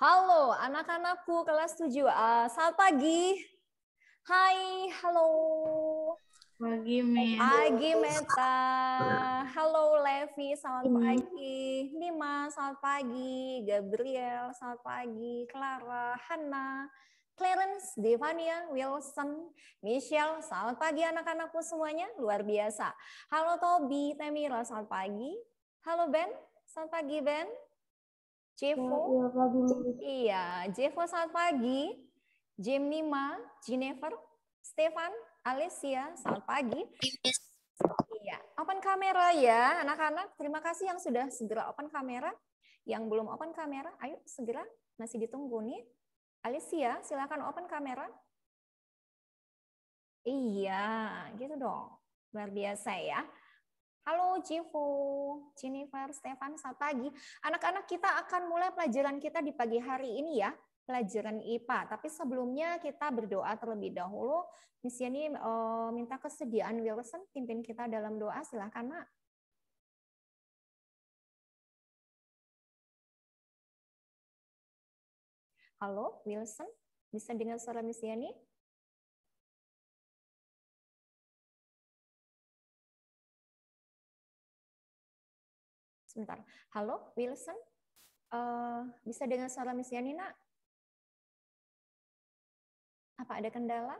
Halo anak-anakku kelas 7A, eh, selamat pagi. Hai, halo. Pagi, Meta. Pagi, Meta. Halo, Levi. Selamat pagi. Nima, selamat pagi. Gabriel, selamat pagi. Clara, hanna Clarence, Devania, Wilson, Michelle. Selamat pagi anak-anakku semuanya. Luar biasa. Halo, tobi Temira. Selamat pagi. Halo, Ben. Selamat pagi, Ben. Jevo. Iya, Jevo selamat pagi. Jemima, Jennifer, Stefan, Alicia selamat pagi. Iya, open kamera ya anak-anak. Terima kasih yang sudah segera open kamera. Yang belum open kamera, ayo segera. Masih ditunggu nih. Alicia, silakan open kamera. Iya, gitu dong. Luar biasa ya. Halo Cifu, Jennifer, Stefan, selamat pagi. Anak-anak kita akan mulai pelajaran kita di pagi hari ini ya, pelajaran IPA. Tapi sebelumnya kita berdoa terlebih dahulu. Di sini uh, minta kesediaan Wilson, pimpin kita dalam doa. Silahkan, Mak. Halo, Wilson. Bisa dengar suara Miss Yani? sebentar. Halo, Wilson? Uh, bisa dengan suara Miss Yanina? Apa ada kendala?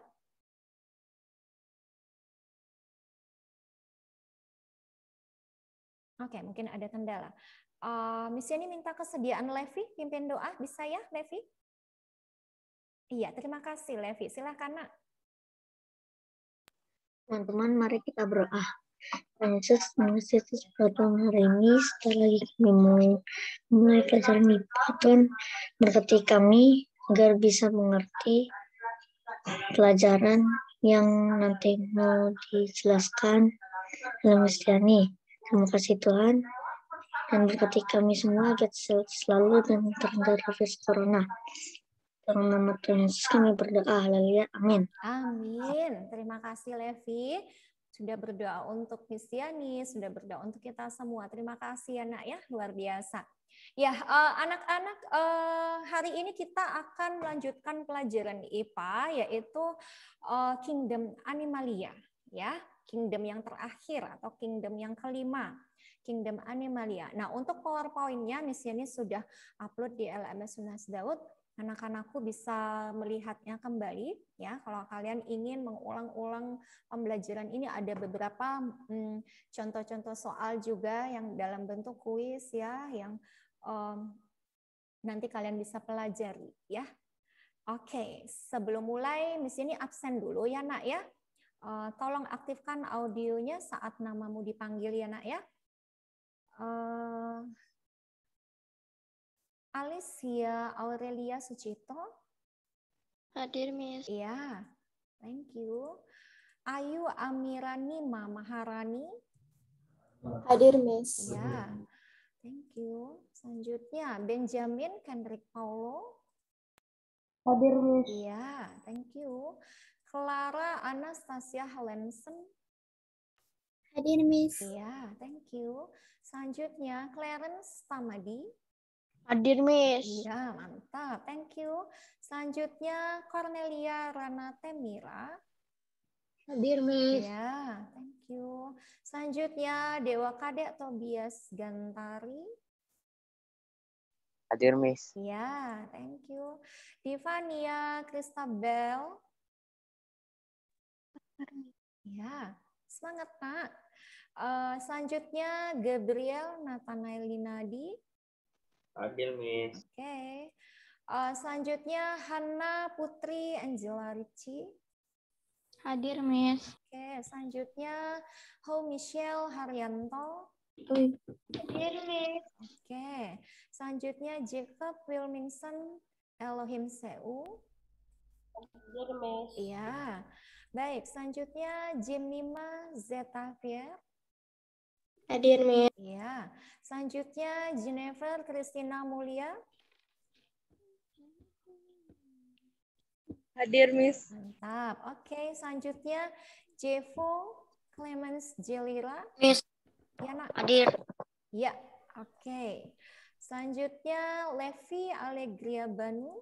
Oke, okay, mungkin ada kendala. Uh, Miss Yani minta kesediaan Levi, pimpin doa. Bisa ya, Levi? Iya, terima kasih, Levi. Silahkan, nak. Teman-teman, mari kita berdoa. Princess, Universitas Batam hari ini setelah lagi kami mau mulai pelajaran IPA dan berkati kami agar bisa mengerti pelajaran yang nanti mau dijelaskan dalam Kristiani. Terima kasih Tuhan dan berkati kami semua agar selalu dan terhindar dari corona. Dalam nama Tuhan Yesus kami berdoa. Haleluya. Amin. Amin. Terima kasih Levi sudah berdoa untuk Kristiani, sudah berdoa untuk kita semua. Terima kasih anak ya, ya, luar biasa. Ya eh, anak-anak uh, uh, hari ini kita akan melanjutkan pelajaran IPA yaitu uh, Kingdom Animalia ya, Kingdom yang terakhir atau Kingdom yang kelima. Kingdom Animalia. Nah, untuk PowerPoint-nya Miss Yani sudah upload di LMS Unas Daud anak-anakku bisa melihatnya kembali ya kalau kalian ingin mengulang-ulang pembelajaran ini ada beberapa hmm, contoh-contoh hmm, soal juga yang dalam bentuk kuis ya yang um, nanti kalian bisa pelajari ya oke okay. sebelum mulai di sini absen dulu ya nak ya uh, tolong aktifkan audionya saat namamu dipanggil ya nak ya uh, Alicia Aurelia Sucito Hadir, Miss. Iya, thank you. Ayu Amirani Maharani. Hadir, Miss. Iya, thank you. Selanjutnya, Benjamin Kendrick Paulo. Hadir, Miss. Iya, thank you. Clara Anastasia Helensen. Hadir, Miss. Iya, thank you. Selanjutnya, Clarence Tamadi. Hadir, Miss. Iya, mantap. Thank you. Selanjutnya Cornelia Rana Temira Hadir, Miss. Iya, thank you. Selanjutnya Dewa Kadek Tobias Gantari. Hadir, Miss. Iya, thank you. Divania Kristabel. Ya, semangat Pak. Uh, selanjutnya Gabriel Nathanael Linadi. Adil, Miss. Oke. Okay. Uh, eh, selanjutnya Hana Putri Angela Ricci. Hadir, Miss. Oke, okay. selanjutnya Ho Michelle Haryanto. Hadir, Miss. Oke. Okay. Selanjutnya Jacob Wilmingson Elohim Seu. Hadir, Miss. Iya. Baik, selanjutnya Jemima Zetavia hadir, miss Iya. Selanjutnya Jennifer Kristina Mulia. Hadir, Miss. Mantap. Oke, selanjutnya Jevo Clemens Jelira. Miss. Ya, nak. Hadir. Ya, oke. Selanjutnya Levi Alegria Banu.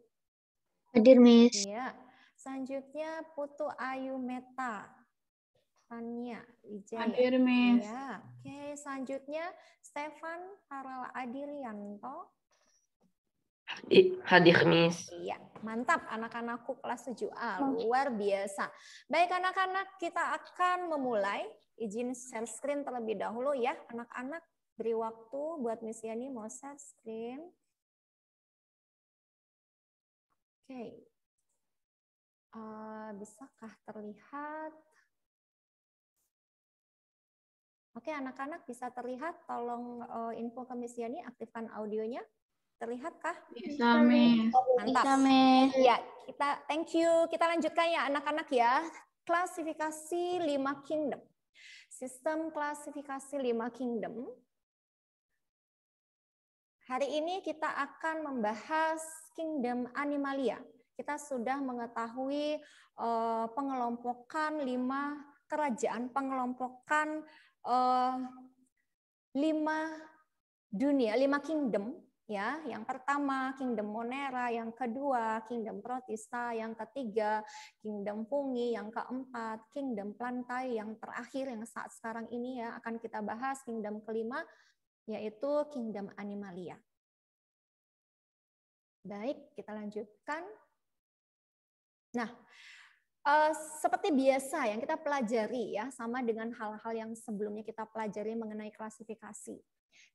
Hadir, Miss. Ya. Selanjutnya Putu Ayu Meta. Ania Wijaya. Ada Hermes. Ya. Oke, selanjutnya Stefan Haral Adilianto Hadir Miss. Iya, mantap anak-anakku kelas 7A, luar biasa. Baik anak-anak, kita akan memulai. Izin share screen terlebih dahulu ya, anak-anak beri waktu buat Miss Yani mau share screen. Oke, okay. uh, eh, bisakah terlihat Oke, anak-anak bisa terlihat. Tolong uh, info ke Miss Yani, aktifkan audionya. Terlihatkah? Bisa, Miss. Oh, mantap. Bisa, Miss. Ya, kita thank you. Kita lanjutkan ya anak-anak ya. Klasifikasi lima kingdom. Sistem klasifikasi lima kingdom. Hari ini kita akan membahas kingdom animalia. Kita sudah mengetahui uh, pengelompokan lima kerajaan, pengelompokan uh, lima dunia, lima kingdom ya. Yang pertama kingdom Monera, yang kedua kingdom Protista, yang ketiga kingdom Fungi, yang keempat kingdom Plantae, yang terakhir yang saat sekarang ini ya akan kita bahas kingdom kelima yaitu kingdom Animalia. Baik, kita lanjutkan. Nah, Uh, seperti biasa yang kita pelajari ya sama dengan hal-hal yang sebelumnya kita pelajari mengenai klasifikasi.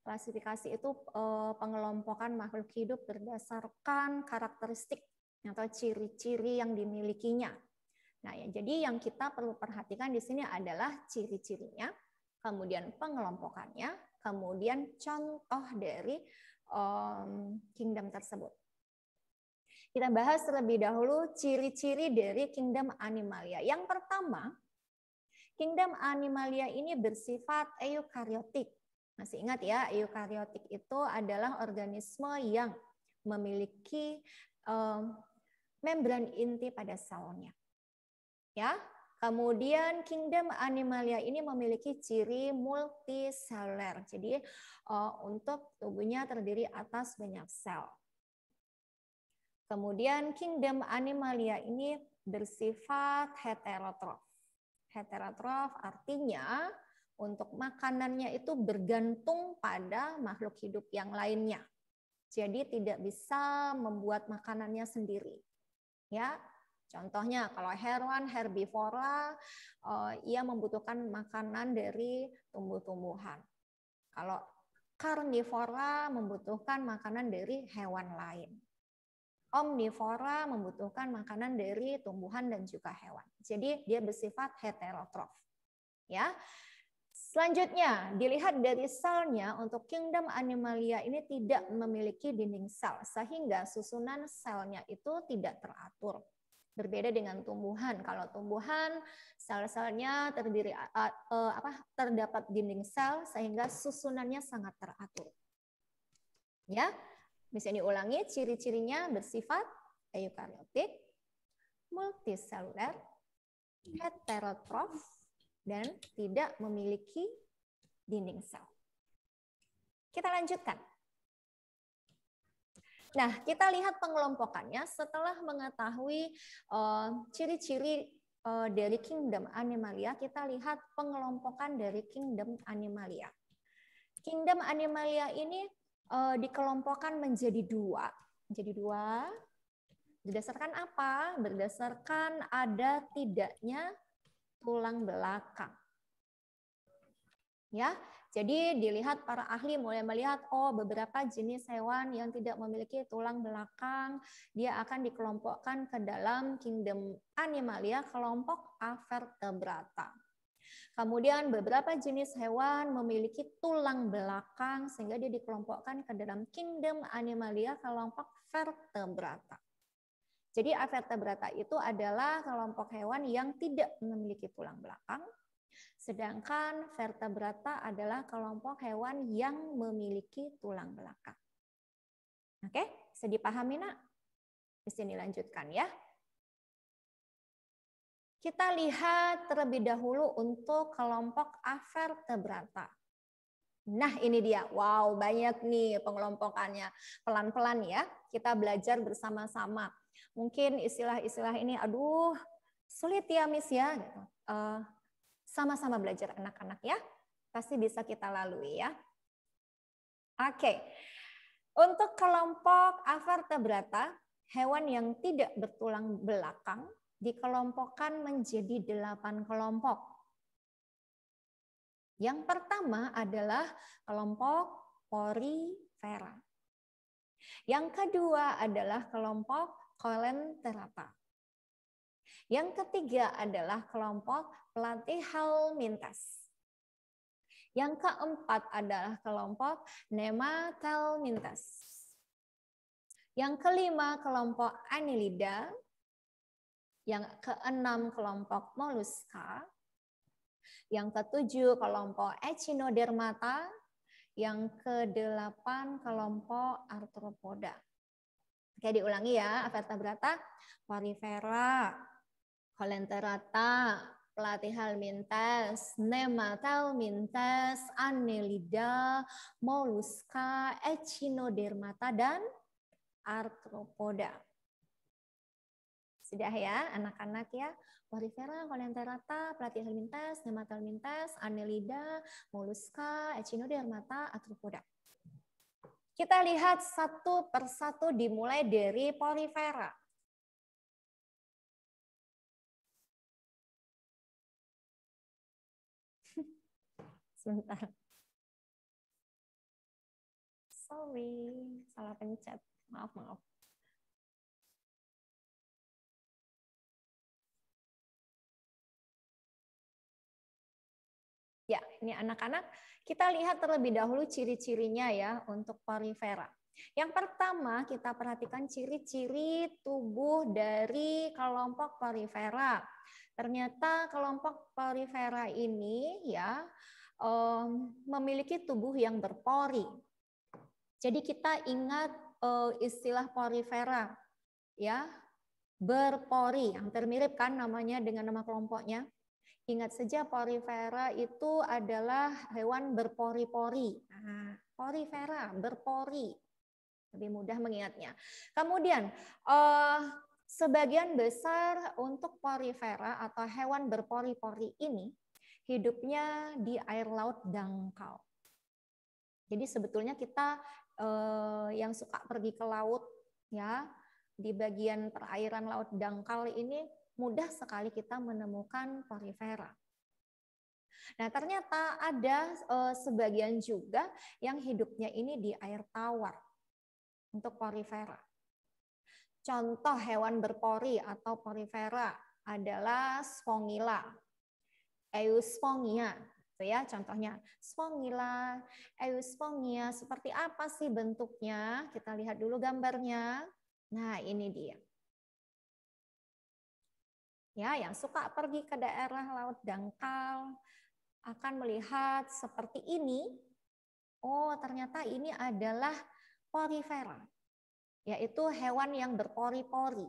Klasifikasi itu uh, pengelompokan makhluk hidup berdasarkan karakteristik atau ciri-ciri yang dimilikinya. Nah, ya, jadi yang kita perlu perhatikan di sini adalah ciri-cirinya, kemudian pengelompokannya, kemudian contoh dari um, kingdom tersebut. Kita bahas terlebih dahulu ciri-ciri dari kingdom animalia. Yang pertama, kingdom animalia ini bersifat eukariotik. Masih ingat ya, eukariotik itu adalah organisme yang memiliki um, membran inti pada selnya. Ya, Kemudian kingdom animalia ini memiliki ciri multiseller. Jadi uh, untuk tubuhnya terdiri atas banyak sel. Kemudian kingdom animalia ini bersifat heterotrof. Heterotrof artinya untuk makanannya itu bergantung pada makhluk hidup yang lainnya. Jadi tidak bisa membuat makanannya sendiri. Ya, Contohnya kalau hewan herbivora eh, ia membutuhkan makanan dari tumbuh-tumbuhan. Kalau karnivora membutuhkan makanan dari hewan lain omnivora membutuhkan makanan dari tumbuhan dan juga hewan. Jadi dia bersifat heterotrof. Ya. Selanjutnya, dilihat dari selnya untuk kingdom animalia ini tidak memiliki dinding sel sehingga susunan selnya itu tidak teratur. Berbeda dengan tumbuhan. Kalau tumbuhan sel-selnya terdiri e, apa terdapat dinding sel sehingga susunannya sangat teratur. Ya. Bisa diulangi, ciri-cirinya bersifat eukariotik, multiseluler, heterotrof, dan tidak memiliki dinding sel. Kita lanjutkan. Nah, kita lihat pengelompokannya setelah mengetahui eh, ciri-ciri uh, uh, dari kingdom animalia, kita lihat pengelompokan dari kingdom animalia. Kingdom animalia ini uh, dikelompokkan menjadi dua. Menjadi dua. Berdasarkan apa? Berdasarkan ada tidaknya tulang belakang. Ya, jadi dilihat para ahli mulai melihat oh beberapa jenis hewan yang tidak memiliki tulang belakang dia akan dikelompokkan ke dalam kingdom animalia kelompok avertebrata. Kemudian beberapa jenis hewan memiliki tulang belakang sehingga dia dikelompokkan ke dalam kingdom animalia kelompok vertebrata. Jadi avertebrata itu adalah kelompok hewan yang tidak memiliki tulang belakang, sedangkan vertebrata adalah kelompok hewan yang memiliki tulang belakang. Oke, bisa dipahami nak? Di sini lanjutkan ya. Kita lihat terlebih dahulu untuk kelompok avertebrata. Nah, ini dia. Wow, banyak nih pengelompokannya. Pelan-pelan ya, kita belajar bersama-sama. Mungkin istilah-istilah ini, aduh, sulit ya, Miss ya. Gitu. Eh, sama-sama uh, belajar anak-anak ya. Pasti bisa kita lalui ya. Oke. Untuk kelompok avertebrata, hewan yang tidak bertulang belakang dikelompokkan menjadi delapan kelompok. Yang pertama adalah kelompok porifera. Yang kedua adalah kelompok kolenterata. Yang ketiga adalah kelompok platyhelminthes. Yang keempat adalah kelompok nematelminthes. Yang kelima kelompok anilida. Yang keenam kelompok moluska. Yang ketujuh kelompok echinodermata. Yang kedelapan kelompok arthropoda. Oke, diulangi ya. Vertebrata, Porifera, kolenterata, Platihal nematelminthes, annelida, moluska, echinodermata, dan arthropoda sudah ya anak-anak ya porifera, Colenterata, Platyhelminthes, Nematelminthes, Annelida, moluska, Echinodermata, Arthropoda. Kita lihat satu persatu dimulai dari porifera. Sebentar. Sorry, salah pencet. Maaf, maaf. ini anak-anak, kita lihat terlebih dahulu ciri-cirinya ya untuk porifera. Yang pertama kita perhatikan ciri-ciri tubuh dari kelompok porifera. Ternyata kelompok porifera ini ya um, memiliki tubuh yang berpori. Jadi kita ingat uh, istilah porifera ya berpori, yang mirip kan namanya dengan nama kelompoknya. Ingat saja porifera itu adalah hewan berpori-pori. Ah. porifera, berpori. Lebih mudah mengingatnya. Kemudian, eh, sebagian besar untuk porifera atau hewan berpori-pori ini hidupnya di air laut dangkal. Jadi sebetulnya kita eh, yang suka pergi ke laut ya di bagian perairan laut dangkal ini mudah sekali kita menemukan porifera. Nah, ternyata ada e, sebagian juga yang hidupnya ini di air tawar untuk porifera. Contoh hewan berpori atau porifera adalah spongila, euspongia, gitu ya contohnya. Spongila, euspongia, seperti apa sih bentuknya? Kita lihat dulu gambarnya. Nah, ini dia ya yang suka pergi ke daerah laut dangkal akan melihat seperti ini. Oh, ternyata ini adalah porifera, yaitu hewan yang berpori-pori.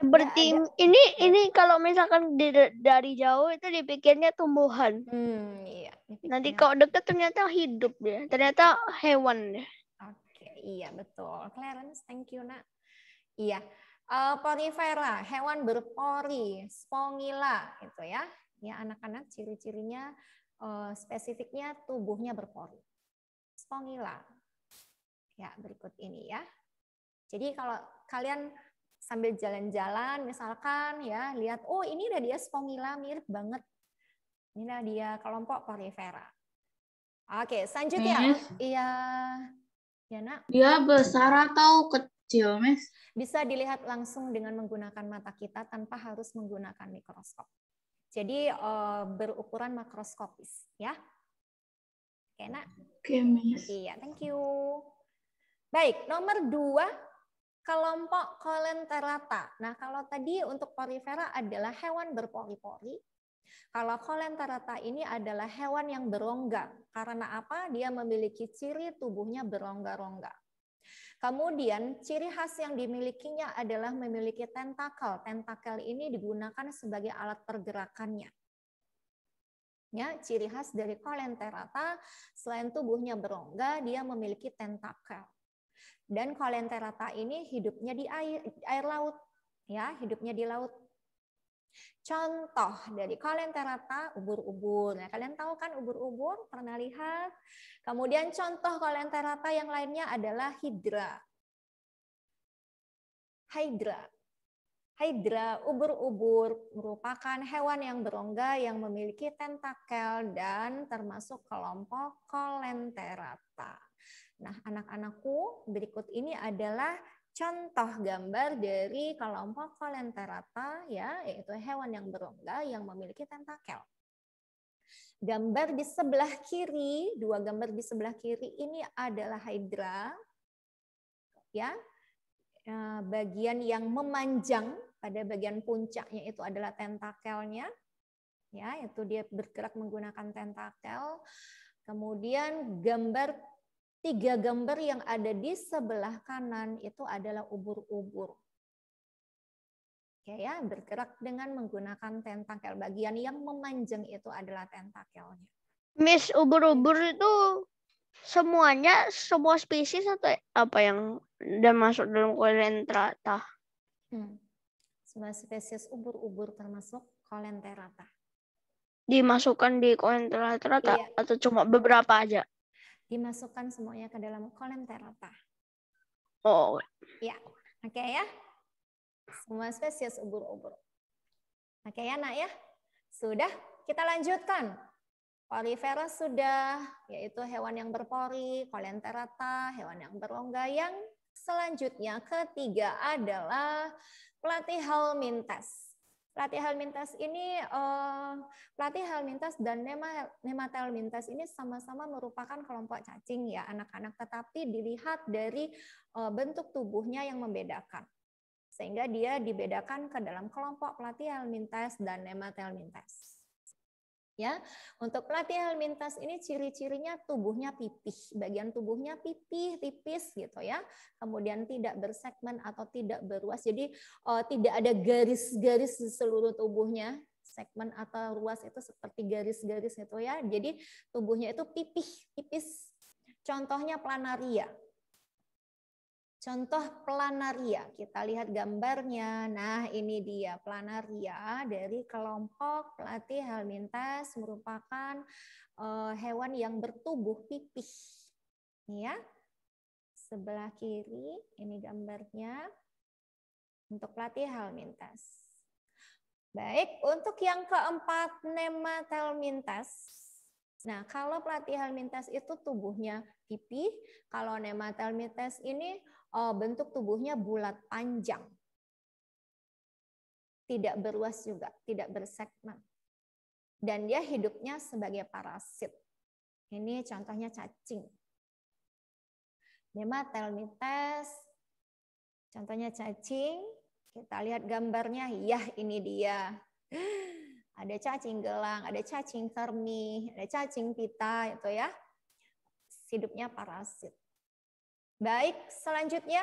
Seperti ada, ini ya. ini kalau misalkan di, dari jauh itu dipikirnya tumbuhan. Hmm, iya, Nanti kalau dekat ternyata hidup ya, ternyata hewan ya. Oke, iya betul. Clarence, thank you nak. Iya. Uh, eh, porifera, hewan berpori, spongila itu ya. Ya anak-anak ciri-cirinya uh, spesifiknya tubuhnya berpori. Spongila. Ya, berikut ini ya. Jadi kalau kalian sambil jalan-jalan misalkan ya, lihat oh ini dia spongila mirip banget. Ini dia kelompok porifera. Oke, selanjutnya. Iya. Yes. Iya, nak. Dia besar atau kecil? Ciomes? Bisa dilihat langsung dengan menggunakan mata kita tanpa harus menggunakan mikroskop. Jadi eh, berukuran makroskopis, ya. Oke, nak? Oke, Miss. Iya, thank you. Baik, nomor dua, kelompok kolenterata. Nah, kalau tadi untuk porifera adalah hewan berpori-pori, kalau kolenterata ini adalah hewan yang berongga. Karena apa? Dia memiliki ciri tubuhnya berongga-rongga. Kemudian ciri khas yang dimilikinya adalah memiliki tentakel. Tentakel ini digunakan sebagai alat pergerakannya. Ya, ciri khas dari kolenterata selain tubuhnya berongga, dia memiliki tentakel. Dan kolenterata ini hidupnya di air, air laut. Ya, hidupnya di laut. Contoh dari kolenterata, ubur-ubur. Nah, kalian tahu kan ubur-ubur? Pernah lihat? Kemudian contoh kolenterata yang lainnya adalah hidra. Hydra. Hydra, ubur-ubur, merupakan hewan yang berongga yang memiliki tentakel dan termasuk kelompok kolenterata. Nah, anak-anakku, berikut ini adalah contoh gambar dari kelompok kolenterata ya, yaitu hewan yang berongga yang memiliki tentakel. Gambar di sebelah kiri, dua gambar di sebelah kiri ini adalah hydra ya. E, bagian yang memanjang pada bagian puncaknya itu adalah tentakelnya. Ya, itu dia bergerak menggunakan tentakel. Kemudian gambar tiga gambar yang ada di sebelah kanan itu adalah ubur-ubur. Oke ya, bergerak dengan menggunakan tentakel. Bagian yang memanjang itu adalah tentakelnya. Miss ubur-ubur itu semuanya semua spesies atau apa yang dan masuk dalam kolenterata? Hmm. Semua spesies ubur-ubur termasuk kolenterata. Dimasukkan di kolenterata iya. atau cuma beberapa aja? dimasukkan semuanya ke dalam kolom terata. Oh. Ya, oke okay, ya. Semua spesies ubur-ubur. Oke okay, ya nak ya. Sudah, kita lanjutkan. Porifera sudah, yaitu hewan yang berpori, kolenterata, hewan yang berlongga. Yang selanjutnya ketiga adalah platyhelminthes. Eh, pelatih helmintes ini pelatih helmintes dan nema nematelmintes ini sama-sama merupakan kelompok cacing ya anak-anak tetapi dilihat dari eh, bentuk tubuhnya yang membedakan sehingga dia dibedakan ke dalam kelompok pelatih helmintes dan nematelmintes ya. Untuk pelatih helmintas ini ciri-cirinya tubuhnya pipih, bagian tubuhnya pipih, tipis gitu ya. Kemudian tidak bersegmen atau tidak beruas. Jadi oh, tidak ada garis-garis di seluruh tubuhnya. Segmen atau ruas itu seperti garis-garis gitu ya. Jadi tubuhnya itu pipih, tipis. Contohnya planaria. Contoh planaria, kita lihat gambarnya. Nah, ini dia planaria dari kelompok pelatih halmintas merupakan eh, hewan yang bertubuh pipih. Ini ya. Sebelah kiri ini gambarnya untuk pelatih halmintas. Baik, untuk yang keempat nematelmintas. Nah, kalau pelatih halmintas itu tubuhnya pipih, kalau nematelmintas ini Eh, bentuk tubuhnya bulat panjang. Tidak berluas juga, tidak bersegmen. Dan dia hidupnya sebagai parasit. Ini contohnya cacing. telmites, contohnya cacing. Kita lihat gambarnya, ya ini dia. Ada cacing gelang, ada cacing kermi, ada cacing pita, itu ya. Hidupnya parasit. Baik, selanjutnya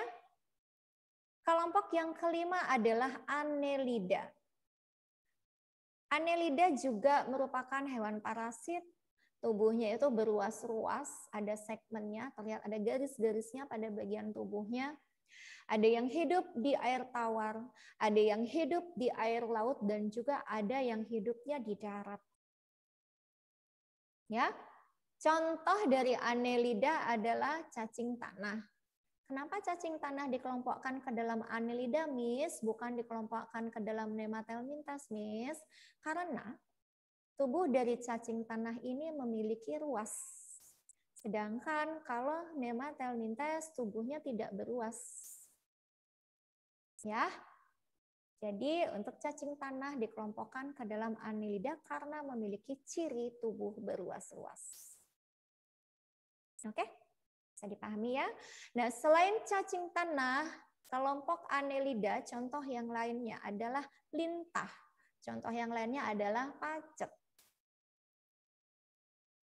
kelompok yang kelima adalah anelida. Anelida juga merupakan hewan parasit. Tubuhnya itu beruas ruas ada segmennya, terlihat ada garis-garisnya pada bagian tubuhnya. Ada yang hidup di air tawar, ada yang hidup di air laut, dan juga ada yang hidupnya di darat. Ya, Contoh dari anelida adalah cacing tanah. Kenapa cacing tanah dikelompokkan ke dalam anelida, Miss? Bukan dikelompokkan ke dalam nematelmintas, Miss. Karena tubuh dari cacing tanah ini memiliki ruas. Sedangkan kalau nematelmintas tubuhnya tidak beruas. Ya, jadi untuk cacing tanah dikelompokkan ke dalam anelida karena memiliki ciri tubuh beruas ruas Oke? Okay? Bisa dipahami ya? Nah, selain cacing tanah, kelompok anelida contoh yang lainnya adalah lintah. Contoh yang lainnya adalah pacet.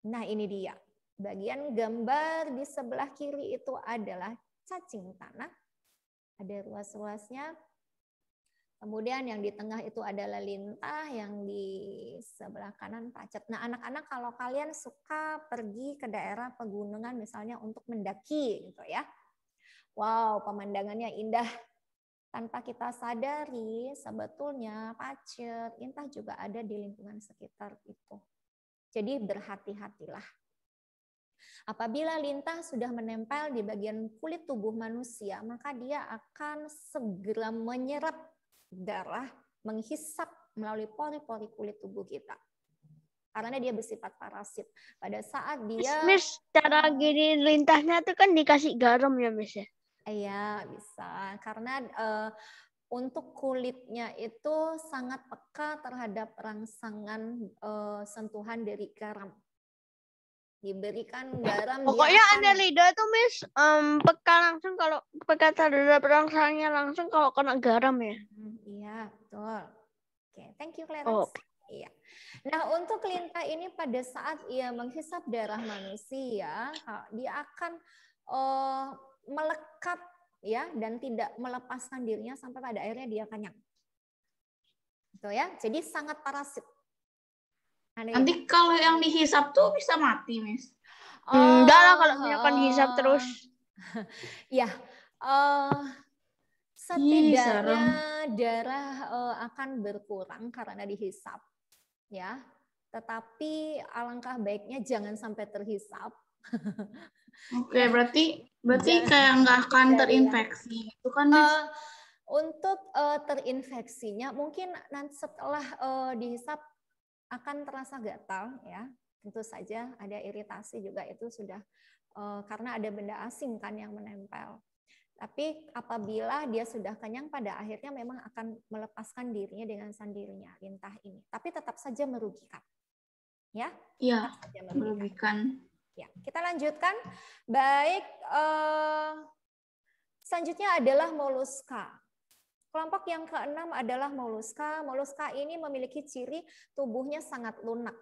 Nah, ini dia. Bagian gambar di sebelah kiri itu adalah cacing tanah. Ada ruas-ruasnya Kemudian yang di tengah itu adalah lintah, yang di sebelah kanan pacet. Nah, anak-anak kalau kalian suka pergi ke daerah pegunungan misalnya untuk mendaki gitu ya. Wow, pemandangannya indah. Tanpa kita sadari, sebetulnya pacet, lintah juga ada di lingkungan sekitar itu. Jadi berhati-hatilah. Apabila lintah sudah menempel di bagian kulit tubuh manusia, maka dia akan segera menyerap darah menghisap melalui pori-pori kulit tubuh kita. Karena dia bersifat parasit. Pada saat dia... Miss, cara gini lintahnya itu kan dikasih garam ya, Miss? Ya? Iya, bisa. Karena uh, untuk kulitnya itu sangat peka terhadap rangsangan uh, sentuhan dari garam diberikan garam pokoknya akan... ada lidah tuh miss um, peka langsung kalau peka terhadap perangsangnya langsung kalau kena garam ya hmm, iya betul oke okay, thank you Clarence oh. iya nah untuk lintah ini pada saat ia menghisap darah manusia dia akan uh, melekat ya dan tidak melepaskan dirinya sampai pada akhirnya dia kenyang itu ya jadi sangat parasit Aneh. Nanti ya. kalau yang dihisap tuh bisa mati, Miss. Oh, Enggak lah kalau oh. misalkan dihisap terus. ya, uh, setidaknya darah uh, akan berkurang karena dihisap, ya. Tetapi alangkah baiknya jangan sampai terhisap. Oke, okay, berarti berarti kayak nggak akan ya. terinfeksi, ya. itu kan? Uh, untuk uh, terinfeksinya mungkin nanti setelah uh, dihisap akan terasa gatal ya tentu saja ada iritasi juga itu sudah uh, karena ada benda asing kan yang menempel. Tapi apabila dia sudah kenyang pada akhirnya memang akan melepaskan dirinya dengan sendirinya lintah ini. Tapi tetap saja merugikan. Ya? Iya. Merugikan. merugikan. Ya, kita lanjutkan. Baik, uh, selanjutnya adalah moluska. Kelompok yang keenam adalah moluska. Moluska ini memiliki ciri tubuhnya sangat lunak.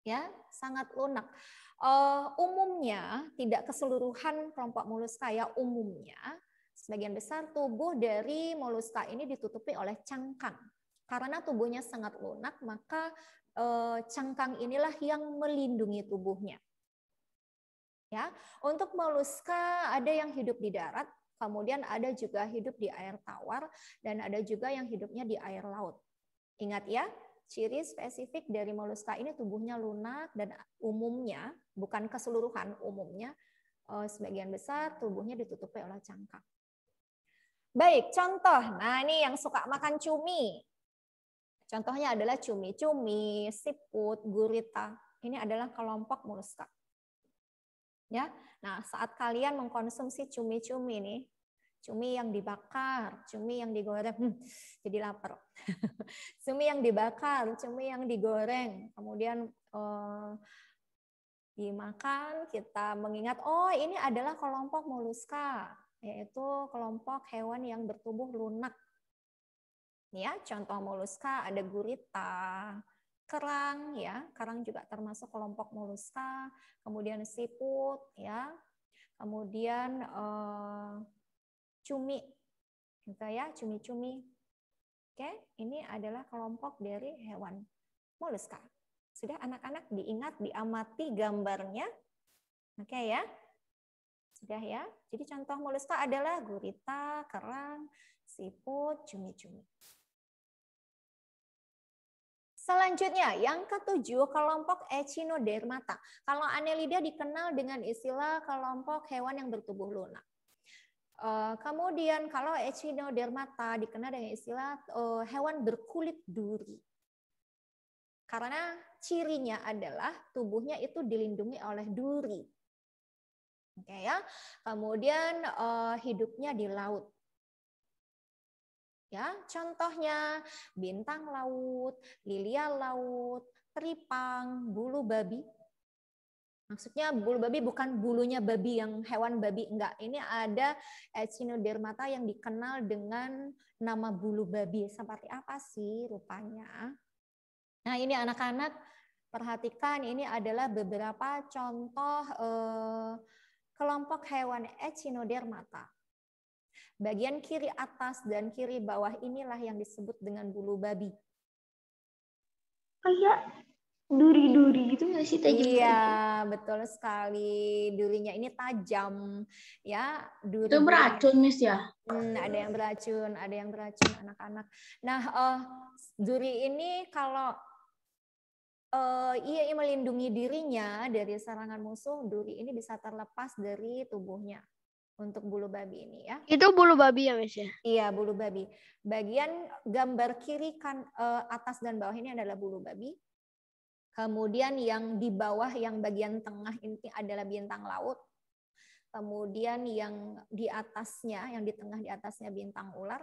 Ya, sangat lunak. Uh, umumnya tidak keseluruhan kelompok moluska ya umumnya sebagian besar tubuh dari moluska ini ditutupi oleh cangkang. Karena tubuhnya sangat lunak, maka uh, cangkang inilah yang melindungi tubuhnya. Ya, untuk moluska ada yang hidup di darat, Kemudian ada juga hidup di air tawar dan ada juga yang hidupnya di air laut. Ingat ya, ciri spesifik dari moluska ini tubuhnya lunak dan umumnya, bukan keseluruhan umumnya, eh, sebagian besar tubuhnya ditutupi oleh cangkang. Baik, contoh. Nah, ini yang suka makan cumi. Contohnya adalah cumi-cumi, siput, gurita. Ini adalah kelompok moluska. Ya. Nah, saat kalian mengkonsumsi cumi-cumi ini, cumi yang dibakar, cumi yang digoreng, hmm, jadi lapar. cumi yang dibakar, cumi yang digoreng, kemudian eh, dimakan, kita mengingat oh ini adalah kelompok moluska, yaitu kelompok hewan yang bertubuh lunak. Ya, contoh moluska ada gurita, kerang ya, kerang juga termasuk kelompok moluska, kemudian siput ya, kemudian uh, cumi gitu ya, cumi-cumi. Oke, ini adalah kelompok dari hewan moluska. Sudah anak-anak diingat, diamati gambarnya. Oke ya. Sudah ya. Jadi contoh moluska adalah gurita, kerang, siput, cumi-cumi. Selanjutnya, yang ketujuh, kelompok Echinodermata. Kalau Annelida dikenal dengan istilah kelompok hewan yang bertubuh lunak. Eh, kemudian kalau Echinodermata dikenal dengan istilah eh, hewan berkulit duri. Karena cirinya adalah tubuhnya itu dilindungi oleh duri. Oke ya. Kemudian eh, hidupnya di laut. Ya, contohnya bintang laut, lilia laut, teripang, bulu babi. Maksudnya bulu babi bukan bulunya babi yang hewan babi enggak. Ini ada Echinodermata yang dikenal dengan nama bulu babi. Seperti apa sih rupanya? Nah, ini anak-anak perhatikan ini adalah beberapa contoh eh, kelompok hewan Echinodermata. Bagian kiri atas dan kiri bawah inilah yang disebut dengan bulu babi. Kayak oh duri-duri gitu nggak sih tajam? Iya, ya? betul sekali. Durinya ini tajam. Ya, duri. Itu beracun, Miss ya? Hmm, ada yang beracun, ada yang beracun anak-anak. Nah, uh, duri ini kalau uh, ia melindungi dirinya dari serangan musuh, duri ini bisa terlepas dari tubuhnya untuk bulu babi ini ya. Itu bulu babi ya, Miss ya? Iya, bulu babi. Bagian gambar kiri kan eh, atas dan bawah ini adalah bulu babi. Kemudian yang di bawah yang bagian tengah ini adalah bintang laut. Kemudian yang di atasnya, yang di tengah di atasnya bintang ular.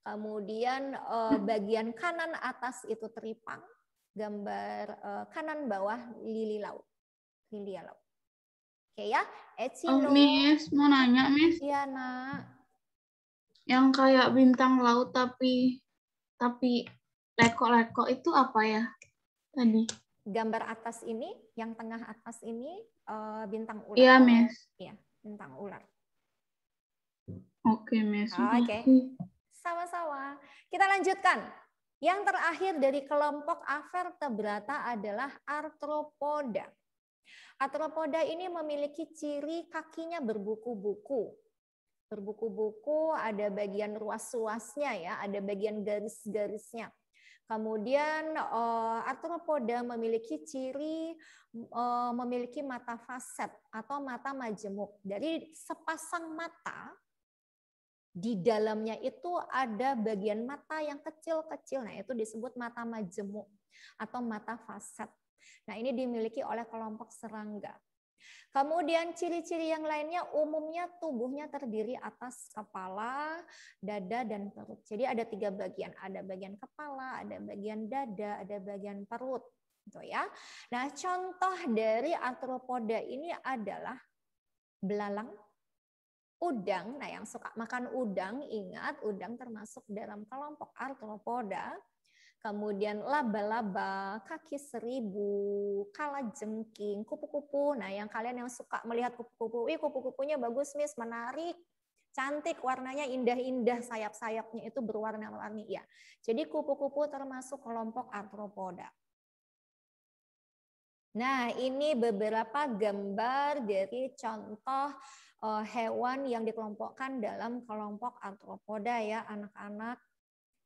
Kemudian eh, bagian kanan atas itu teripang, gambar eh, kanan bawah lili laut, lili laut. Oke ya, Etsino. Oh, Miss, mau nanya, Miss. Iya, Nak. Yang kayak bintang laut tapi tapi lekok-lekok itu apa ya tadi? Gambar atas ini, yang tengah atas ini uh, bintang ular. Iya, Miss. Iya, bintang ular. Oke, Miss. Oh, Oke. Okay. Sama-sama. Kita lanjutkan. Yang terakhir dari kelompok Avertebrata adalah arthropoda. Arthropoda ini memiliki ciri kakinya berbuku-buku. Berbuku-buku, ada bagian ruas-ruasnya ya, ada bagian garis-garisnya. Kemudian eh, arthropoda memiliki ciri eh, memiliki mata faset atau mata majemuk. Dari sepasang mata di dalamnya itu ada bagian mata yang kecil-kecil. Nah, itu disebut mata majemuk atau mata faset. Nah, ini dimiliki oleh kelompok serangga. Kemudian ciri-ciri yang lainnya umumnya tubuhnya terdiri atas kepala, dada, dan perut. Jadi ada tiga bagian, ada bagian kepala, ada bagian dada, ada bagian perut. Gitu ya. Nah contoh dari arthropoda ini adalah belalang, udang. Nah yang suka makan udang, ingat udang termasuk dalam kelompok arthropoda kemudian laba-laba, kaki seribu, kala jengking, kupu-kupu. Nah, yang kalian yang suka melihat kupu-kupu, wih kupu-kupunya bagus, Miss, menarik, cantik, warnanya indah-indah, sayap-sayapnya itu berwarna-warni. Ya, jadi kupu-kupu termasuk kelompok arthropoda. Nah, ini beberapa gambar dari contoh eh, hewan yang dikelompokkan dalam kelompok arthropoda ya, anak-anak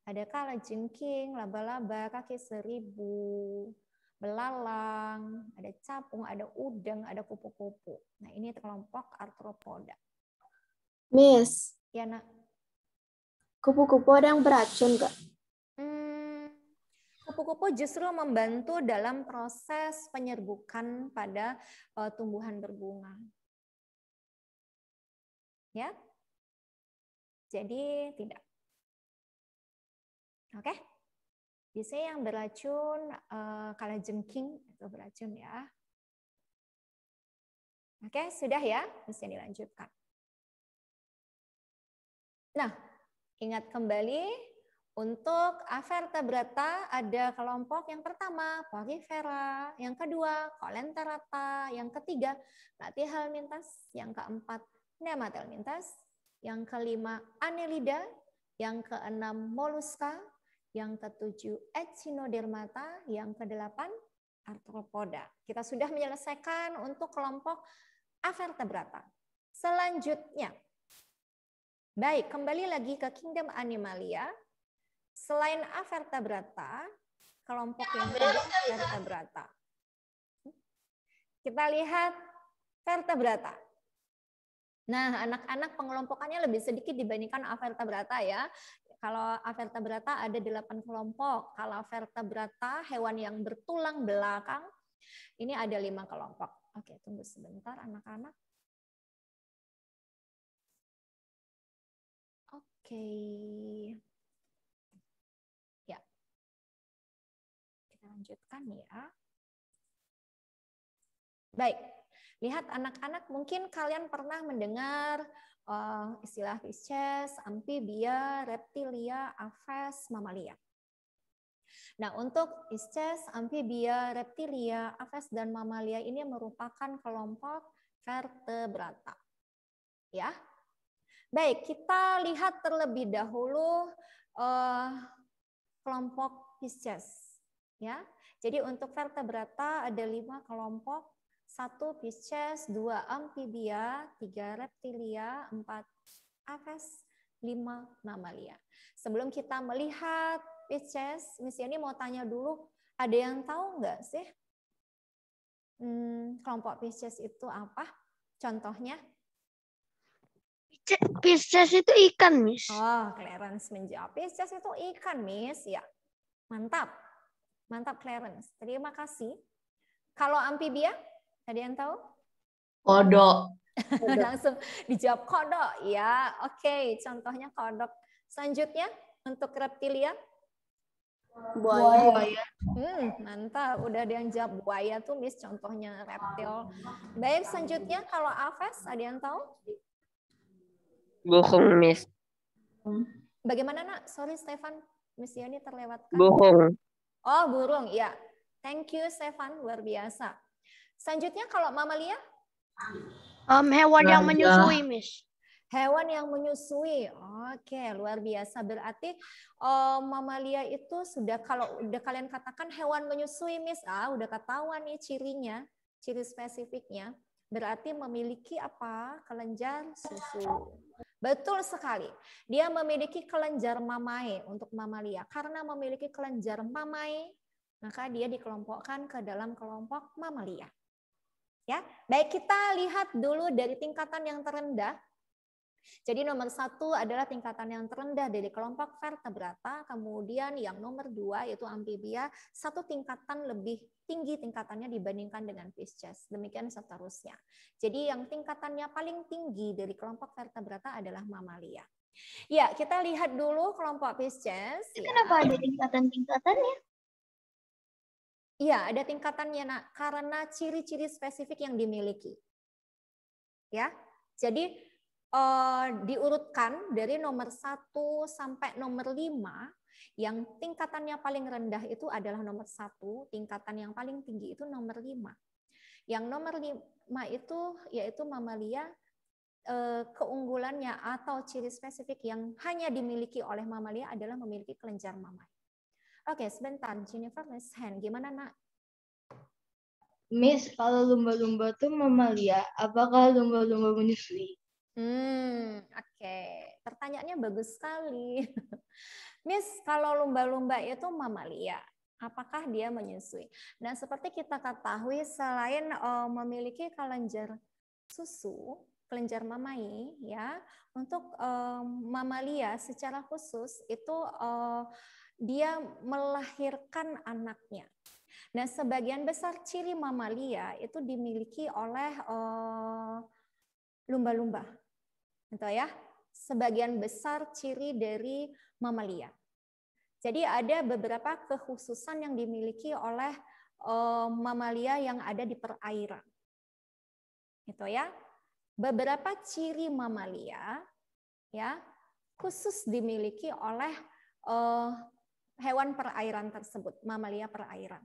ada kala jengking, laba-laba, kaki seribu, belalang, ada capung, ada udang, ada kupu-kupu. Nah, ini kelompok arthropoda. Miss. Ya, nak. Kupu-kupu ada yang beracun, Kak? Hmm, kupu-kupu justru membantu dalam proses penyerbukan pada uh, tumbuhan berbunga. Ya? Jadi tidak. Oke? Okay? Biasanya yang beracun uh, eh, kala jengking atau beracun ya. Oke, okay, sudah ya, bisa dilanjutkan. Nah, ingat kembali untuk avertebrata ada kelompok yang pertama Porifera, yang kedua kolenterata, yang ketiga Platyhelminthes, yang keempat Nematelminthes, yang kelima anelida, yang keenam moluska yang ketujuh Echinodermata, yang kedelapan Arthropoda. Kita sudah menyelesaikan untuk kelompok Avertebrata. Selanjutnya, baik kembali lagi ke Kingdom Animalia. Selain Avertebrata, kelompok yang kedua Vertebrata. Kita lihat Vertebrata. Nah, anak-anak pengelompokannya lebih sedikit dibandingkan avertebrata ya. Kalau Avertebrata ada delapan kelompok. Kalau vertebrata hewan yang bertulang belakang ini ada lima kelompok. Oke, tunggu sebentar anak-anak. Oke. Ya. Kita lanjutkan ya. Baik. Lihat anak-anak mungkin kalian pernah mendengar uh, istilah fishes, amphibia, reptilia, aves, mamalia. Nah, untuk Pisces, amphibia, reptilia, aves dan mamalia ini merupakan kelompok vertebrata. Ya. Baik, kita lihat terlebih dahulu uh, kelompok Pisces. Ya, jadi untuk vertebrata ada lima kelompok satu Pisces, dua Amphibia, tiga Reptilia, empat Aves, lima Mamalia. Sebelum kita melihat Pisces, Miss ini mau tanya dulu, ada yang tahu nggak sih hmm, kelompok Pisces itu apa? Contohnya? Pisces itu ikan, Miss. Oh, Clarence menjawab. Pisces itu ikan, Miss. Ya, mantap. Mantap, Clarence. Terima kasih. Kalau amphibia? Ada yang tahu? Kodok. kodok. Langsung dijawab kodok. Ya, oke. Okay. Contohnya kodok. Selanjutnya untuk reptilia? Buaya. buaya. Hmm, mantap. Udah ada yang jawab buaya tuh, Miss. Contohnya reptil. Baik, selanjutnya kalau Alves, ada yang tahu? Bohong, Miss. Bagaimana, nak? Sorry, Stefan. Miss Yani terlewatkan. Bohong. Oh, burung. Ya. Thank you, Stefan. Luar biasa. Selanjutnya kalau mamalia? Um, hewan yang nah, menyusui, ya. Miss. Hewan yang menyusui. Oke, luar biasa. Berarti um, mamalia itu sudah kalau udah kalian katakan hewan menyusui, Miss, ah udah ketahuan nih cirinya, ciri spesifiknya. Berarti memiliki apa? Kelenjar susu. Betul sekali. Dia memiliki kelenjar mamai untuk mamalia. Karena memiliki kelenjar mamae, maka dia dikelompokkan ke dalam kelompok mamalia. Ya, baik kita lihat dulu dari tingkatan yang terendah. Jadi nomor satu adalah tingkatan yang terendah dari kelompok vertebrata, kemudian yang nomor dua yaitu amfibia, satu tingkatan lebih tinggi tingkatannya dibandingkan dengan fishes. Demikian seterusnya. Jadi yang tingkatannya paling tinggi dari kelompok vertebrata adalah mamalia. Ya, kita lihat dulu kelompok Pisces. Ya. Kenapa ada tingkatan-tingkatannya? Iya, ada tingkatannya nak, karena ciri-ciri spesifik yang dimiliki. Ya, jadi eh, diurutkan dari nomor satu sampai nomor lima yang tingkatannya paling rendah itu adalah nomor satu, tingkatan yang paling tinggi itu nomor lima. Yang nomor lima itu yaitu mamalia eh, keunggulannya atau ciri spesifik yang hanya dimiliki oleh mamalia adalah memiliki kelenjar mamai. Oke, sebentar. Jennifer, Miss Hand, gimana nak? Miss, kalau lumba-lumba tuh mamalia, apakah lumba-lumba menyusui? Hmm, oke. Okay. Pertanyaannya bagus sekali. Miss, kalau lumba-lumba itu mamalia, apakah dia menyusui? Nah, seperti kita ketahui, selain uh, memiliki kelenjar susu, kelenjar mamai, ya, untuk uh, mamalia secara khusus itu uh, dia melahirkan anaknya. Nah, sebagian besar ciri mamalia itu dimiliki oleh eh, lumba-lumba. Uh, gitu ya. Sebagian besar ciri dari mamalia. Jadi ada beberapa kekhususan yang dimiliki oleh uh, mamalia yang ada di perairan. Gitu ya. Beberapa ciri mamalia ya khusus dimiliki oleh uh, hewan perairan tersebut, mamalia perairan.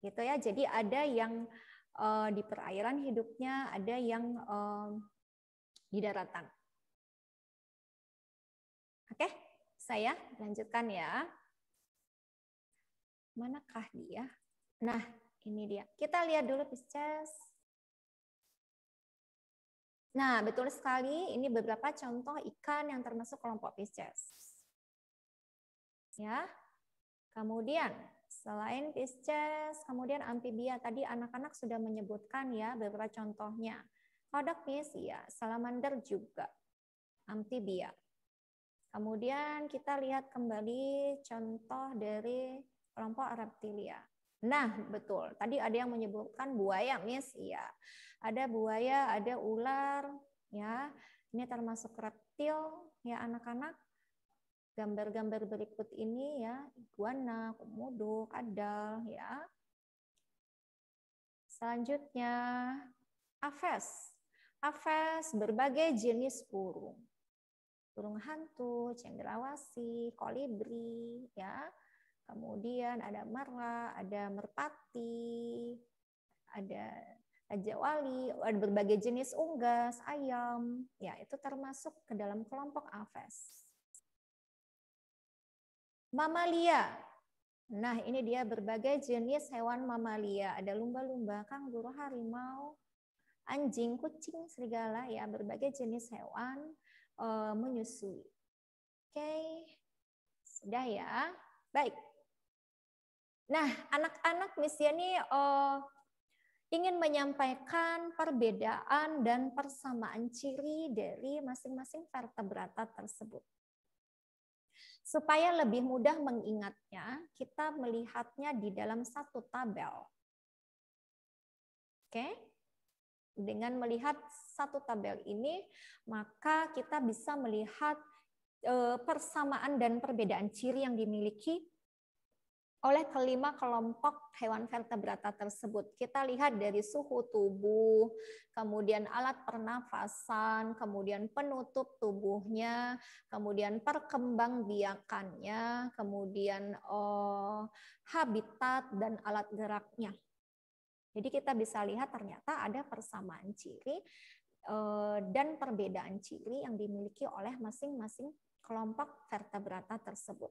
Gitu ya. Jadi ada yang uh, di perairan hidupnya, ada yang uh, di daratan. Oke, saya lanjutkan ya. Manakah dia? Nah, ini dia. Kita lihat dulu Pisces. Nah, betul sekali ini beberapa contoh ikan yang termasuk kelompok Pisces ya. Kemudian selain Pisces, kemudian amfibia tadi anak-anak sudah menyebutkan ya beberapa contohnya. kodok Kodoknis ya, salamander juga amfibia. Kemudian kita lihat kembali contoh dari kelompok reptilia. Nah, betul. Tadi ada yang menyebutkan buaya, Miss. Iya. Ada buaya, ada ular, ya. Ini termasuk reptil ya anak-anak gambar-gambar berikut ini ya, iguana, komodo, kadal ya. Selanjutnya aves. Aves berbagai jenis burung. Burung hantu, cendrawasi, kolibri ya. Kemudian ada merah, ada merpati, ada raja wali, ada berbagai jenis unggas, ayam. Ya, itu termasuk ke dalam kelompok aves. Mamalia. Nah, ini dia berbagai jenis hewan mamalia. Ada lumba-lumba, kanguru, harimau, anjing, kucing, serigala, ya berbagai jenis hewan e, menyusui. Oke, sudah ya. Baik. Nah, anak-anak misi ini e, eh, ingin menyampaikan perbedaan dan persamaan ciri dari masing-masing vertebrata tersebut. Supaya lebih mudah mengingatnya, kita melihatnya di dalam satu tabel. Oke? Dengan melihat satu tabel ini, maka kita bisa melihat eh, persamaan dan perbedaan ciri yang dimiliki oleh kelima kelompok hewan vertebrata tersebut. Kita lihat dari suhu tubuh, kemudian alat pernafasan, kemudian penutup tubuhnya, kemudian perkembang biakannya kemudian oh, habitat dan alat geraknya. Jadi kita bisa lihat ternyata ada persamaan ciri eh, dan perbedaan ciri yang dimiliki oleh masing-masing kelompok vertebrata tersebut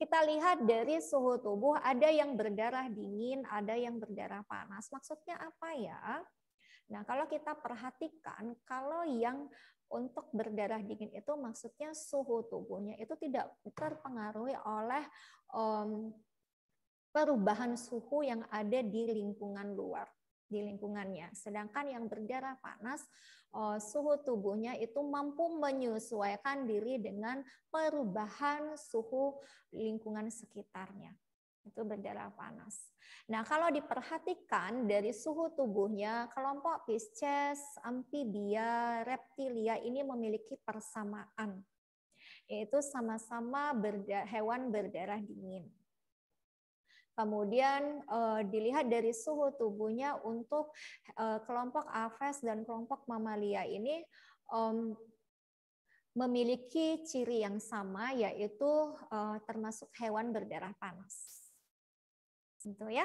kita lihat dari suhu tubuh ada yang berdarah dingin, ada yang berdarah panas. Maksudnya apa ya? Nah, kalau kita perhatikan, kalau yang untuk berdarah dingin itu maksudnya suhu tubuhnya itu tidak terpengaruhi oleh um, perubahan suhu yang ada di lingkungan luar di lingkungannya. Sedangkan yang berdarah panas, uh, suhu tubuhnya itu mampu menyesuaikan diri dengan perubahan suhu lingkungan sekitarnya. Itu berdarah panas. Nah, kalau diperhatikan dari suhu tubuhnya, kelompok Pisces, amphibia, reptilia ini memiliki persamaan, yaitu sama-sama berda hewan berdarah dingin. Kemudian uh, dilihat dari suhu tubuhnya untuk uh, kelompok aves dan kelompok mamalia ini um, memiliki ciri yang sama yaitu uh, termasuk hewan berdarah panas. Gitu ya.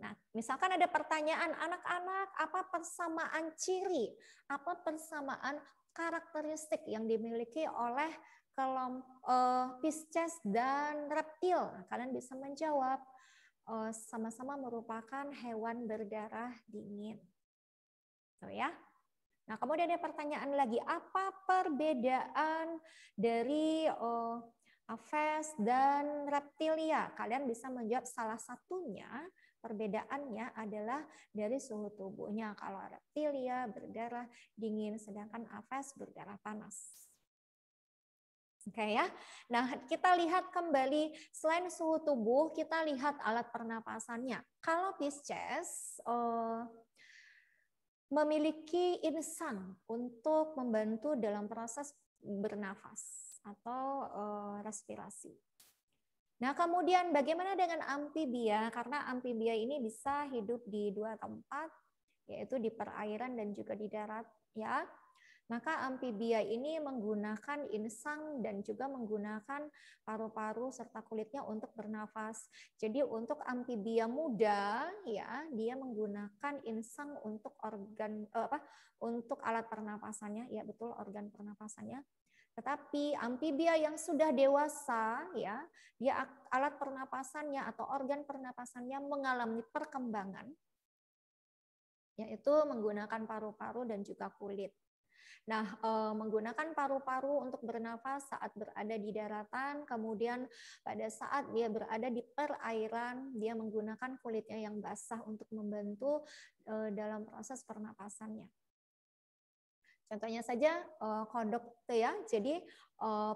Nah, misalkan ada pertanyaan anak-anak, apa persamaan ciri, apa persamaan karakteristik yang dimiliki oleh kelompok uh, Pisces dan reptil? Nah, kalian bisa menjawab Eh, sama-sama merupakan hewan berdarah dingin. So ya. Nah, kemudian ada pertanyaan lagi, apa perbedaan dari eh, aves dan reptilia? Kalian bisa menjawab salah satunya, perbedaannya adalah dari suhu tubuhnya. Kalau reptilia berdarah dingin, sedangkan aves berdarah panas. Oke okay, ya. Nah, kita lihat kembali selain suhu tubuh, kita lihat alat pernapasannya. Kalau Pisces eh, memiliki insan untuk membantu dalam proses bernafas atau uh, respirasi. Nah, kemudian bagaimana dengan amfibia? Karena amfibia ini bisa hidup di dua tempat, yaitu di perairan dan juga di darat, ya. Maka amfibia ini menggunakan insang dan juga menggunakan paru-paru serta kulitnya untuk bernafas. Jadi untuk amfibia muda ya, dia menggunakan insang untuk organ eh, apa? untuk alat pernapasannya, ya betul organ pernapasannya. Tetapi amfibia yang sudah dewasa ya, dia alat pernapasannya atau organ pernapasannya mengalami perkembangan yaitu menggunakan paru-paru dan juga kulit. Nah, eh, menggunakan paru-paru untuk bernafas saat berada di daratan, kemudian pada saat dia berada di perairan, dia menggunakan kulitnya yang basah untuk membantu eh, dalam proses pernapasannya. Contohnya saja eh, kodok itu ya. Jadi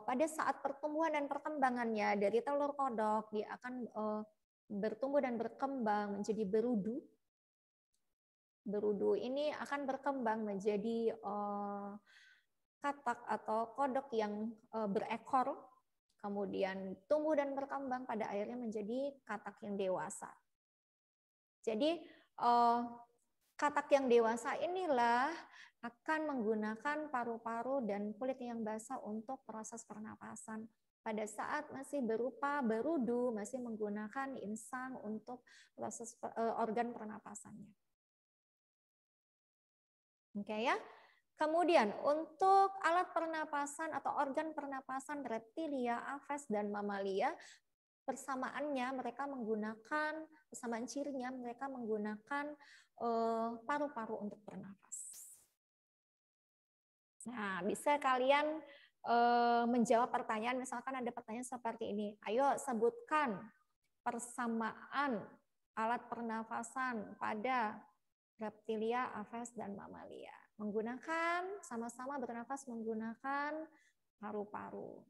pada saat pertumbuhan dan perkembangannya dari telur kodok dia akan bertumbuh dan berkembang menjadi berudu berudu ini akan berkembang menjadi eh, katak atau kodok yang eh, berekor, kemudian tumbuh dan berkembang pada akhirnya menjadi katak yang dewasa. Jadi eh, katak yang dewasa inilah akan menggunakan paru-paru dan kulit yang basah untuk proses pernapasan pada saat masih berupa berudu, masih menggunakan insang untuk proses organ pernapasannya. Oke okay, ya. Kemudian untuk alat pernapasan atau organ pernapasan reptilia, aves dan mamalia persamaannya mereka menggunakan persamaan cirinya mereka menggunakan eh, paru-paru untuk bernapas. Nah, bisa kalian eh, menjawab pertanyaan misalkan ada pertanyaan seperti ini. Ayo sebutkan persamaan alat pernafasan pada reptilia, aves, dan mamalia. Menggunakan, sama-sama bernafas menggunakan paru-paru.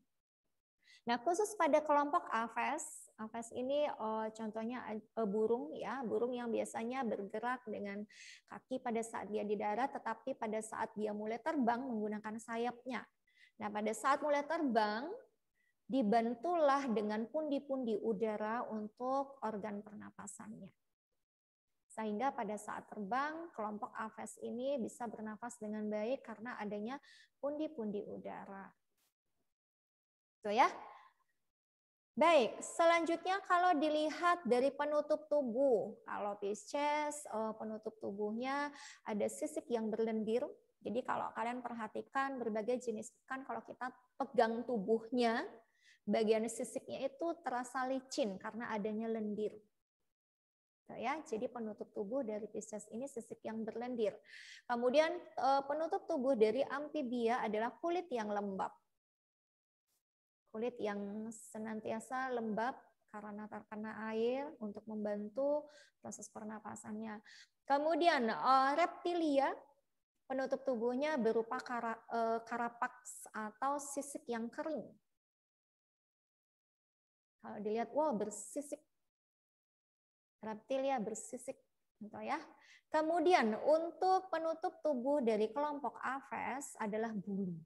Nah, khusus pada kelompok aves, aves ini oh, contohnya eh, burung ya, burung yang biasanya bergerak dengan kaki pada saat dia di darat, tetapi pada saat dia mulai terbang menggunakan sayapnya. Nah, pada saat mulai terbang, dibantulah dengan pundi-pundi udara untuk organ pernapasannya. Sehingga pada saat terbang, kelompok aves ini bisa bernafas dengan baik karena adanya pundi-pundi udara. Itu ya. Baik, selanjutnya kalau dilihat dari penutup tubuh, kalau Pisces eh, penutup tubuhnya ada sisik yang berlendir. Jadi kalau kalian perhatikan berbagai jenis ikan kalau kita pegang tubuhnya, bagian sisiknya itu terasa licin karena adanya lendir. Gitu ya. Jadi penutup tubuh dari Pisces ini sisik yang berlendir. Kemudian eh, penutup tubuh dari amfibia adalah kulit yang lembab. Kulit yang senantiasa lembab karena terkena air untuk membantu proses pernapasannya. Kemudian eh, reptilia penutup tubuhnya berupa kara, eh, karapaks atau sisik yang kering. Kalau dilihat, wow bersisik reptilia bersisik gitu ya. Kemudian untuk penutup tubuh dari kelompok Aves adalah bulu.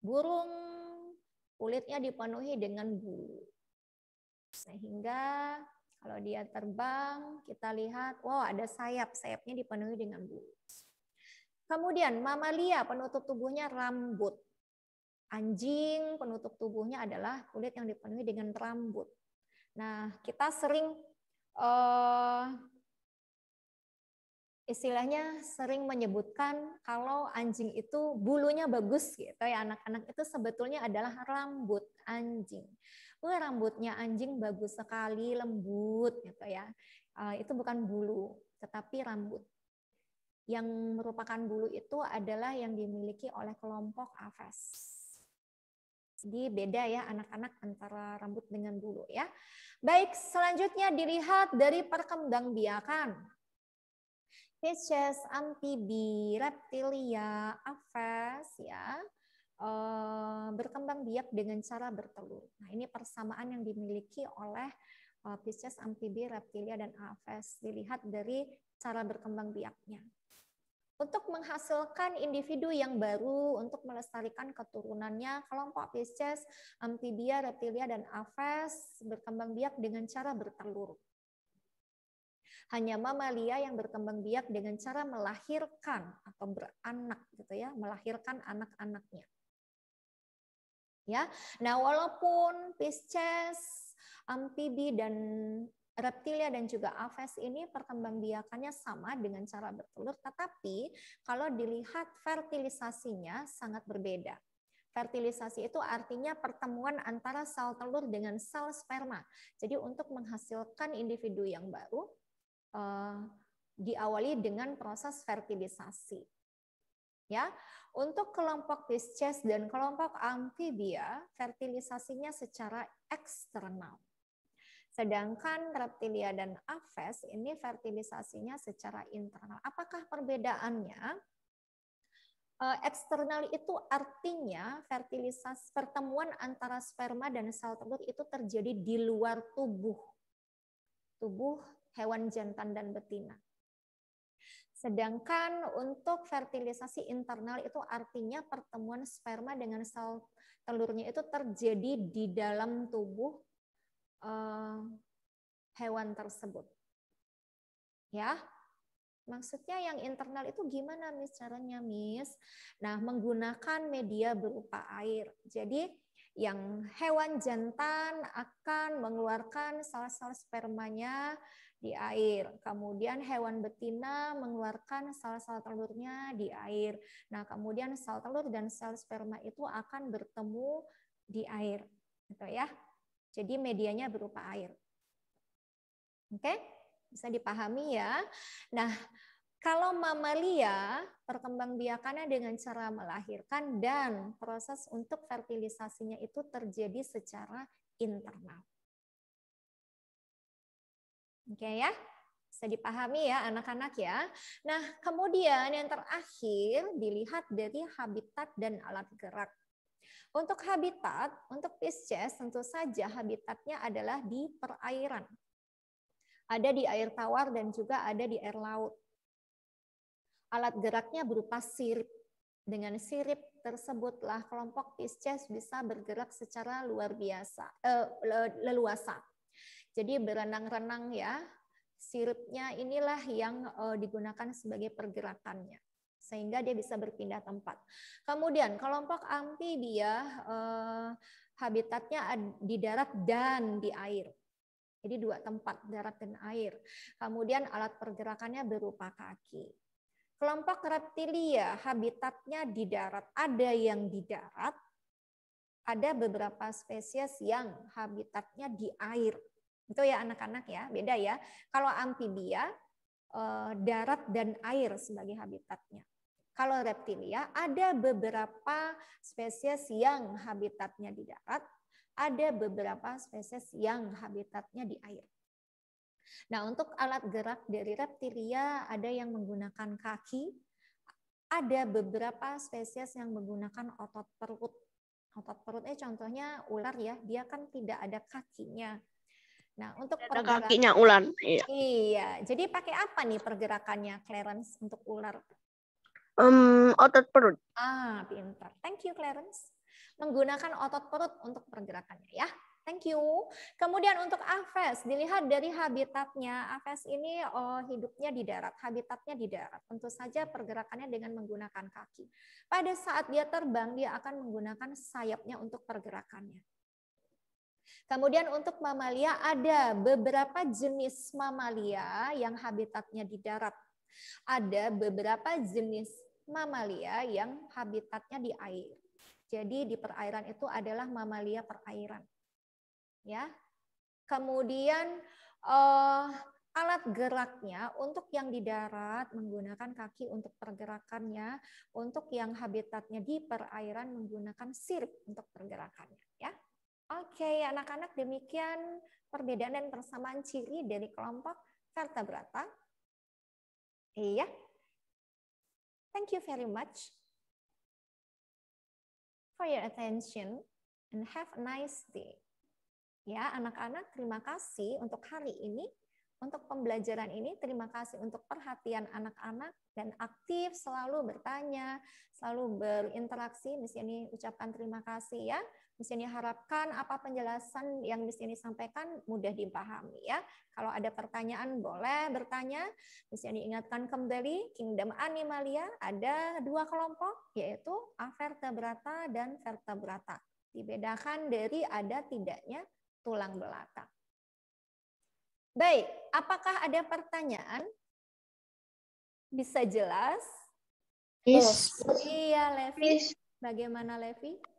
Burung kulitnya dipenuhi dengan bulu. Sehingga kalau dia terbang, kita lihat, wow ada sayap, sayapnya dipenuhi dengan bulu. Kemudian mamalia penutup tubuhnya rambut. Anjing penutup tubuhnya adalah kulit yang dipenuhi dengan rambut. Nah, kita sering uh, istilahnya sering menyebutkan kalau anjing itu bulunya bagus gitu ya anak-anak itu sebetulnya adalah rambut anjing. Wah, rambutnya anjing bagus sekali, lembut gitu ya. Uh, itu bukan bulu, tetapi rambut. Yang merupakan bulu itu adalah yang dimiliki oleh kelompok aves. Jadi beda ya anak-anak antara rambut dengan bulu ya. Baik, selanjutnya dilihat dari perkembangbiakan. Fishes, amphibi, reptilia, aves ya. Eh, berkembang biak dengan cara bertelur. Nah, ini persamaan yang dimiliki oleh fishes eh, amphibi, reptilia, dan aves. Dilihat dari cara berkembang biaknya. Untuk menghasilkan individu yang baru untuk melestarikan keturunannya, kelompok Pisces, Amphibia, Reptilia, dan Aves berkembang biak dengan cara bertelur. Hanya mamalia yang berkembang biak dengan cara melahirkan atau beranak gitu ya, melahirkan anak-anaknya. Ya. Nah, walaupun Pisces, amphibia, dan reptilia dan juga aves ini perkembangbiakannya sama dengan cara bertelur, tetapi kalau dilihat fertilisasinya sangat berbeda. Fertilisasi itu artinya pertemuan antara sel telur dengan sel sperma. Jadi untuk menghasilkan individu yang baru eh, diawali dengan proses fertilisasi. Ya, untuk kelompok Pisces dan kelompok amfibia, fertilisasinya secara eksternal Sedangkan reptilia dan aves ini fertilisasinya secara internal. Apakah perbedaannya? Eh, eksternal itu artinya fertilisasi pertemuan antara sperma dan sel telur itu terjadi di luar tubuh tubuh hewan jantan dan betina. Sedangkan untuk fertilisasi internal itu artinya pertemuan sperma dengan sel telurnya itu terjadi di dalam tubuh uh, hewan tersebut. Ya, Maksudnya yang internal itu gimana Miss caranya Miss? Nah, menggunakan media berupa air. Jadi yang hewan jantan akan mengeluarkan sel-sel spermanya di air. Kemudian hewan betina mengeluarkan sel-sel telurnya di air. Nah, kemudian sel telur dan sel sperma itu akan bertemu di air. Gitu ya. Jadi medianya berupa air. Oke? Bisa dipahami ya. Nah, kalau mamalia, perkembangbiakannya dengan cara melahirkan dan proses untuk fertilisasinya itu terjadi secara internal. Oke ya? Bisa dipahami ya anak-anak ya. Nah, kemudian yang terakhir dilihat dari habitat dan alat gerak. Untuk habitat, untuk Pisces tentu saja habitatnya adalah di perairan. Ada di air tawar dan juga ada di air laut. Alat geraknya berupa sirip. Dengan sirip tersebutlah kelompok Pisces bisa bergerak secara luar biasa, eh, leluasa. Jadi berenang-renang ya, siripnya inilah yang eh, digunakan sebagai pergerakannya sehingga dia bisa berpindah tempat. Kemudian kelompok amfibia eh, habitatnya di darat dan di air. Jadi dua tempat, darat dan air. Kemudian alat pergerakannya berupa kaki. Kelompok reptilia habitatnya di darat. Ada yang di darat, ada beberapa spesies yang habitatnya di air. Itu ya anak-anak ya, beda ya. Kalau amfibia eh, darat dan air sebagai habitatnya. Kalau reptilia, ada beberapa spesies yang habitatnya di darat, ada beberapa spesies yang habitatnya di air. Nah, untuk alat gerak dari reptilia, ada yang menggunakan kaki, ada beberapa spesies yang menggunakan otot perut. Otot perutnya contohnya ular ya, dia kan tidak ada kakinya. Nah, untuk ada pergerakan, kakinya ular. Iya. iya. Jadi pakai apa nih pergerakannya clearance untuk ular? Um, otot perut. Ah, pintar. Thank you, Clarence. Menggunakan otot perut untuk pergerakannya ya. Thank you. Kemudian untuk aves, dilihat dari habitatnya. Aves ini oh, hidupnya di darat, habitatnya di darat. Tentu saja pergerakannya dengan menggunakan kaki. Pada saat dia terbang, dia akan menggunakan sayapnya untuk pergerakannya. Kemudian untuk mamalia ada beberapa jenis mamalia yang habitatnya di darat ada beberapa jenis mamalia yang habitatnya di air. Jadi di perairan itu adalah mamalia perairan. Ya. Kemudian uh, alat geraknya untuk yang di darat menggunakan kaki untuk pergerakannya, untuk yang habitatnya di perairan menggunakan sirip untuk pergerakannya, ya. Oke, anak-anak demikian perbedaan dan persamaan ciri dari kelompok vertebrata Iya. Thank you very much for your attention and have a nice day. Ya, anak-anak, terima kasih untuk hari ini, untuk pembelajaran ini, terima kasih untuk perhatian anak-anak dan aktif selalu bertanya, selalu berinteraksi. Di sini ucapkan terima kasih ya di sini harapkan apa penjelasan yang di sini sampaikan mudah dipahami ya. Kalau ada pertanyaan boleh bertanya. Di sini ingatkan kembali kingdom animalia ada dua kelompok yaitu avertebrata dan vertebrata. Dibedakan dari ada tidaknya tulang belakang. Baik, apakah ada pertanyaan? Bisa jelas? Yes. Iya, Levi. Yes. Bagaimana Levi?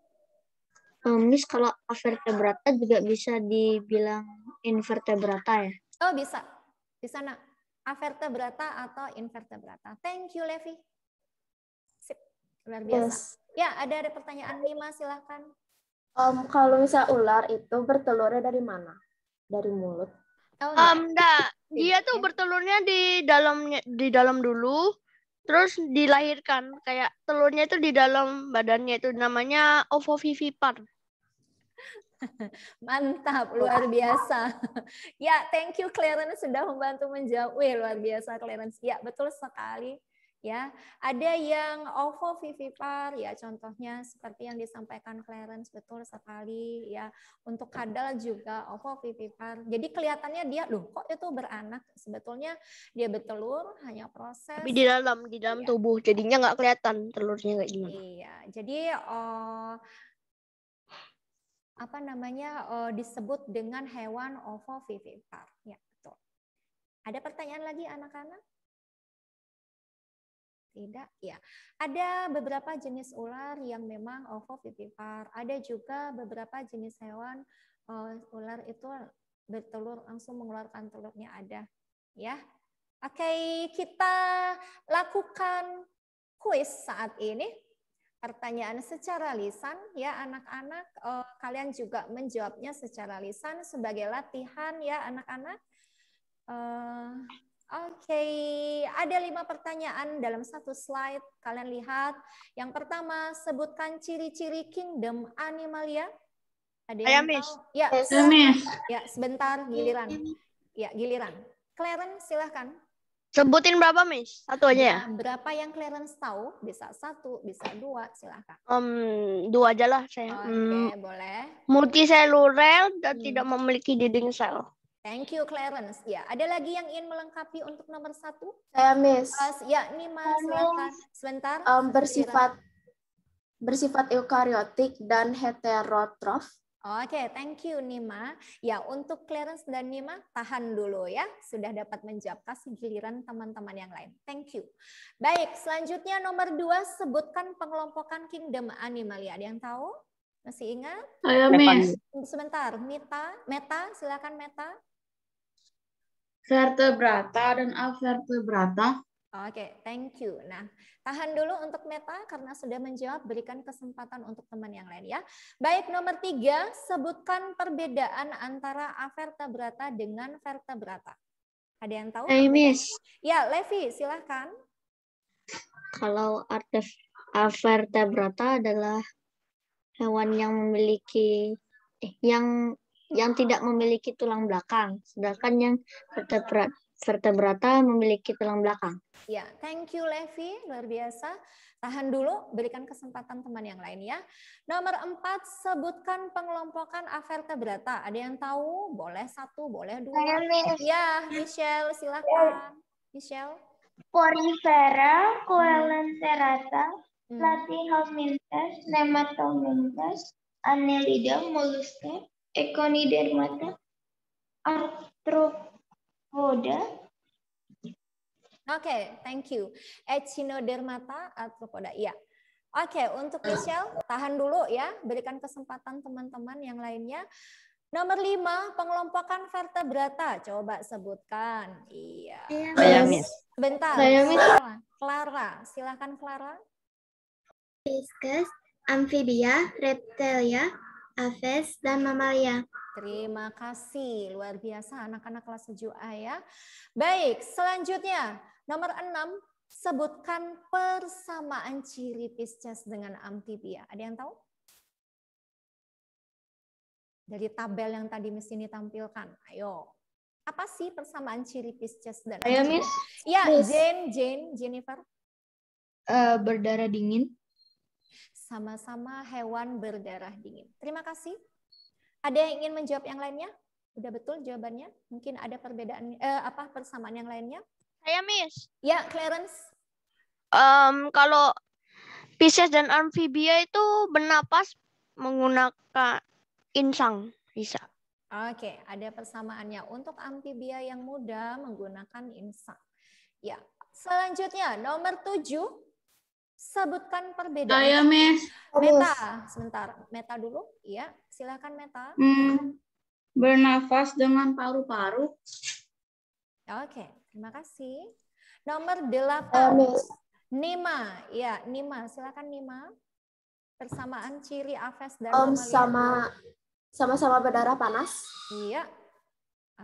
um, Miss kalau avertebrata juga bisa dibilang invertebrata ya? Oh bisa, bisa nak. Avertebrata atau invertebrata. Thank you Levi. Sip, luar biasa. Yes. Ya ada ada pertanyaan mas silahkan. Um, kalau misalnya ular itu bertelurnya dari mana? Dari mulut? Oh, enggak. um, enggak. Dia iya. tuh bertelurnya di dalam di dalam dulu, terus dilahirkan kayak telurnya itu di dalam badannya itu namanya ovovivipar. Mantap, luar biasa. ya, thank you Clarence sudah membantu menjawab. Wih, luar biasa Clarence. Ya, betul sekali. Ya, ada yang ovo vivipar ya contohnya seperti yang disampaikan Clarence betul sekali ya. Untuk kadal juga ovo vivipar. Jadi kelihatannya dia loh kok itu beranak sebetulnya dia bertelur hanya proses tapi di dalam di dalam ya. tubuh jadinya nggak kelihatan telurnya kayak gimana. Iya, jadi oh, apa namanya uh, disebut dengan hewan ovovivipar. Ya, betul. Ada pertanyaan lagi anak-anak? Tidak, ya. Ada beberapa jenis ular yang memang ovovivipar. Ada juga beberapa jenis hewan uh, ular itu bertelur langsung mengeluarkan telurnya ada, ya. Oke, okay, kita lakukan kuis saat ini pertanyaan secara lisan ya anak-anak eh, kalian juga menjawabnya secara lisan sebagai latihan ya anak-anak eh, Oke, okay. ada lima pertanyaan dalam satu slide. Kalian lihat, yang pertama sebutkan ciri-ciri kingdom animalia. Ada yang Ya, yes. Ya, sebentar giliran. Ya, giliran. Clarence, silahkan. Sebutin berapa, Miss? Satu aja ya? Nah, berapa yang Clarence tahu? Bisa satu, bisa dua, silahkan. Um, dua aja lah saya. Oke, okay, hmm. boleh. Multiselurel dan hmm. tidak memiliki dinding sel. Thank you, Clarence. Ya, ada lagi yang ingin melengkapi untuk nomor satu? Saya, Miss. Mas, ya, ini Mas, Sebentar. Um, bersifat bersifat eukariotik dan heterotrof Oke, okay, thank you Nima. Ya, untuk clearance dan Nima, tahan dulu ya. Sudah dapat menjawab. Kasih giliran teman-teman yang lain. Thank you. Baik, selanjutnya nomor dua, sebutkan pengelompokan kingdom animalia. Ya, ada yang tahu? Masih ingat? Ayo, Sebentar, Meta, Meta, silakan Meta. Vertebrata dan Avertebrata. Oke, okay, thank you. Nah, tahan dulu untuk meta karena sudah menjawab, berikan kesempatan untuk teman yang lain ya. Baik, nomor tiga, sebutkan perbedaan antara avertebrata dengan vertebrata. Ada yang tahu? Hey, miss. Ya, Levi, silahkan. Kalau avertebrata adalah hewan yang memiliki eh, yang yang tidak memiliki tulang belakang, sedangkan yang vertebrata serta berata memiliki tulang belakang. Ya, thank you Levi, luar biasa. Tahan dulu, berikan kesempatan teman yang lain ya. Nomor empat, sebutkan pengelompokan averta berata. Ada yang tahu? Boleh satu, boleh dua. Saya, Ya, Michelle, silakan. Michelle. Porifera, Coelenterata, hmm. hmm. Platyhelminthes, Nematomintes, Annelida, Mollusca, Echinodermata, Arthropod, Oke, okay, thank you. Echinodermata arthropoda. Iya. Oke, okay, untuk Michelle, tahan dulu ya. Berikan kesempatan teman-teman yang lainnya. Nomor lima, pengelompokan vertebrata. Coba sebutkan. Iya. iya Saya miss. Bentar. Saya miss. Clara, Silahkan, silakan Clara. Fiskus, amfibia, reptilia, aves, dan mamalia. Terima kasih, luar biasa anak-anak kelas 7A ya. Baik, selanjutnya nomor 6, sebutkan persamaan ciri Pisces dengan Amphibia. Ada yang tahu? Dari tabel yang tadi Miss ini tampilkan, ayo. Apa sih persamaan ciri Pisces dan Amphibia? Ayo Miss. Ya, Jane, Jane, Jennifer. Uh, berdarah dingin sama-sama hewan berdarah dingin. Terima kasih. Ada yang ingin menjawab yang lainnya? Udah betul jawabannya? Mungkin ada perbedaan eh, apa persamaan yang lainnya? Saya Miss. Ya, Clarence. Um, kalau Pisces dan amfibia itu bernapas menggunakan insang, bisa. Oke, ada persamaannya. Untuk amfibia yang muda menggunakan insang. Ya, selanjutnya nomor tujuh sebutkan perbedaan. Saya, Miss. Meta, sebentar. Meta dulu. Iya, silakan Meta. Hmm, bernafas dengan paru-paru. Oke, terima kasih. Nomor delapan. Nima, ya Nima, silakan Nima. Persamaan ciri afes dan um, sama sama-sama berdarah panas. Iya.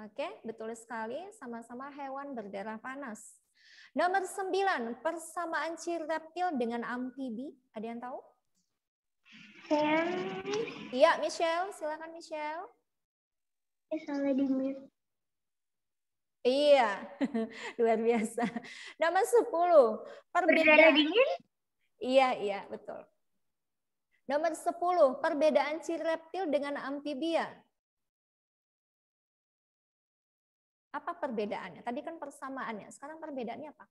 Oke, betul sekali. Sama-sama hewan berdarah panas. Nomor sembilan, persamaan ciri reptil dengan amfibi. Ada yang tahu? Iya, Iya, Michelle. Silakan Michelle. Saya eh, salah di mute. Iya, luar biasa. Nomor sepuluh, perbedaan. dingin? Iya, iya, betul. Nomor sepuluh, perbedaan ciri reptil dengan amfibia. Apa perbedaannya? Tadi kan persamaannya, sekarang perbedaannya apa?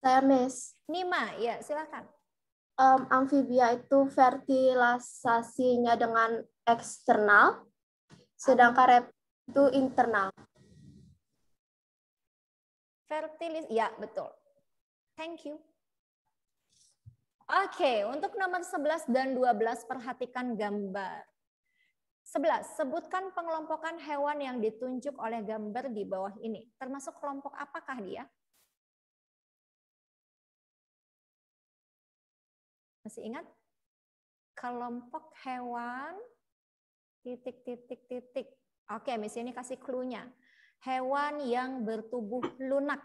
Saya Miss. Nima, ya silakan. Um, amfibia itu fertilisasinya dengan eksternal, sedangkan reptil itu internal. Fertilis, ya betul. Thank you. Oke, okay, untuk nomor 11 dan 12 perhatikan gambar. 11. Sebutkan pengelompokan hewan yang ditunjuk oleh gambar di bawah ini. Termasuk kelompok apakah dia? Masih ingat? Kelompok hewan titik titik titik. Oke, Miss ini kasih clue-nya. Hewan yang bertubuh lunak.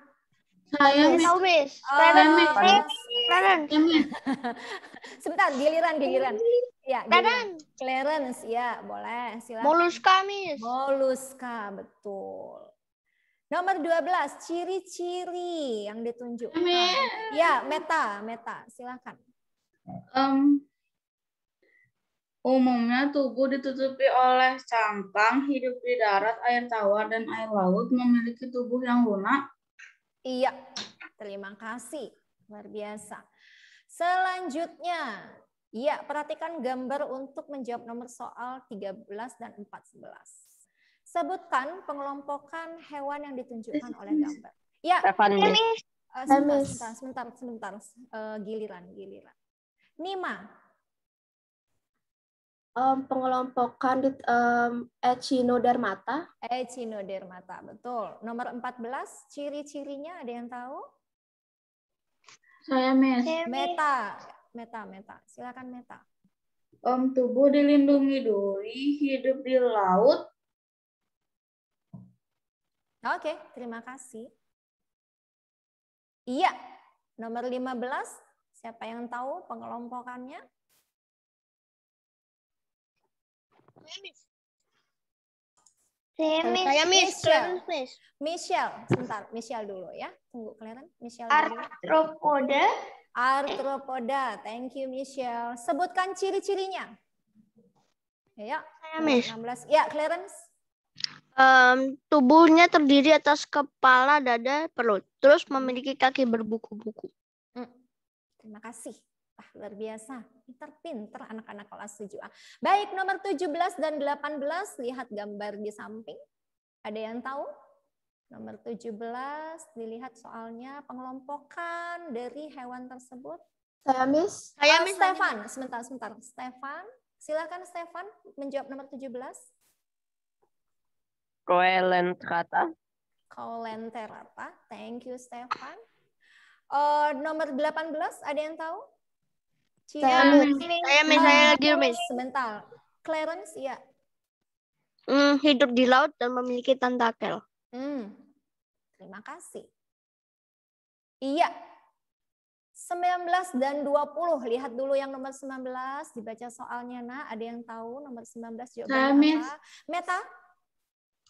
Saya Miss. Oh, Sebentar, giliran giliran. Ya, Clearance. Clarence, ya boleh. Silakan. Moluska, Miss. Moluska, betul. Nomor 12, ciri-ciri yang ditunjukkan. Ya, meta, meta. Silakan. Um, umumnya tubuh ditutupi oleh cangkang, hidup di darat, air tawar, dan air laut, memiliki tubuh yang lunak. Iya, terima kasih. Luar biasa. Selanjutnya, Iya, perhatikan gambar untuk menjawab nomor soal 13 dan 14. Sebutkan pengelompokan hewan yang ditunjukkan oleh gambar. Ya, ini eh, sebentar, sebentar, sebentar, eh, giliran, giliran. Nima. Um, pengelompokan di um, Echinodermata. Echinodermata, betul. Nomor 14, ciri-cirinya ada yang tahu? Saya, Mes. Meta. Meta, Meta. Silakan Meta. Um, tubuh dilindungi duri, hidup di laut. Oke, terima kasih. Iya, nomor 15. Siapa yang tahu pengelompokannya? Saya Miss. Saya Miss. Michelle. Michelle, sebentar. Michelle dulu ya. Tunggu, kelihatan. Michelle dulu. Arthropoda. Arthropoda. Thank you Michelle. Sebutkan ciri-cirinya. Ya, ya. saya Miss. belas. Ya, Clarence. Um, tubuhnya terdiri atas kepala, dada, perut. Terus memiliki kaki berbuku-buku. Hmm. Terima kasih. Wah, luar biasa. Pinter-pinter anak-anak kelas 7A. Ah. Baik, nomor 17 dan 18. Lihat gambar di samping. Ada yang tahu? Nomor 17 dilihat soalnya pengelompokan dari hewan tersebut. Saya Miss. Saya oh, Miss Stefan. Sebentar, sebentar. Stefan, silakan Stefan menjawab nomor 17. Koelenterata. Koelenterata. Thank you Stefan. Uh, nomor 18 ada yang tahu? Cia. Saya Miss. Saya Miss, saya lagi Miss. Sebentar. Clarence ya. Mm, hidup di laut dan memiliki tentakel. Hmm, Terima kasih. Iya. 19 dan 20. Lihat dulu yang nomor 19. Dibaca soalnya, Nak. Ada yang tahu nomor 19 juga? apa? Meta?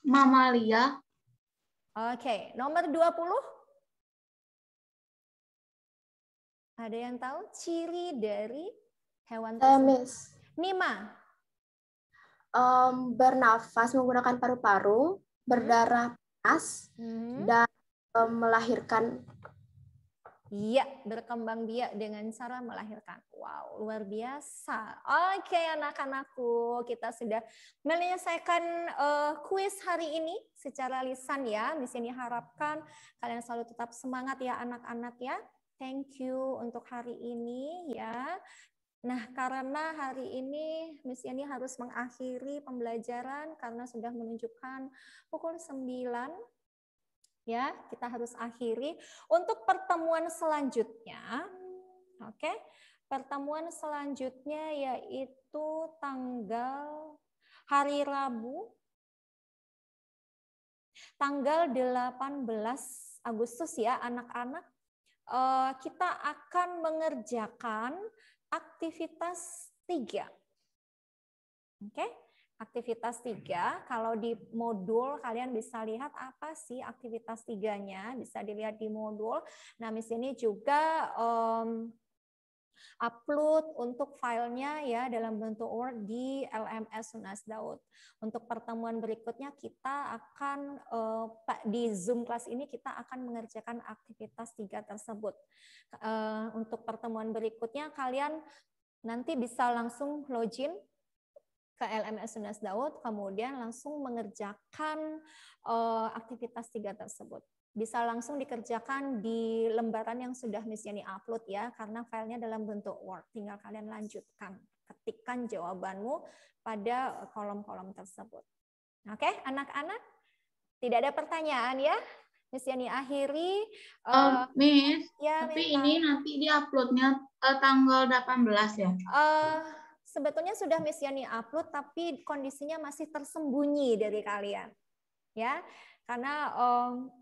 Mamalia. Oke. Okay. Nomor 20? Ada yang tahu ciri dari hewan tersebut? Nima. Um, bernafas menggunakan paru-paru, berdarah panas hmm. dan e, melahirkan. Iya, berkembang biak dengan cara melahirkan. Wow, luar biasa. Oke, anak-anakku, kita sudah menyelesaikan uh, kuis hari ini secara lisan ya. Di sini harapkan kalian selalu tetap semangat ya anak-anak ya. Thank you untuk hari ini ya. Nah, karena hari ini Miss Yani harus mengakhiri pembelajaran karena sudah menunjukkan pukul 9 ya, kita harus akhiri untuk pertemuan selanjutnya. Oke. Okay? Pertemuan selanjutnya yaitu tanggal hari Rabu tanggal 18 Agustus ya anak-anak eh, kita akan mengerjakan aktivitas tiga, Oke, okay? aktivitas tiga, Kalau di modul kalian bisa lihat apa sih aktivitas tiganya, bisa dilihat di modul. Nah, di sini juga um, upload untuk filenya ya dalam bentuk Word di LMS Sunas Daud. Untuk pertemuan berikutnya kita akan Pak eh, di Zoom kelas ini kita akan mengerjakan aktivitas tiga tersebut. Eh, untuk pertemuan berikutnya kalian nanti bisa langsung login ke LMS Sunas Daud, kemudian langsung mengerjakan eh, aktivitas tiga tersebut bisa langsung dikerjakan di lembaran yang sudah Miss Yani upload ya, karena filenya dalam bentuk Word. Tinggal kalian lanjutkan, ketikkan jawabanmu pada kolom-kolom tersebut. Oke, anak-anak? Tidak ada pertanyaan ya? Miss Yani akhiri. Eh, um, uh, Miss, ya, tapi Miss, ini nanti diuploadnya uh, eh, tanggal 18 ya? Uh, sebetulnya sudah Miss Yani upload, tapi kondisinya masih tersembunyi dari kalian. Ya, karena um,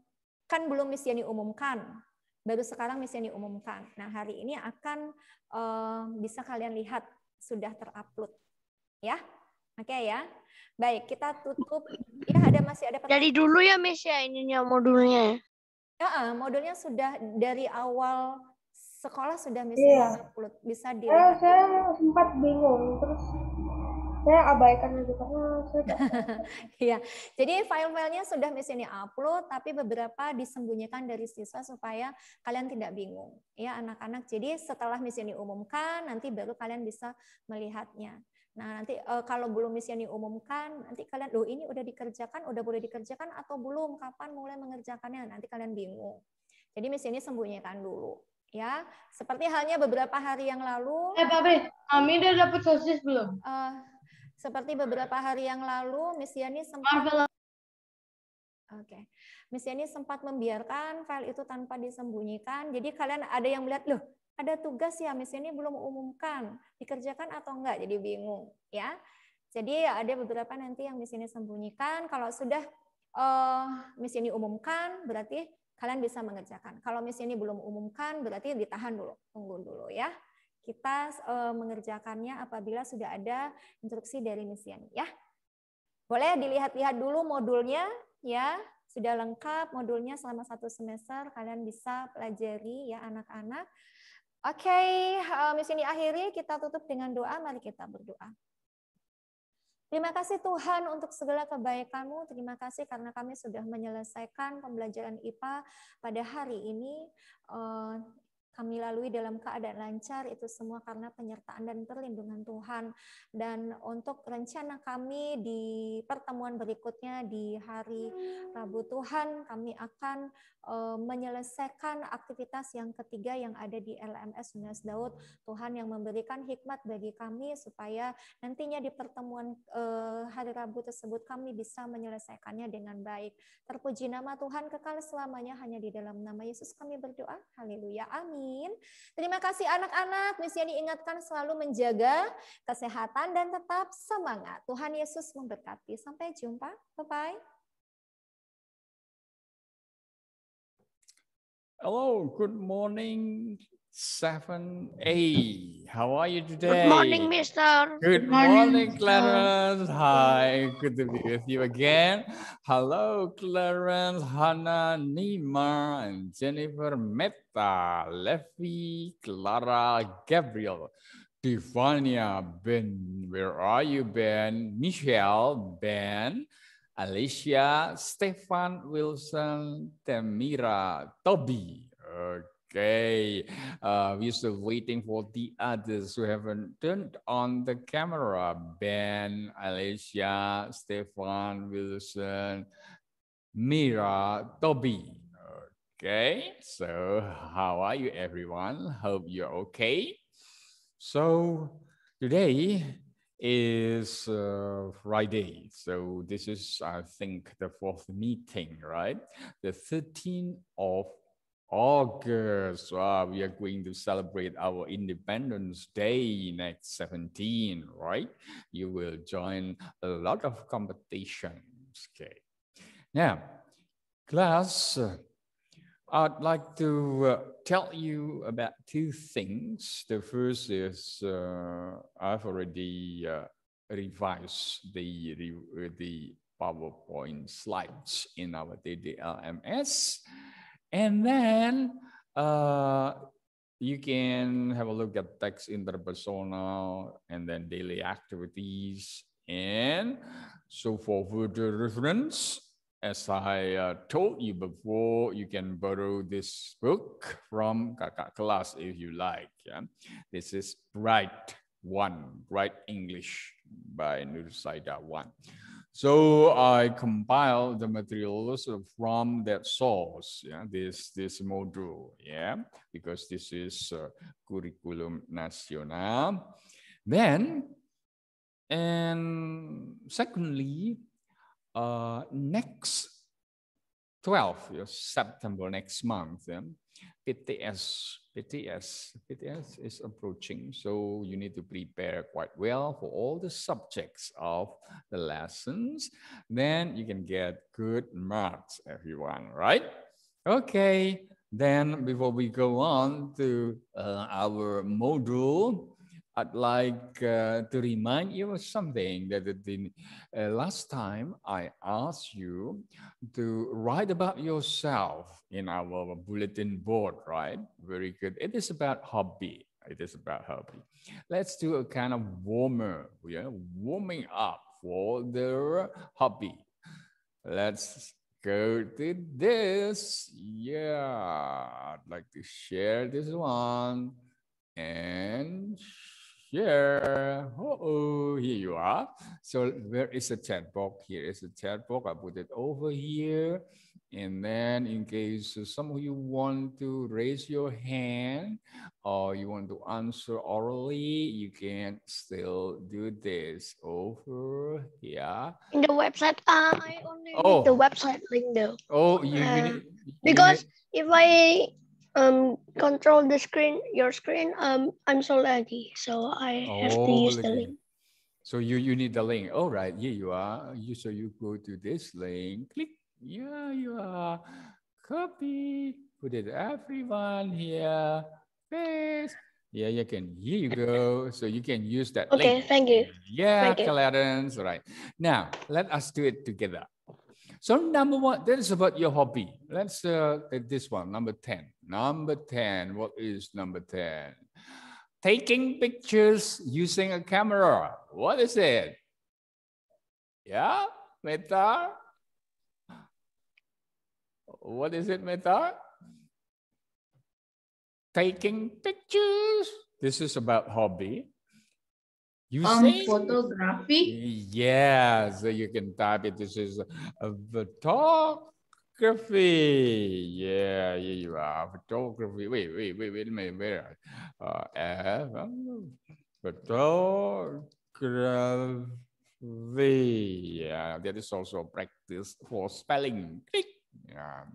kan belum misi yang diumumkan, baru sekarang misi yang diumumkan. Nah hari ini akan uh, bisa kalian lihat sudah terupload, ya. Oke okay, ya. Baik, kita tutup. Ya, ada masih ada pertanyaan. Dari dulu ya, Miss ya, ininya modulnya. Ya, modulnya sudah dari awal sekolah sudah Miss yeah. Iya. upload. Bisa di eh, saya sempat bingung terus saya abaikan aja karena ah, saya Iya. Jadi file-filenya sudah misalnya upload tapi beberapa disembunyikan dari siswa supaya kalian tidak bingung. Ya anak-anak. Jadi setelah misalnya umumkan, nanti baru kalian bisa melihatnya. Nah, nanti e, kalau belum misalnya umumkan, nanti kalian loh ini udah dikerjakan, udah boleh dikerjakan atau belum? Kapan mulai mengerjakannya? Nanti kalian bingung. Jadi misalnya sembunyikan dulu ya seperti halnya beberapa hari yang lalu eh Pak Bri, udah dapat sosis belum? Uh, seperti beberapa hari yang lalu, Miss Yani sempat Oke. Okay. Miss Yani sempat membiarkan file itu tanpa disembunyikan. Jadi kalian ada yang melihat, loh ada tugas ya Miss Yani belum umumkan, dikerjakan atau enggak, jadi bingung. ya. Jadi ada beberapa nanti yang Miss Yani sembunyikan. Kalau sudah uh, Miss Yani umumkan, berarti kalian bisa mengerjakan. Kalau Miss Yani belum umumkan, berarti ditahan dulu, tunggu dulu ya kita uh, mengerjakannya apabila sudah ada instruksi dari mesin ya. Boleh dilihat-lihat dulu modulnya ya, sudah lengkap modulnya selama satu semester kalian bisa pelajari ya anak-anak. Oke, okay, uh, eh, misi diakhiri kita tutup dengan doa, mari kita berdoa. Terima kasih Tuhan untuk segala kebaikanmu. Terima kasih karena kami sudah menyelesaikan pembelajaran IPA pada hari ini. Eh, kami lalui dalam keadaan lancar itu semua karena penyertaan dan perlindungan Tuhan dan untuk rencana kami di pertemuan berikutnya di hari Rabu Tuhan kami akan uh, menyelesaikan aktivitas yang ketiga yang ada di LMS Unes Daud Tuhan yang memberikan hikmat bagi kami supaya nantinya di pertemuan uh, hari Rabu tersebut kami bisa menyelesaikannya dengan baik terpuji nama Tuhan kekal selamanya hanya di dalam nama Yesus kami berdoa haleluya amin Amin. Terima kasih anak-anak. Misi yang diingatkan selalu menjaga kesehatan dan tetap semangat. Tuhan Yesus memberkati. Sampai jumpa. Bye-bye. Hello, good morning 7A. How are you today? Good morning, mister. Good, morning, morning Clarence. Hi, good to be with you again. Hello, Clarence, Hannah, Nima, and Jennifer, Meta, Leffy, Clara, Gabriel, Divania, Ben. Where are you, Ben? Michelle, Ben. Alicia, Stefan, Wilson, Tamira, Toby. Okay. Okay, uh, we're still waiting for the others who haven't turned on the camera. Ben, Alicia, Stefan, Wilson, Mira, Toby. Okay, so how are you everyone? Hope you're okay. So today is uh, Friday. So this is, I think, the fourth meeting, right? The 13th of August, uh, we are going to celebrate our Independence Day next 17, right? You will join a lot of competitions. Okay. Now, class, I'd like to uh, tell you about two things. The first is uh, I've already uh, revised the, the, uh, the PowerPoint slides in our DDLMS. And then uh, you can have a look at text interpersonal and then daily activities and so for further reference, as I uh, told you before, you can borrow this book from Kakak class if you like. Yeah? This is Bright One, Bright English by Nusaida One. So I compile the materials from that source, yeah, this, this module, yeah, because this is uh, Curriculum Nacional. Then, and secondly, uh, next 12 yeah, September next month, yeah, PTS. PTS. PTS is approaching, so you need to prepare quite well for all the subjects of the lessons. Then you can get good marks, everyone, right? Okay, then before we go on to uh, our module, I'd like uh, to remind you of something that the uh, last time I asked you to write about yourself in our bulletin board, right? Very good. It is about hobby. It is about hobby. Let's do a kind of warmer, yeah, warming up for the hobby. Let's go to this. Yeah, I'd like to share this one and share. oh, here you are. So there is a chat box. Here is a chat box. I put it over here. And then in case some of you want to raise your hand or you want to answer orally, you can still do this over here. In the website, uh, I only oh. need the website link though. Oh, you, uh, you need, you because need. if I um control the screen your screen um i'm so laggy so i oh, have to oh, use the link so you you need the link all right here you are you so you go to this link click yeah you are copy put it everyone here paste yeah you can here you go so you can use that okay link. thank you yeah thank you. Clarence. all right now let us do it together so number one, that is about your hobby. Let's uh, at this one, number 10. Number 10, what is number 10? Taking pictures using a camera. What is it? Yeah, Meta? What is it, Meta? Taking pictures. This is about hobby. You um, say photography? Yes, you can type it. This is a photography. Yeah, yeah, you are photography. Wait, wait, wait, wait a minute. Where? Uh, F, photography. Yeah, that is also practice for spelling. Yeah.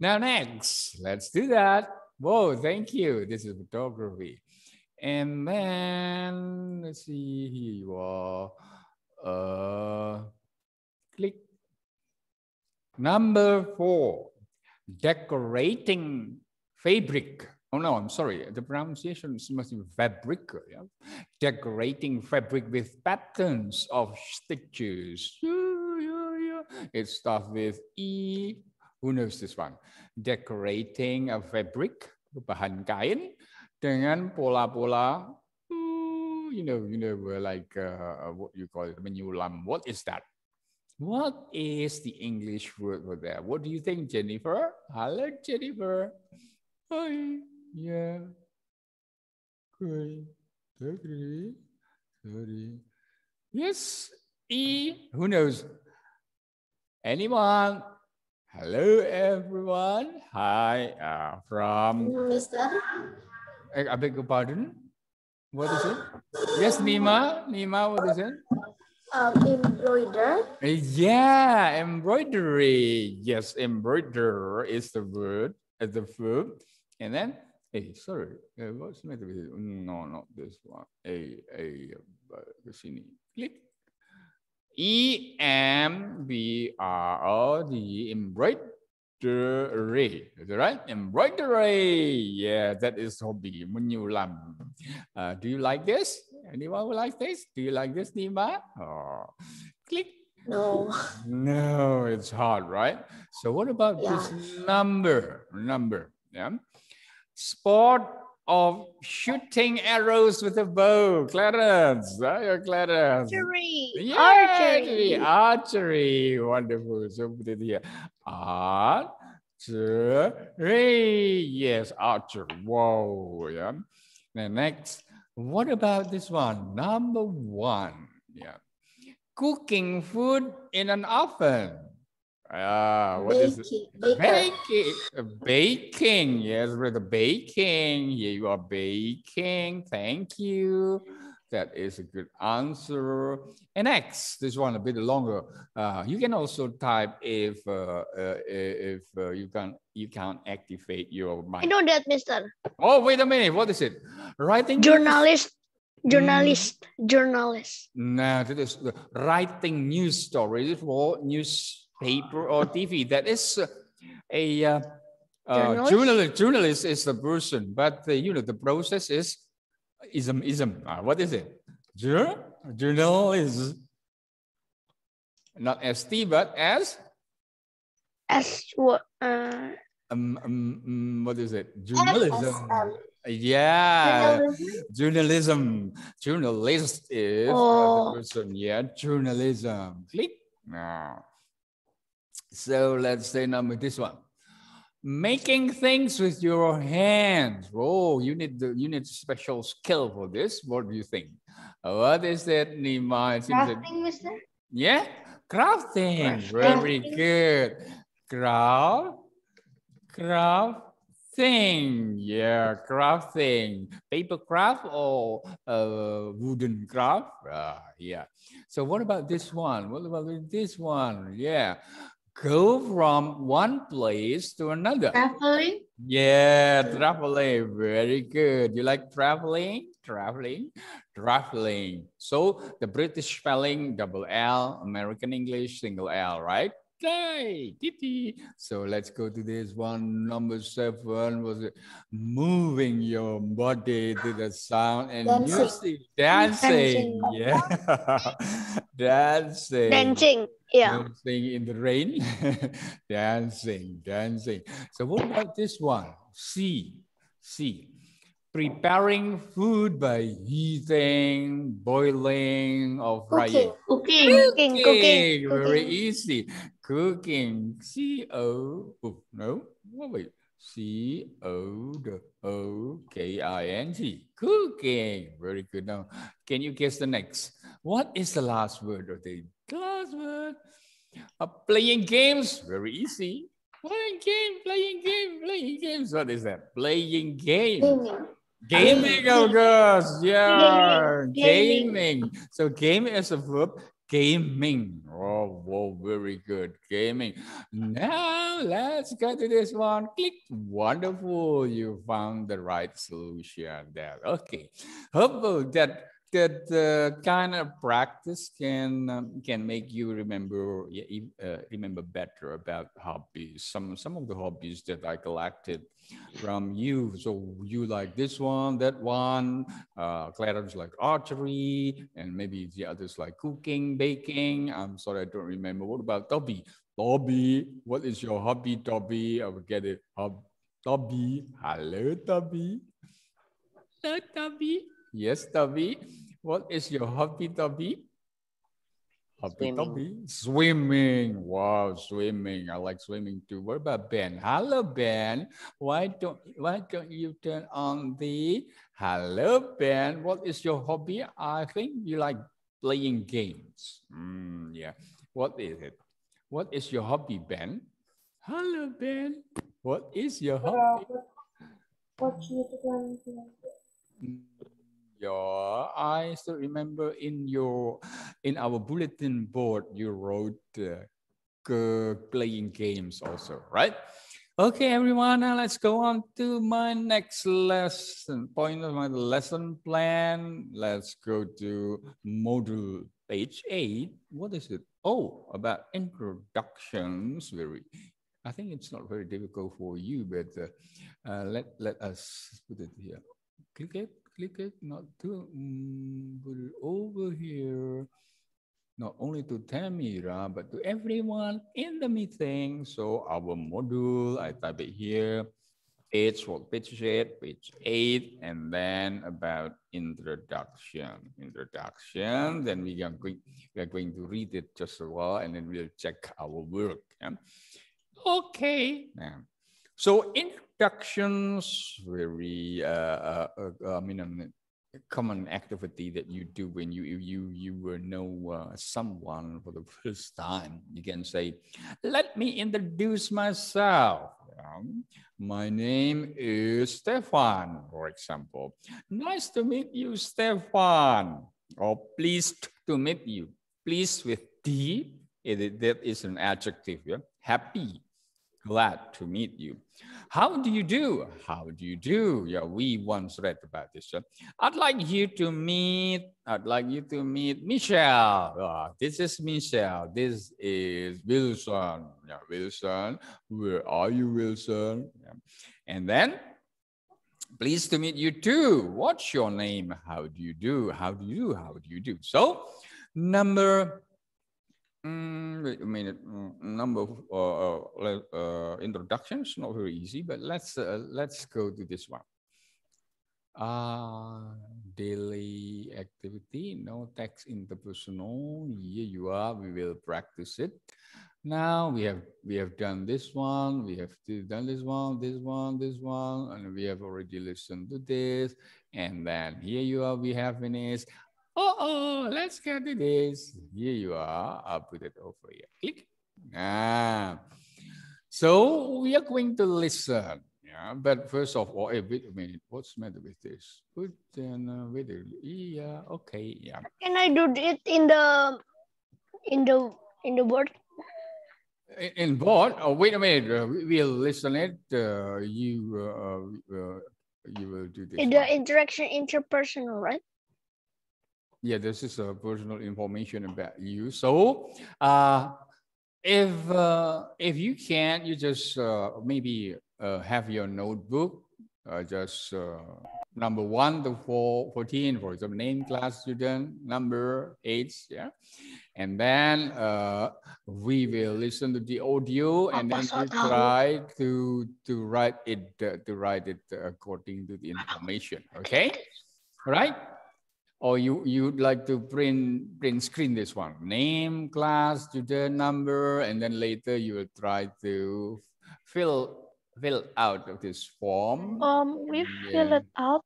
Now next, let's do that. Whoa, thank you. This is photography. And then let's see, you are. uh, click number four, decorating fabric. Oh no, I'm sorry. The pronunciation must be fabric. Yeah? Decorating fabric with patterns of stitches. It starts with E. Who knows this one? Decorating a fabric, bahan kain dengan pola-pola hmm, you know you know like uh, uh, what you call it menyulam what is that what is the english word for that what do you think jennifer hello jennifer hi yeah good Sorry. Sorry. Yes, E. Who knows? Anyone? Hello, everyone. Hi, uh, from. Mister. I, I beg your pardon. What is it? Yes, Nima. Nima, what is it? Um, embroider. Yeah, embroidery. Yes, embroider is the word, is uh, the verb. And then, hey, sorry, uh, what's the matter with it? No, not this one. Hey, hey, Cassini. Click. E M B R O D, embroidery embroidery. Is that right? Embroidery. Yeah, that is hobby. Menyulam. Uh, do you like this? Anyone who likes this? Do you like this, Nima? Oh, click. No. No, it's hard, right? So what about yeah. this number? Number. Yeah. Sport of shooting arrows with a bow. Clarence, right? You're Clarence. Archery. archery. Archery. Wonderful. So put it here art, three. Yes, archer. Whoa. Yeah. The next, what about this one? Number one. Yeah. Cooking food in an oven. Ah, what baking. is it? Baking. Baking. Yes, with the baking. Here you are baking. Thank you. That is a good answer. And X, this one a bit longer. Uh, you can also type if uh, uh, if uh, you can you can activate your mind. I know that, Mister. Oh, wait a minute. What is it? Writing journalist. News? Journalist, mm. journalist. No, that is writing news stories for newspaper or TV. That is a uh, uh, journalist? journalist. Journalist is the person, but you know the process is ism ism. Uh, what is it? Jur journal is not st but as as what uh, um, um, um, what is it journalism yeah journalism? journalism journalist is oh. the person yeah journalism click Yeah. so let's say number this one making things with your hands. Oh, you need the, you need special skill for this. What do you think? What is that, Nima? Crafting, that... Mister. Yeah, crafting. Very good. Craft, crafting. thing. Yeah, crafting. Paper craft or uh, wooden craft. Uh, yeah. So what about this one? What about this one? Yeah go from one place to another. Traveling? Yeah, traveling. Very good. You like traveling? Traveling, traveling. So the British spelling double L, American English single L, right? Guy, Kitty. So let's go to this one. Number seven was moving your body to the sound and dancing. music. Dancing. dancing. Yeah. dancing. Dancing. Yeah. Dancing in the rain. dancing. Dancing. So what about this one? C. C. Preparing food by heating, boiling, or frying. Cooking. Cooking. Cooking. Cooking. Very easy cooking. C O. Oh, no. Oh, wait. C O O K I N G. Cooking. Very good. Now, can you guess the next? What is the last word of the last word? Uh, playing games. Very easy. Playing game, playing game, playing games. What is that? Playing game. Gaming. Gaming, of Yeah. Gaming. gaming. So game is a verb gaming. Oh, whoa, very good. Gaming. Now let's go to this one. Click. Wonderful. You found the right solution there. Okay. Hope that that uh, kind of practice can um, can make you remember uh, remember better about hobbies. Some some of the hobbies that I collected from you. So you like this one, that one. Uh, Clara's like archery, and maybe the others like cooking, baking. I'm sorry, I don't remember. What about Toby? Toby, what is your hobby, Toby? I would get it. Hub, hello, Toby. Hello, Toby. Yes, Toby. What is your hobby, Toby? Hobby, swimming. Toby. Swimming. Wow, swimming. I like swimming too. What about Ben? Hello, Ben. Why don't Why don't you turn on the Hello, Ben? What is your hobby? I think you like playing games. Mm, yeah. What is it? What is your hobby, Ben? Hello, Ben. What is your hobby? Hello. What you doing? Hmm. Yeah, I still remember in your in our bulletin board you wrote uh, playing games also, right? Okay, everyone, now let's go on to my next lesson point of my lesson plan. Let's go to module page eight. What is it? Oh, about introductions. Very, I think it's not very difficult for you, but uh, uh, let let us put it here. Click it click it not to um, over here not only to Tamira, but to everyone in the meeting. So our module, I type it here, page for page eight, page eight, and then about introduction. Introduction, then we are going, we are going to read it just a while, and then we'll check our work. Yeah? Okay. Yeah. So introductions very uh, uh, uh, I mean, um, common activity that you do when you you you uh, know uh, someone for the first time you can say let me introduce myself um, my name is stefan for example nice to meet you stefan or pleased to meet you pleased with d it, that is an adjective yeah? happy glad to meet you. How do you do? How do you do? Yeah, we once read about this. Uh, I'd like you to meet, I'd like you to meet Michelle. Ah, this is Michelle. This is Wilson. Yeah, Wilson, where are you, Wilson? Yeah. And then, pleased to meet you too. What's your name? How do you do? How do you do? How do you do? So, number Mm, wait a minute. Mm, number of uh, uh, uh, introductions, not very easy, but let's uh, let's go to this one. Uh, daily activity, no text interpersonal. Here you are. We will practice it. Now we have we have done this one. We have done this one, this one, this one, and we have already listened to this. And then here you are. We have finished oh, let's get to this. Here you are. I'll put it over here. Click. Ah. So we are going to listen. Yeah, but first of all, hey, eh, wait a minute. What's the matter with this? Put and uh, wait. A, yeah, okay. Yeah. Can I do it in the in the in the board? In, in board? Oh, wait a minute. Uh, we, will listen it. Uh, you uh, uh you will do this. The one. interaction interpersonal, right? yeah, this is a personal information about you. So uh, if uh, if you can, you just uh, maybe uh, have your notebook. Uh, just uh, number one to four, 14, for example, name class student, number eight, yeah. And then we will listen to the audio and then we try to, to write it, to write it according to the information, okay? All right? or you you'd like to print print screen this one name class student number and then later you will try to fill fill out of this form um we yeah. fill it out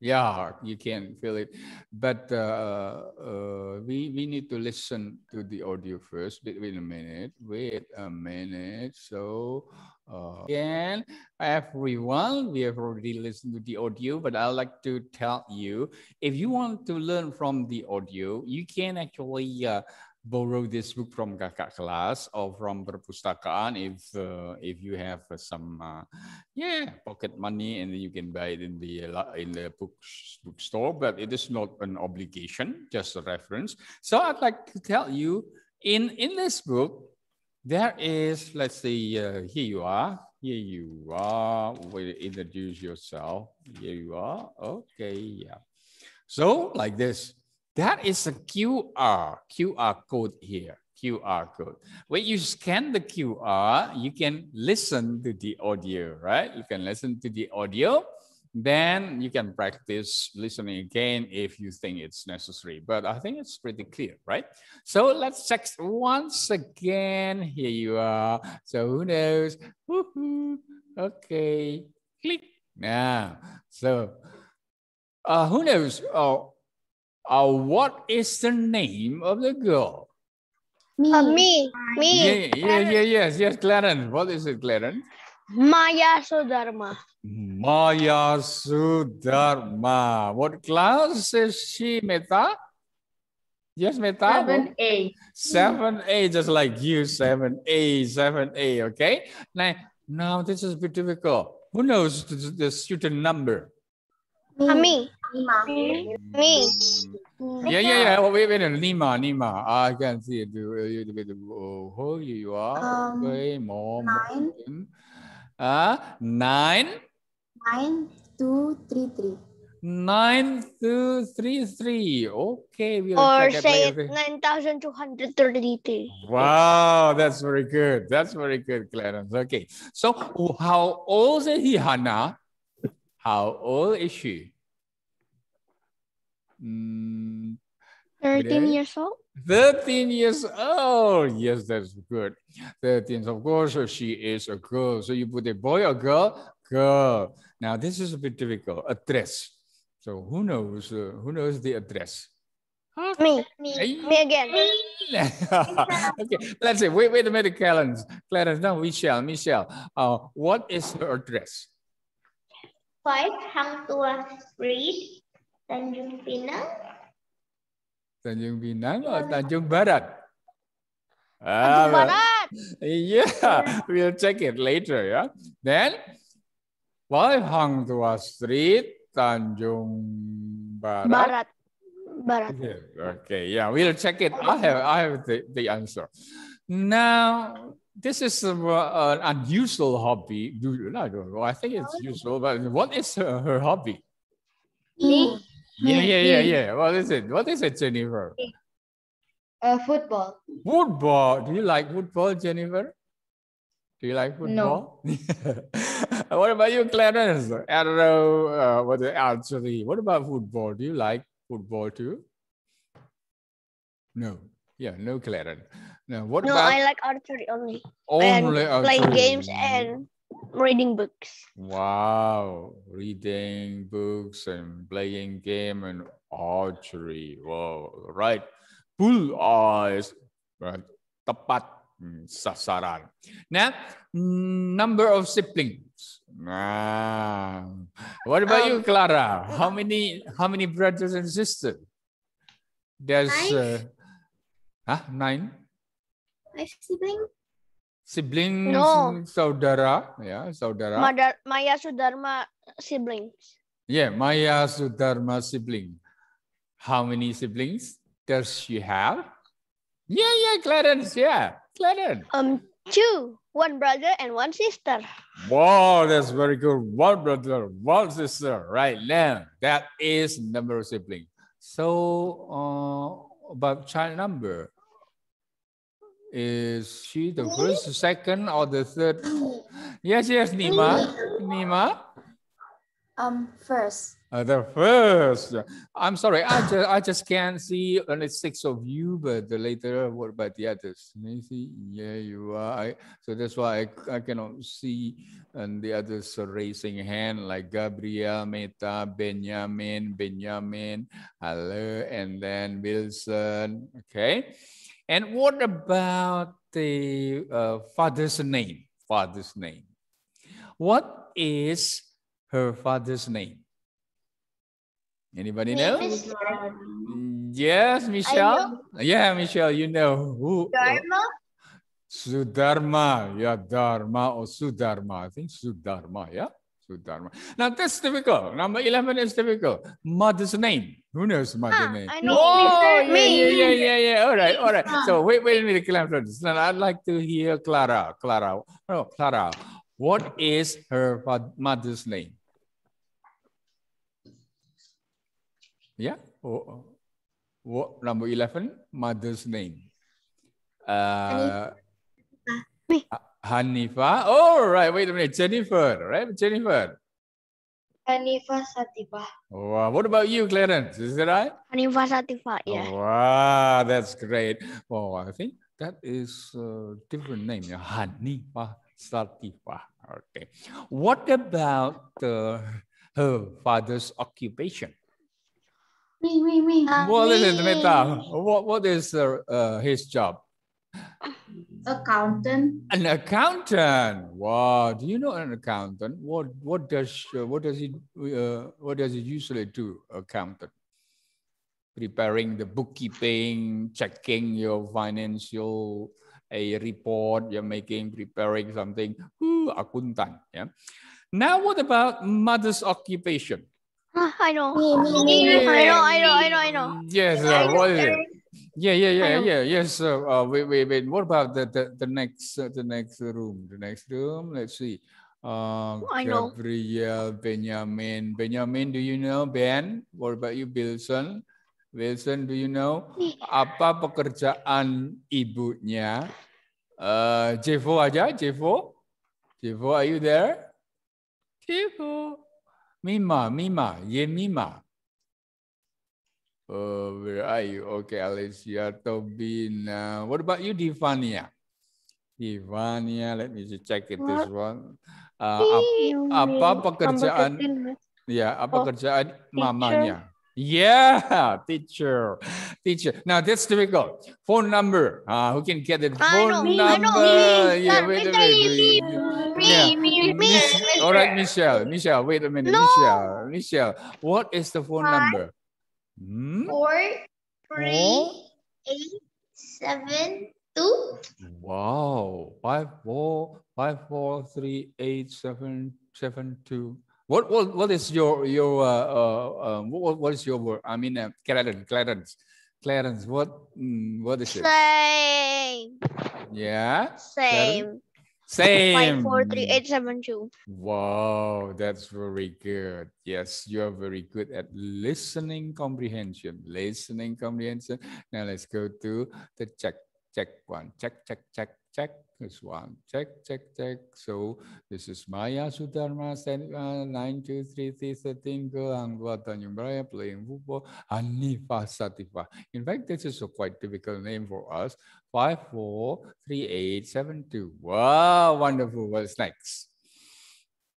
yeah you can feel it but uh, uh, we we need to listen to the audio first wait a minute wait a minute so uh, again everyone we have already listened to the audio but i like to tell you if you want to learn from the audio you can actually uh, borrow this book from kakak kelas or from perpustakaan if uh, if you have some uh, yeah pocket money and you can buy it in the uh, in the books bookstore but it is not an obligation just a reference so i'd like to tell you in in this book there is let's see uh, here you are here you are we introduce yourself here you are okay yeah so like this that is a QR, QR code here, QR code. When you scan the QR, you can listen to the audio, right? You can listen to the audio. Then you can practice listening again if you think it's necessary. But I think it's pretty clear, right? So let's check once again. Here you are. So who knows? Woohoo. Okay. Click. Now, so uh, who knows? Oh, uh, what is the name of the girl? Me. Uh, me. Me. Yeah, yeah, yeah, yes, yes, Clarence. What is it, Clarence? Maya Sudharma. Maya Sudharma. What class is she, Meta? Yes, Meta? 7A. 7A, just like you, 7A, 7A, okay? Now, now this is a bit difficult. Who knows the, the student number? Me. Uh, Nima. Me. Yeah, yeah, yeah. Well, wait, wait, Nima, Nima. Ah, I can see it. Uh, oh, who you are? Um, way more. Nine. Uh, nine. Nine, two, three, three. Nine, two, three, three. Okay. We'll or say 9,233. Wow, that's very good. That's very good, Clarence. Okay. So, how old is he, Hannah? How old is she? Hmm, 13 okay. years old? 13 years old. Oh, yes, that's good. 13. Of course, she is a girl. So you put a boy or girl? Girl. Now, this is a bit difficult. Address. So who knows? Uh, who knows the address? Me. Me, me again. okay, let's see. Wait, wait a minute, Clarence. Clarence, no, Michelle, Michelle. Uh, what is her address? 500 Street, Tanjung Pinang. Tanjung Pinang atau Tanjung Barat? Ah, Tanjung Barat. Yeah, we'll check it later. Yeah. Then, Wai Hang Tua Street, Tanjung Barat. Barat. Barat. Okay. Yeah, we'll check it. I have I have the, the answer. Now, this is an unusual hobby. I I think it's oh. useful, but what is her, her hobby? Me. Yeah, yeah, yeah, yeah. What is it? What is it, Jennifer? Uh, football. Football. Do you like football, Jennifer? Do you like football? No. what about you, Clarence? I don't know uh, what the answer is. What about football? Do you like football too? No. Yeah, no, Clarence. No, what no, about? No, I like archery only. Only and archery. Playing games and reading books. Wow, reading books and playing game and archery. Wow, right. Bull eyes, right. tepat hmm, sasaran. Now, hmm, number of siblings. Nah. What about um, you, Clara? How many how many brothers and sisters? There's nine. Uh, huh, nine. Five siblings. Siblings, no. saudara, ya, saudara. Madar, Maya Sudarma siblings. Yeah, Maya Sudarma sibling. How many siblings does she have? Yeah, yeah, Clarence, yeah, Clarence. Um, two, one brother and one sister. Wow, that's very good. One brother, one sister, right now. That is number of siblings So, uh, about child number, is she the first, second, or the third? Yes, yes, Nima. Nima. Um, first. Uh, the first. I'm sorry. I just I just can't see only six of you, but the later. What about the others? Nancy, yeah, you are. I, so that's why I, I cannot see and the others are raising hand like Gabriel, Meta, Benjamin, Benjamin, hello, and then Wilson. Okay. And what about the uh, father's name? Father's name. What is her father's name? Anybody know? Yes, Michelle. Yeah, Michelle, you know who? Dharma. Sudharma. Yeah, Dharma or Sudharma. I think Sudharma, yeah? Absolute Dharma. Now that's difficult. Number 11 is difficult. Mother's name. Who knows ah, mother's ah, name? I know. Oh, yeah, yeah, yeah, yeah, All right, all right. Ah. So wait, wait a minute, Clara. Now I'd like to hear Clara. Clara. Oh, Clara. What is her mother's name? Yeah. Oh, oh. what number 11? Mother's name. Uh, Uh, Hanifa. All oh, right. Wait a minute. Jennifer, right? Jennifer. Hanifa Satifa. Wow. What about you, Clarence? Is that right? Hanifa Satifa, yeah. Wow, that's great. Oh, I think that is a different name. Hanifa Satifa. Okay. What about uh, her father's occupation? Me, me, me. What is it, Meta? What, what is uh, uh, his job? Accountant. An accountant. Wow. Do you know an accountant? What what does uh, what does he uh, what does he usually do? Accountant. Preparing the bookkeeping, checking your financial a report you're making, preparing something. Who? accountant. Yeah. Now, what about mother's occupation? I know. I know. I know. I know. I know. Yes. Uh, what is it? Yeah, yeah, yeah, yeah. Yes. Uh, uh, wait, wait, wait. What about the the, the next uh, the next room? The next room. Let's see. Uh, oh, I know. Gabriel, Benjamin. Benjamin, do you know Ben? What about you, Wilson? Wilson, do you know apa pekerjaan ibunya? Uh, Jevo aja, Jevo. Jevo, are you there? Jevo. Mima, Mima, Mima. Oh where are you? Okay, Alicia, Tobina. What about you, Divania? Divania, let me just check it this one. Uh, ap apa pekerjaan? Ya, yeah, apa oh, mamanya? Yeah, teacher, teacher. Now that's difficult. Phone number. Uh, who can get it? phone number? Me, yeah, wait a minute. Me, yeah. me, me, All right, Michelle, Michelle, wait a minute, no. Michelle, Michelle. What is the phone Hi. number? Hmm? Four, three, eight, seven, two. eight, seven, two. Wow. Five, four, five, four, three, eight, seven, seven, two. What what what is your your uh, uh, uh what what is your word? I mean, uh, Clarence, Clarence, Clarence. What mm, what is it? Same. Yeah. Same. Clarence? Same. 543872. Wow, that's very good. Yes, you are very good at listening comprehension. Listening comprehension. Now let's go to the check, check one. Check, check, check, check. It's one. Check, check, check. So this is Maya Sudharma, uh, 9, 2, 3, 3, 13, girl, Angvata Nyumbraya, playing football, Anifa Sativa. In fact, this is a quite difficult name for us. Five four three eight seven two. Wow, wonderful. What's next?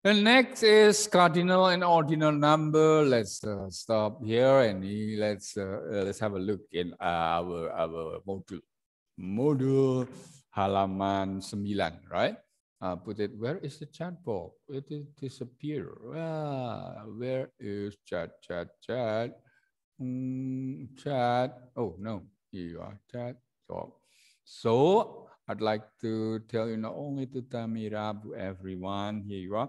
The next is cardinal and ordinal number. Let's uh, stop here and let's uh, let's have a look in our our module module halaman 9, right? Uh, put it, where is the chat box? It is disappear. Ah, where is chat, chat, chat? Mm, chat. Oh, no, here you are, chat box. So I'd like to tell you not only to Tamirabu, everyone, here you are.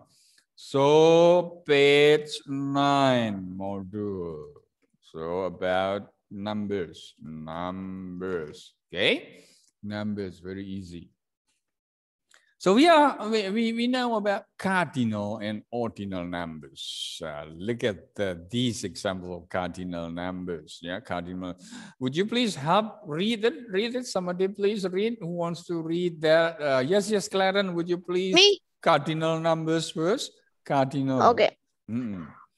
So page nine module. So about numbers, numbers, okay? numbers very easy. So we are we, we know about cardinal and ordinal numbers. Uh, look at the, these example of cardinal numbers. Yeah, cardinal. Would you please help read it? Read it. Somebody please read. Who wants to read that? Uh, yes, yes, Clarence. Would you please? Me. Cardinal numbers first. Cardinal. Okay. Mm -mm.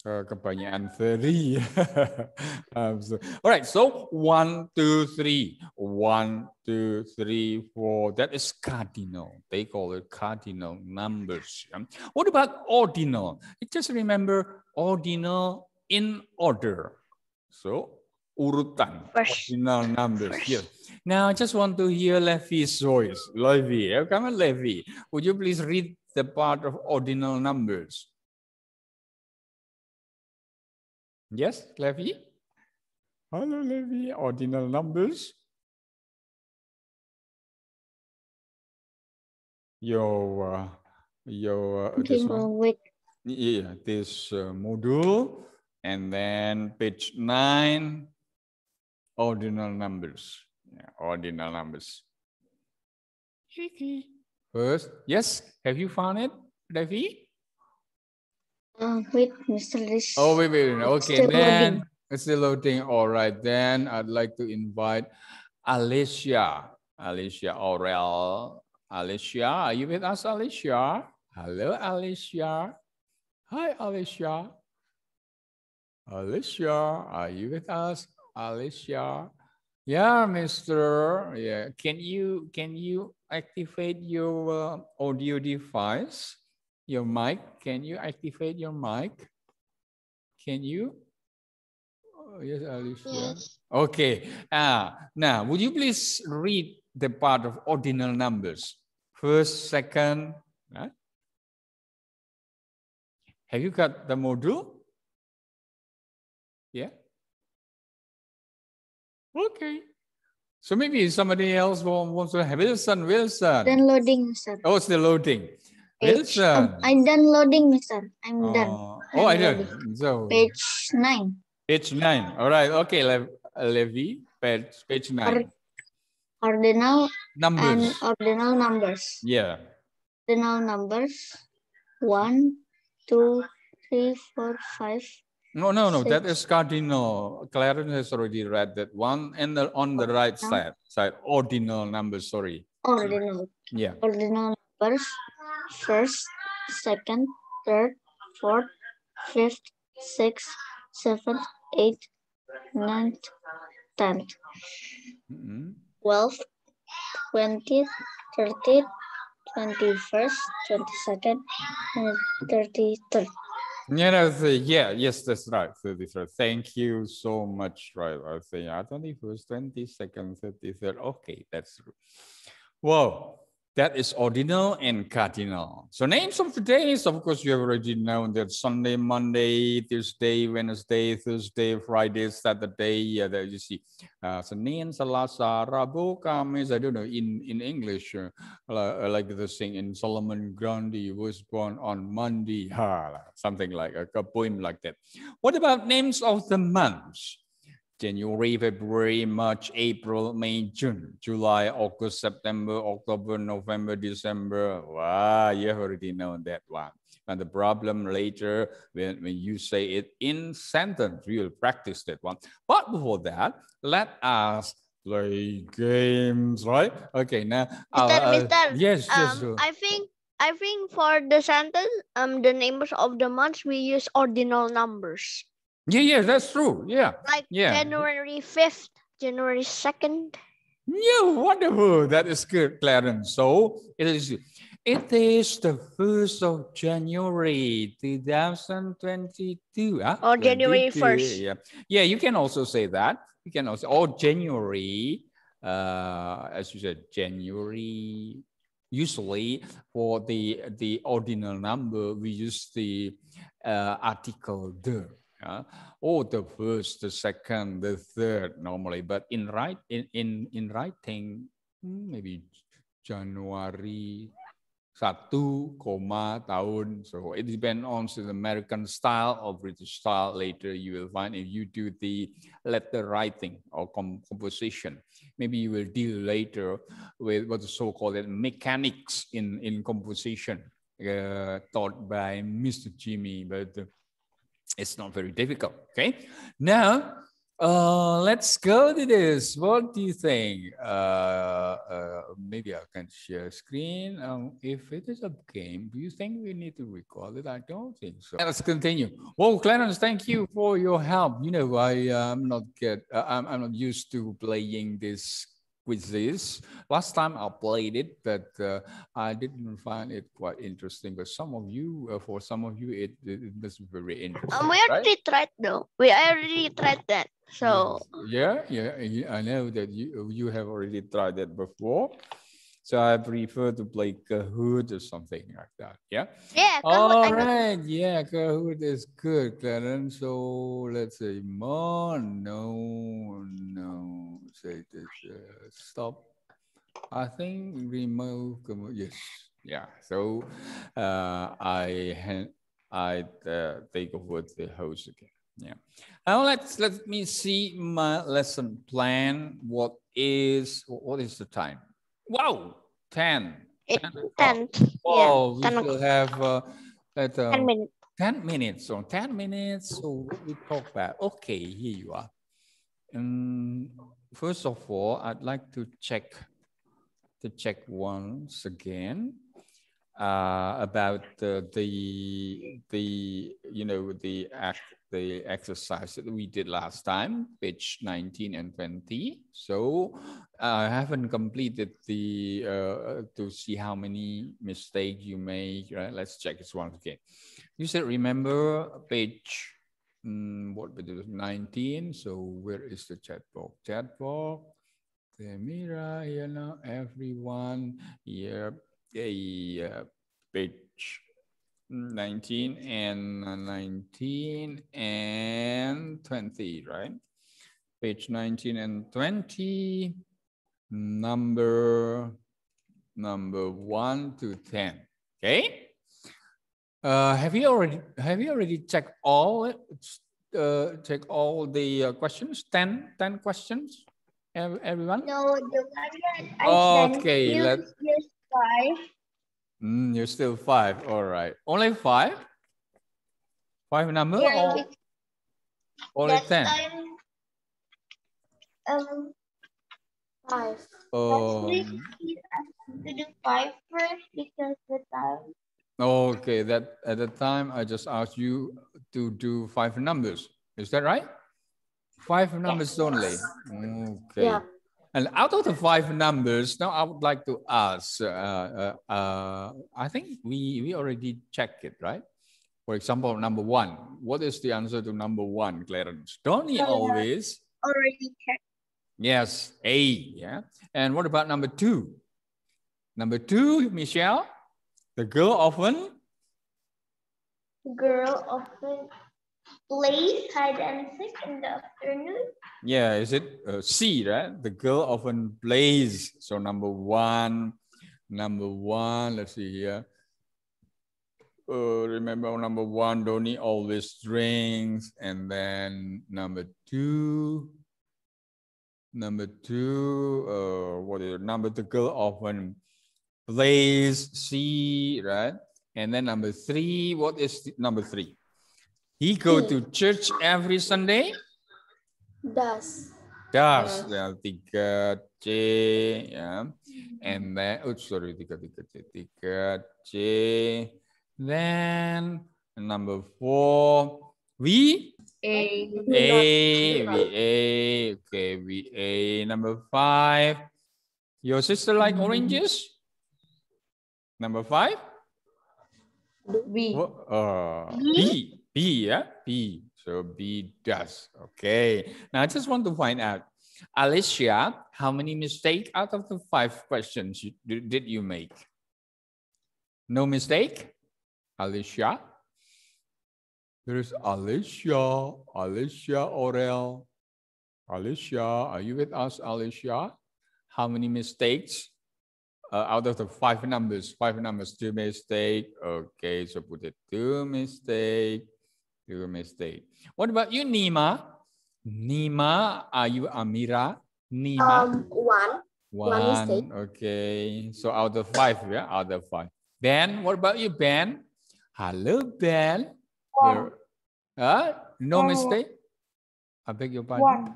Uh, kebanyakan three. All right, so one, two, three, one, two, three, four. That is cardinal. They call it cardinal numbers. What about ordinal? Just remember ordinal in order. So urutan, First. ordinal numbers. Yes. Now I just want to hear Levi's voice. Levi, come on, Levi. Would you please read the part of ordinal numbers? Yes, Levy? Hello, Levy. Ordinal numbers. Your, uh, your, uh, this one. yeah, this uh, module. And then page nine, ordinal numbers. Yeah, ordinal numbers. First, yes, have you found it, Levy? Uh, wait, Mr. Oh, wait, wait, wait. Okay, still then loading. it's still loading. All right, then I'd like to invite Alicia. Alicia Aurel. Alicia, are you with us, Alicia? Hello, Alicia. Hi, Alicia. Alicia, are you with us? Alicia. Yeah, Mr. Yeah, can you can you activate your uh, audio device? Your mic, can you activate your mic? Can you? Oh, yes, Alicia. Yes. Okay. Ah, now, would you please read the part of ordinal numbers? First, second. Have you got the module? Yeah? Okay. So maybe somebody else wants to have Wilson, Wilson. Then loading, sir. Oh, it's the loading. Wilson. Um, I'm done loading, Mister. I'm oh. done. Oh, I'm I So page nine. Page nine. All right. Okay, Le Levi. Page page nine. Or ordinal numbers. And ordinal numbers. Yeah. Ordinal numbers. One, two, three, four, five. No, no, no. Six. That is cardinal. Clarence has already read that one. And the, on the right side, side ordinal numbers. Sorry. Ordinal. Yeah. Ordinal numbers first, second, third, fourth, fifth, sixth, seventh, eighth, ninth, tenth, mm-hmm. twelfth, twentieth, thirtieth, twenty-first, twenty-second, and thirty-third. Yeah, yeah, yes, that's right. Thirty-third. Thank you so much, right? I think I don't know if it was twenty-second, thirty-third. Okay, that's. Whoa. That is ordinal and cardinal. So names of the days, of course, you have already known that Sunday, Monday, Tuesday, Wednesday, Thursday, Friday, Saturday. Yeah, that you see. Senin, uh, Selasa, Rabu, Kamis. I don't know in in English. Uh, uh like the thing in Solomon Grundy was born on Monday. Ha, something like a poem like that. What about names of the months? January, February, March, April, May, June, July, August, September, October, November, December. Wow, you already know that one. And the problem later, when, when you say it in sentence, we will practice that one. But before that, let us play games, right? Okay, now. Uh, mister, uh, Mister, yes, um, yes. Sir. I think I think for the sentence, um, the names of the months we use ordinal numbers. Yeah, yeah, that's true. Yeah. Like yeah. January 5th, January 2nd. Yeah, wonderful. That is good, Clarence. So it is it is the first of January 2022. Huh? Or January 1st. Yeah. yeah, you can also say that. You can also or January, uh, as you said, January usually for the the ordinal number we use the uh, article the yeah? or the first, the second, the third normally. But in write, in in, in writing, hmm, maybe January satu koma tahun. So it depends on the American style or British style. Later you will find if you do the letter writing or composition, maybe you will deal later with what the so-called mechanics in, in composition uh, taught by Mr. Jimmy. But it's not very difficult, okay? Now, uh, let's go to this. What do you think? Uh, uh, maybe I can share screen. Um, if it is a game, do you think we need to record it? I don't think so. Let's continue. Well, Clarence, thank you for your help. You know, I am uh, not get. Uh, I'm, I'm not used to playing this with this. Last time I played it, but uh, I didn't find it quite interesting. But some of you, uh, for some of you, it, it, very interesting. Um, we already right? tried though. We already tried that. So yes. yeah, yeah, I know that you you have already tried that before. So i prefer to play Kahoot or something like that. Yeah. Yeah. Kahoot, All right. Yeah, Kahoot is good, Clarence. So let's say more. No, no. Say this. Uh, stop. I think remove. Yes. Yeah. So uh, I I uh, take over the host again. Yeah. Now let's let me see my lesson plan. What is what is the time? Wow, 10. 10. Oh, yeah, we 10 will have uh, at, uh, 10 minutes. 10 minutes. So 10 minutes, so we talk back. Okay, here you are. Um, first of all, I'd like to check to check once again uh, about the, the the you know the act the exercise that we did last time, page 19 and 20. So uh, I haven't completed the, uh, uh to see how many mistake you make, right? Let's check this one again. You said, remember page, um, mm, what was it, 19? So where is the chat box? Chat box, the mirror, you know, everyone, Yep. yeah, yeah. page 19 and 19 and 20, right? Page 19 and 20, number, number one to 10, okay? Uh, have you already, have you already checked all, uh, check all the uh, questions, 10, 10 questions, everyone? No, the one that I okay, let's, five. Mm, you're still five. All right. Only five? Five number yeah, or only ten? um, five. Oh. To do five first because the time. Okay, that at the time I just asked you to do five numbers. Is that right? Five numbers yes. only. Okay. Yeah. And out of the five numbers, now I would like to ask, uh, uh, uh, I think we, we already checked it, right? For example, number one, what is the answer to number one, Clarence? Don't uh, always? Already checked. Yes, A, yeah. And what about number two? Number two, Michelle, the girl often? girl often Plays. hide and seek in the afternoon? Yeah, is it uh, C, right? The girl often plays. So number one, number one, let's see here. Uh, remember number one, Donnie always drinks. And then number two, number two, uh, what is it? Number the girl often plays C, right? And then number three, what is number three? He go to church every Sunday? Does. Does. Yeah, tiga C Yeah. And then, oh sorry, tiga, tiga C. Tiga C. Then, number four. We? A. A. We A. Okay, we A. Number five. Your sister like mm-hmm. oranges? Number five? We. B. B, yeah? B. So B does. Okay. Now I just want to find out, Alicia, how many mistake out of the five questions you, did you make? No mistake? Alicia? There's Alicia, Alicia Orel. Alicia, are you with us, Alicia? How many mistakes uh, out of the five numbers? Five numbers, two mistake. Okay, so put it two mistake your mistake. What about you, Nima? Nima, are you Amira? Nima? Um, one. One, one mistake. okay. So out of five, yeah, out of five. Ben, what about you, Ben? Hello, Ben. One. Uh, no one. mistake? I beg your pardon? One.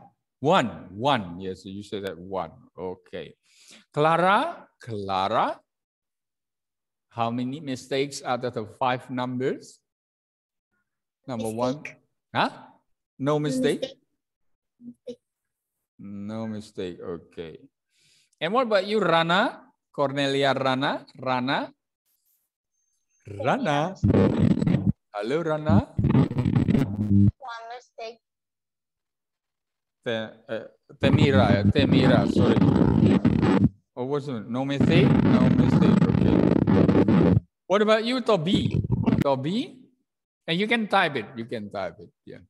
One, one. Yes, you said that one. Okay. Clara, Clara, how many mistakes out of the five numbers? Number mistake. one. Huh? No mistake? mistake. No mistake. Okay. And what about you, Rana? Cornelia Rana? Rana? Rana? Hello, Rana? One mistake. Te, uh, Temira, eh, Temira, sorry. Or oh, was it? No mistake? No mistake. Okay. What about you, Toby? Toby? And you can type it. You can type it. Yeah.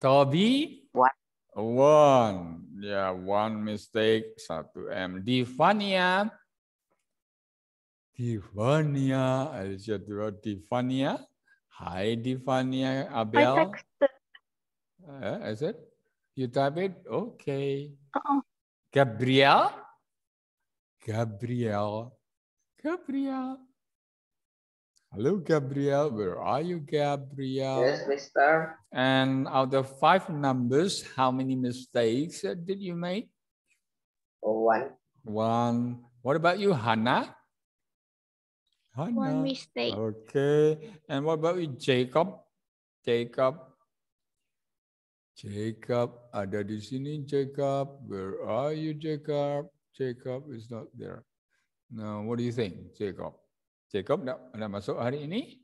Toby. One. One. Yeah, one mistake. Satu M. Divania. Divania. Alicia Divania. Hi, Divania Abel. Uh, is it? You type it? Okay. Uh-oh. Gabrielle? Gabrielle. Gabrielle. Hello, Gabriel. Where are you, Gabriel? Yes, Mr. And out of five numbers, how many mistakes uh, did you make? Oh, one. One. What about you, Hannah? Hannah. One mistake. Okay. And what about you, Jacob? Jacob. Jacob ada di sini Jacob. Where are you Jacob? Jacob is not there. Now, what do you think, Jacob? Jacob dah, dah masuk hari ini.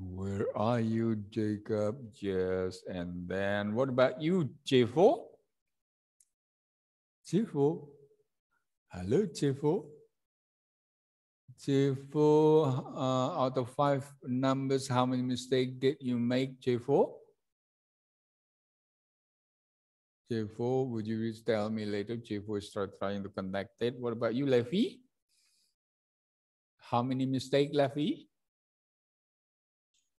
Where are you, Jacob? Yes. And then what about you, Jefo? Jefo? Hello, Jefo? J4, uh, out of five numbers, how many mistakes did you make, J4? J4, would you tell me later? J4 start trying to connect it. What about you, Levi? How many mistake left? E?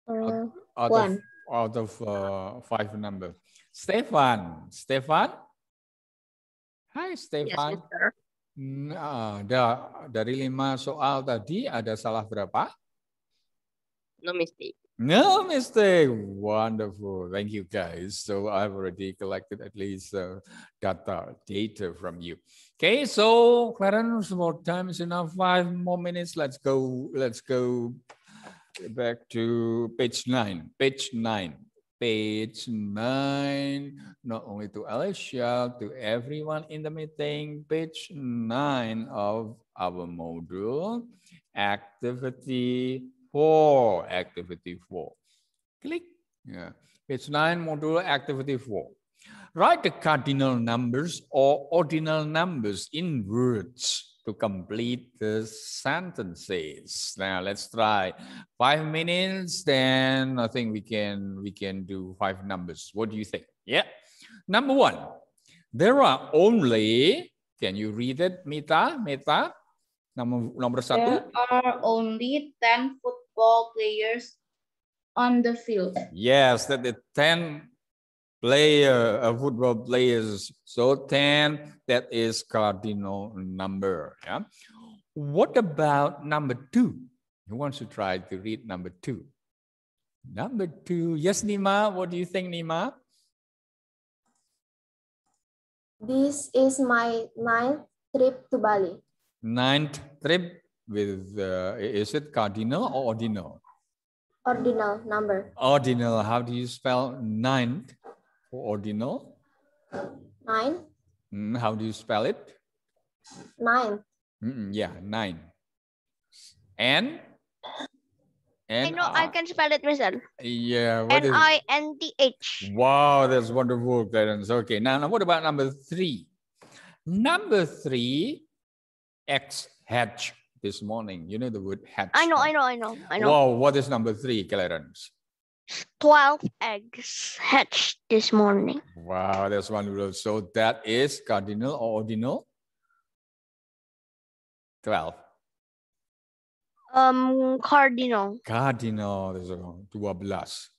Uh, out, one. Of, out of uh, five number. Stefan, Stefan. Hi, Stefan. Yes, Nah, uh, ada dari lima soal tadi ada salah berapa? No mistake. No mistake. Wonderful. Thank you, guys. So I've already collected at least uh, data, data from you. Okay, so Clarence, more time is enough. Five more minutes. Let's go. Let's go back to page nine. Page nine. Page nine. Not only to Alicia, to everyone in the meeting. Page nine of our module, activity 4, activity 4. Click. Yeah. Page 9, module activity 4. Write the cardinal numbers or ordinal numbers in words to complete the sentences. Now let's try five minutes, then I think we can we can do five numbers. What do you think? Yeah. Number one, there are only, can you read it, Meta? Meta? Nomor, nomor satu. There are only 10 football players on the field. Yes, that the 10 player uh, football players. So 10 that is cardinal number. Yeah. What about number two? Who wants to try to read number two? Number two. Yes, Nima. What do you think, Nima? This is my ninth trip to Bali. Ninth trip with uh, is it cardinal or ordinal? Ordinal number. Ordinal. How do you spell ninth for ordinal? Nine. Mm, how do you spell it? Nine. Mm, yeah, nine. And. N I know I can spell it myself. Yeah. N I N T H. Wow, that's wonderful, Clarence. Okay, now, now what about number three? Number three X hatch this morning. You know the word hatch. I know, I know, I know, I know. Wow, what is number three, Clarence? 12 eggs hatched this morning. Wow, that's one rule. So that is cardinal or ordinal? 12. Um, cardinal. Cardinal, that's 12.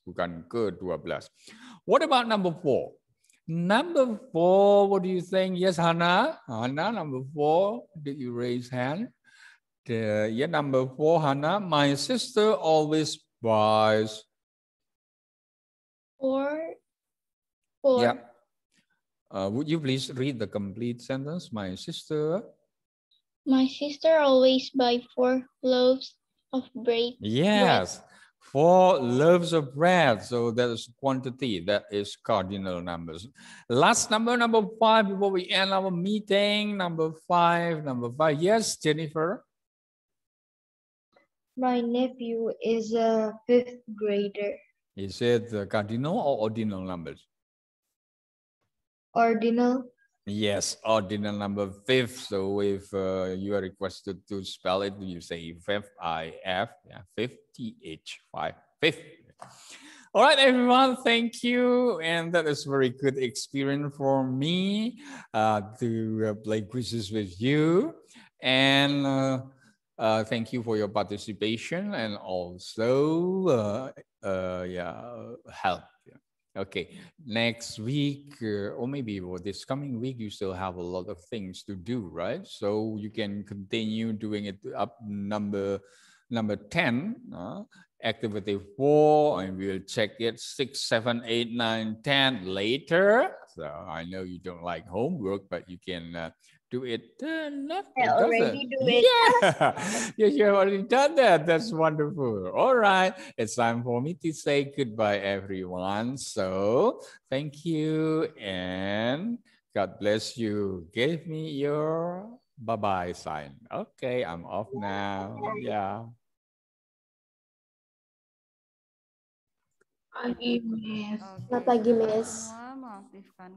Bukan ke 12. What about number four? Number four, what do you think? Yes, Hannah. Hannah, number four. Did you raise hand? yeah, number four, Hannah. My sister always buys. four. Four. Yeah. Uh, would you please read the complete sentence? My sister. My sister always buy four loaves of bread. Yes. Bread Four loaves of bread. So that is quantity. That is cardinal numbers. Last number, number five, before we end our meeting. Number five, number five. Yes, Jennifer. My nephew is a fifth grader. Is it cardinal or ordinal numbers? Ordinal. Yes, ordinal oh, number fifth. So if uh, you are requested to spell it, you say fifth, I F, yeah, fifth, T H, All right, everyone, thank you. And that is very good experience for me uh, to uh, play quizzes with you. And uh, uh thank you for your participation and also, uh, uh, yeah, help Okay, next week uh, or maybe this coming week, you still have a lot of things to do, right? So you can continue doing it up number number ten, uh, activity four, and we'll check it six, seven, eight, nine, ten later. So I know you don't like homework, but you can uh, do it. Uh, not, I already do it. Yeah. yes, you have already done that. That's wonderful. All right. It's time for me to say goodbye, everyone. So thank you and God bless you. Give me your bye-bye sign. Okay, I'm off now. Yeah. Pagi, Miss. Selamat pagi, Miss.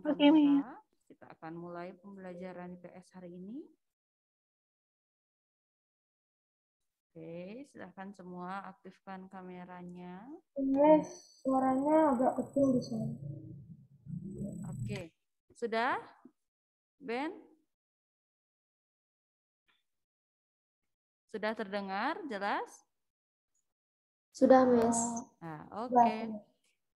Pagi, Miss. Kita akan mulai pembelajaran IPS hari ini. Oke, silahkan semua aktifkan kameranya. Yes, suaranya agak kecil di sana. Oke, sudah? Ben? Sudah terdengar jelas? Sudah, Miss. Nah, oke. Okay.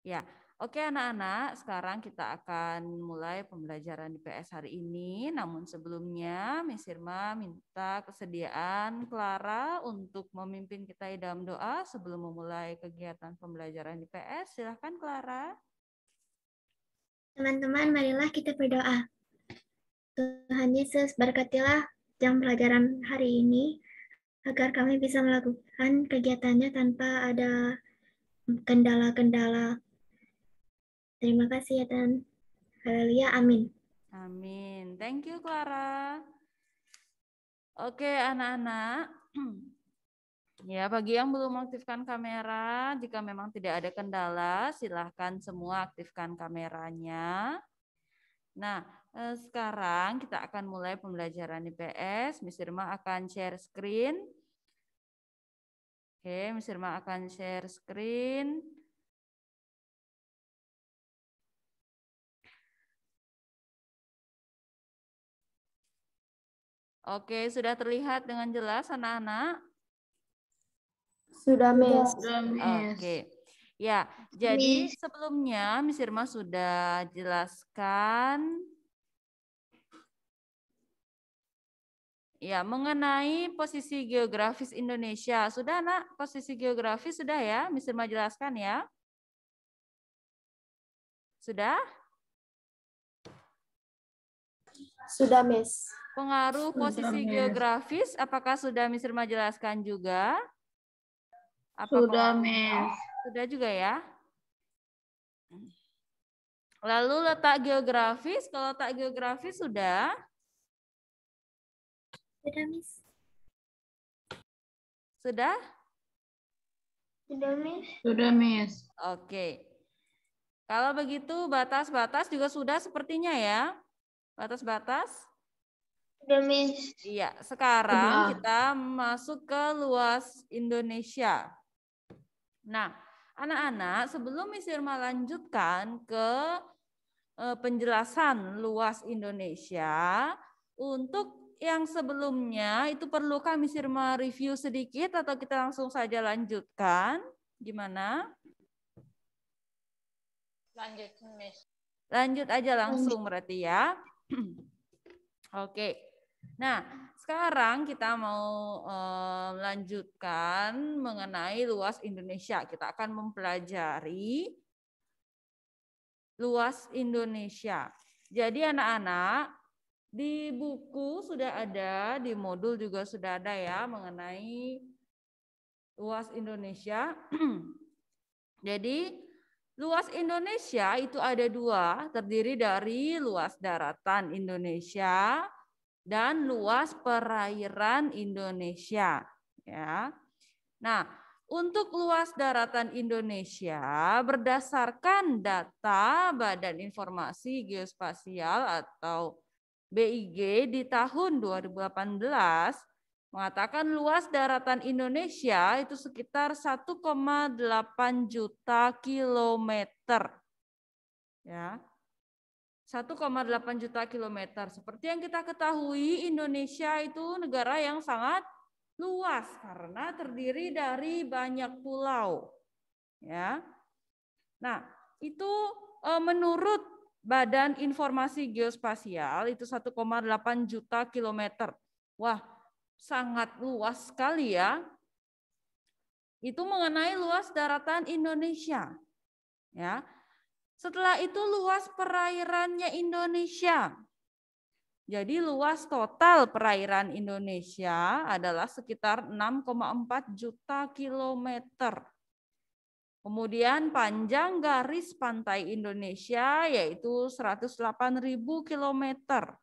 Ya, Oke anak-anak, sekarang kita akan mulai pembelajaran di PS hari ini. Namun sebelumnya, Miss Irma minta kesediaan Clara untuk memimpin kita dalam doa sebelum memulai kegiatan pembelajaran di PS. Silahkan Clara. Teman-teman, marilah kita berdoa. Tuhan Yesus, berkatilah jam pelajaran hari ini agar kami bisa melakukan kegiatannya tanpa ada kendala-kendala Terima kasih ya dan Haleluya, amin. Amin. Thank you Clara. Oke anak-anak. Ya, bagi yang belum mengaktifkan kamera, jika memang tidak ada kendala, silahkan semua aktifkan kameranya. Nah, eh, sekarang kita akan mulai pembelajaran IPS. Miss Irma akan share screen. Oke, Miss Irma akan share screen. Oke, sudah terlihat dengan jelas anak-anak? Sudah, Miss. Sudah, Miss. Oke. Ya, jadi miss. sebelumnya Miss Irma sudah jelaskan Ya, mengenai posisi geografis Indonesia. Sudah, Nak? Posisi geografis sudah ya? Miss Irma jelaskan ya? Sudah? sudah miss Pengaruh posisi geografis, apakah sudah Miss Irma jelaskan juga? Apa sudah miss Sudah juga ya. Lalu letak geografis, kalau letak geografis sudah? Sudah, Miss. Sudah? Sudah, Miss. Sudah, Miss. Oke. Kalau begitu batas-batas juga sudah sepertinya ya. Batas-batas? Indonesia. Iya, sekarang iya. kita masuk ke luas Indonesia. Nah, anak-anak sebelum Irma lanjutkan ke eh, penjelasan luas Indonesia, untuk yang sebelumnya itu perlu kami Sirma review sedikit atau kita langsung saja lanjutkan? Gimana? Lanjut, Miss. Lanjut aja langsung Lanjut. berarti ya. Oke. Nah, sekarang kita mau eh, melanjutkan mengenai luas Indonesia. Kita akan mempelajari luas Indonesia. Jadi anak-anak, di buku sudah ada, di modul juga sudah ada ya mengenai luas Indonesia. Jadi Luas Indonesia itu ada dua, terdiri dari luas daratan Indonesia dan luas perairan Indonesia. Ya. Nah, untuk luas daratan Indonesia berdasarkan data Badan Informasi Geospasial atau BIG di tahun 2018 mengatakan luas daratan Indonesia itu sekitar 1,8 juta kilometer. Ya. 1,8 juta kilometer. Seperti yang kita ketahui, Indonesia itu negara yang sangat luas karena terdiri dari banyak pulau. Ya. Nah, itu e, menurut Badan Informasi Geospasial itu 1,8 juta kilometer. Wah, sangat luas sekali ya. Itu mengenai luas daratan Indonesia. Ya. Setelah itu luas perairannya Indonesia. Jadi luas total perairan Indonesia adalah sekitar 6,4 juta kilometer. Kemudian panjang garis pantai Indonesia yaitu 108.000 kilometer.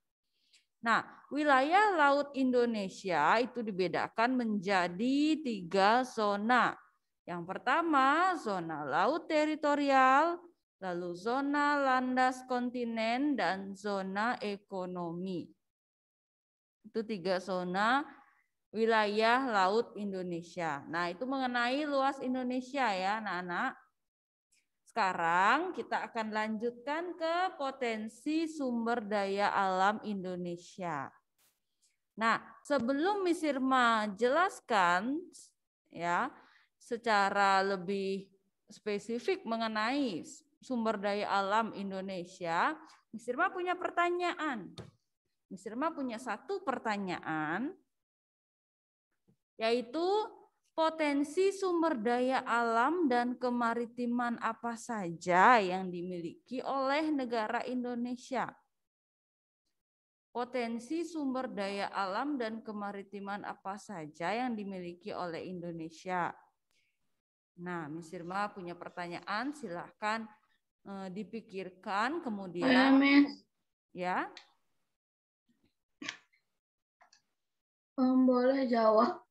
Nah, wilayah laut Indonesia itu dibedakan menjadi tiga zona. Yang pertama, zona laut teritorial, lalu zona landas kontinen, dan zona ekonomi. Itu tiga zona wilayah laut Indonesia. Nah, itu mengenai luas Indonesia ya, anak-anak. Sekarang kita akan lanjutkan ke potensi sumber daya alam Indonesia. Nah, sebelum Misirma jelaskan ya secara lebih spesifik mengenai sumber daya alam Indonesia, Misirma punya pertanyaan. Misirma punya satu pertanyaan yaitu potensi sumber daya alam dan kemaritiman apa saja yang dimiliki oleh negara Indonesia. Potensi sumber daya alam dan kemaritiman apa saja yang dimiliki oleh Indonesia. Nah, Irma punya pertanyaan, silahkan eh, dipikirkan kemudian. Ya, ya. Um, boleh jawab.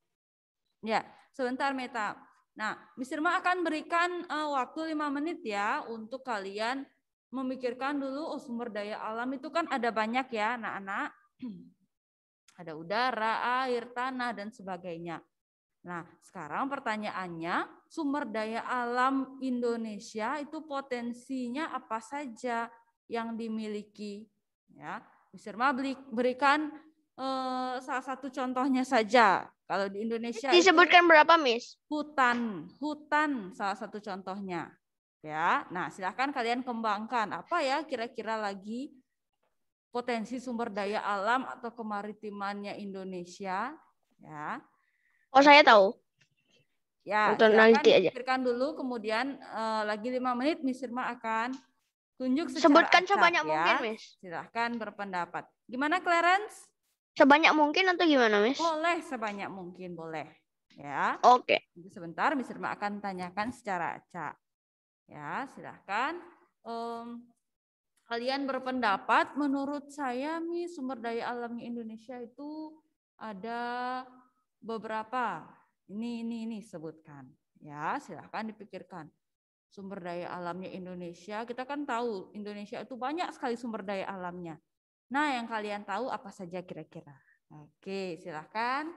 Ya, Sebentar Meta. Nah, Miss Irma akan berikan uh, waktu lima menit ya untuk kalian memikirkan dulu oh, sumber daya alam itu kan ada banyak ya anak-anak. ada udara, air, tanah, dan sebagainya. Nah, sekarang pertanyaannya, sumber daya alam Indonesia itu potensinya apa saja yang dimiliki? Ya, Miss Irma berikan uh, salah satu contohnya saja. Kalau di Indonesia disebutkan berapa, Miss? Hutan, hutan salah satu contohnya. Ya. Nah, silahkan kalian kembangkan apa ya kira-kira lagi potensi sumber daya alam atau kemaritimannya Indonesia, ya. Oh, saya tahu. Ya, Untuk nanti aja. Pikirkan dulu kemudian uh, lagi lima menit Miss Irma akan tunjuk Sebutkan acak, sebanyak ya. mungkin, Miss. Silahkan berpendapat. Gimana Clarence? sebanyak mungkin atau gimana, Miss? Boleh sebanyak mungkin, boleh. Ya. Oke. Okay. Sebentar, Miss Irma akan tanyakan secara acak. Ya, silahkan. Um, kalian berpendapat, menurut saya, Miss, sumber daya alamnya Indonesia itu ada beberapa. Ini, ini, ini sebutkan. Ya, silahkan dipikirkan sumber daya alamnya Indonesia. Kita kan tahu Indonesia itu banyak sekali sumber daya alamnya. Nah, yang kalian tahu apa saja kira-kira? Oke, silakan.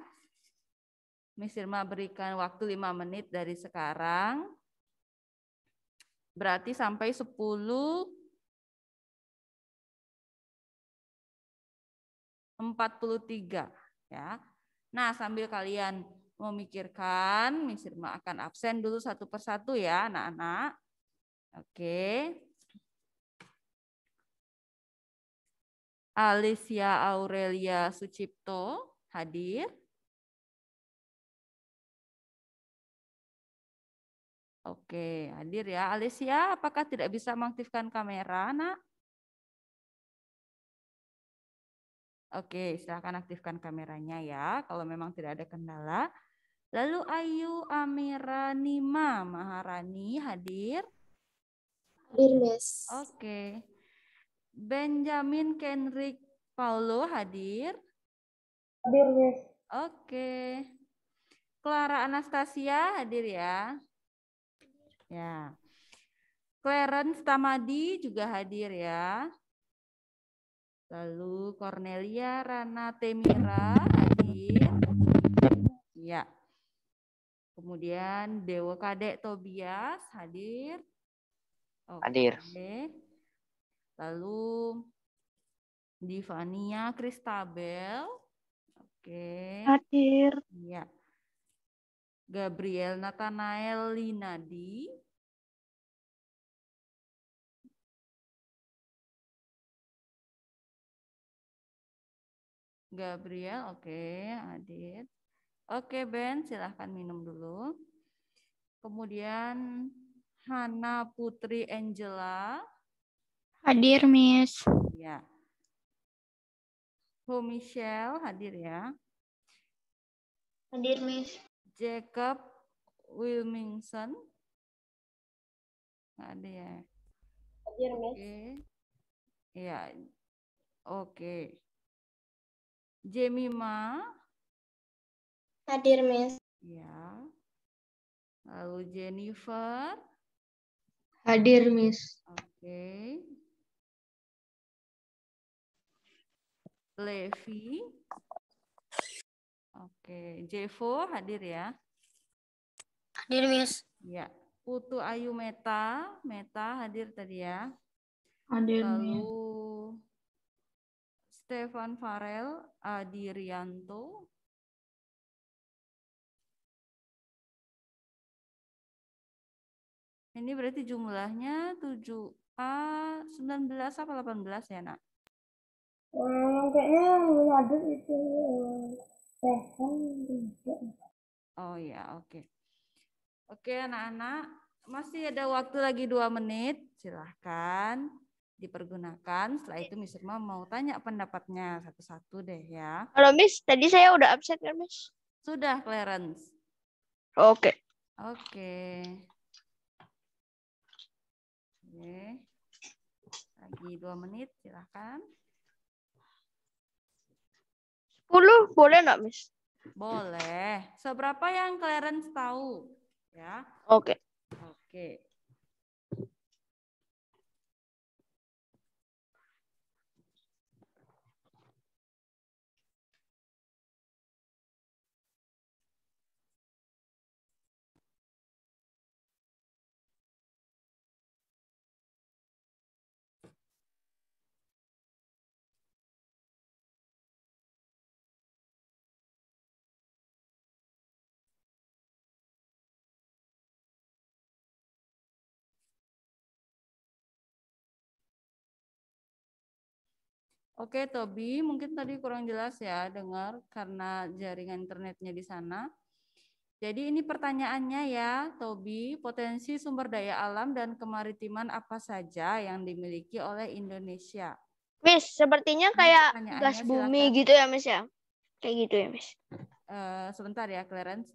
Miss Irma berikan waktu 5 menit dari sekarang. Berarti sampai 10 43 ya. Nah, sambil kalian memikirkan, Miss Irma akan absen dulu satu persatu ya anak-anak. Oke. Alicia Aurelia Sucipto hadir. Oke, hadir ya. Alicia, apakah tidak bisa mengaktifkan kamera, nak? Oke, silakan aktifkan kameranya ya, kalau memang tidak ada kendala. Lalu Ayu Amira Nima Maharani hadir. Hadir, Miss. Oke. Benjamin Kendrick Paulo hadir? Hadir, Miss. Oke. Clara Anastasia hadir ya? Ya. Clarence Tamadi juga hadir ya. Lalu Cornelia Rana Temira hadir. Ya. Kemudian Dewa Kadek Tobias hadir. Oh, Hadir. Lalu Divania Kristabel. Oke. Okay. Hadir. Iya. Gabriel Nathanael Linadi. Gabriel, oke, okay, hadir. Oke, okay, Ben, silahkan minum dulu. Kemudian Hana Putri Angela. Hadir, Miss. Ya. Bu Michelle hadir ya. Hadir, Miss. Jacob Wilmingson. hadir ya. Hadir, Miss. Oke. Okay. Ya. Oke. Okay. Jemima. Hadir, Miss. Ya. Lalu Jennifer. Hadir, Miss. Oke. Okay. Levi. Oke, Jevo hadir ya. Hadir, Miss. Ya. Putu Ayu Meta, Meta hadir tadi ya. Hadir, Lalu Miss. Stefan Farel Adirianto. Ini berarti jumlahnya 7A 19 apa 18 ya, Nak? Hmm, kayaknya itu eh, kan Oh ya, oke. Okay. Oke okay, anak-anak, masih ada waktu lagi dua menit, silahkan dipergunakan. Setelah itu Miss Irma mau tanya pendapatnya satu-satu deh ya. Kalau Miss, tadi saya udah absen kan Miss? Sudah, Clarence. Oke. Okay. Oke. Okay. Oke. Lagi dua menit, silahkan. 10 boleh nggak, Miss? Boleh. Seberapa yang Clarence tahu? Ya. Oke. Okay. Oke. Okay. Oke, Tobi, mungkin tadi kurang jelas ya dengar karena jaringan internetnya di sana. Jadi ini pertanyaannya ya, Tobi, potensi sumber daya alam dan kemaritiman apa saja yang dimiliki oleh Indonesia? Miss, sepertinya hmm, kayak gas bumi silakan. gitu ya, Miss ya? Kayak gitu ya, Miss. Uh, sebentar ya, Clarence.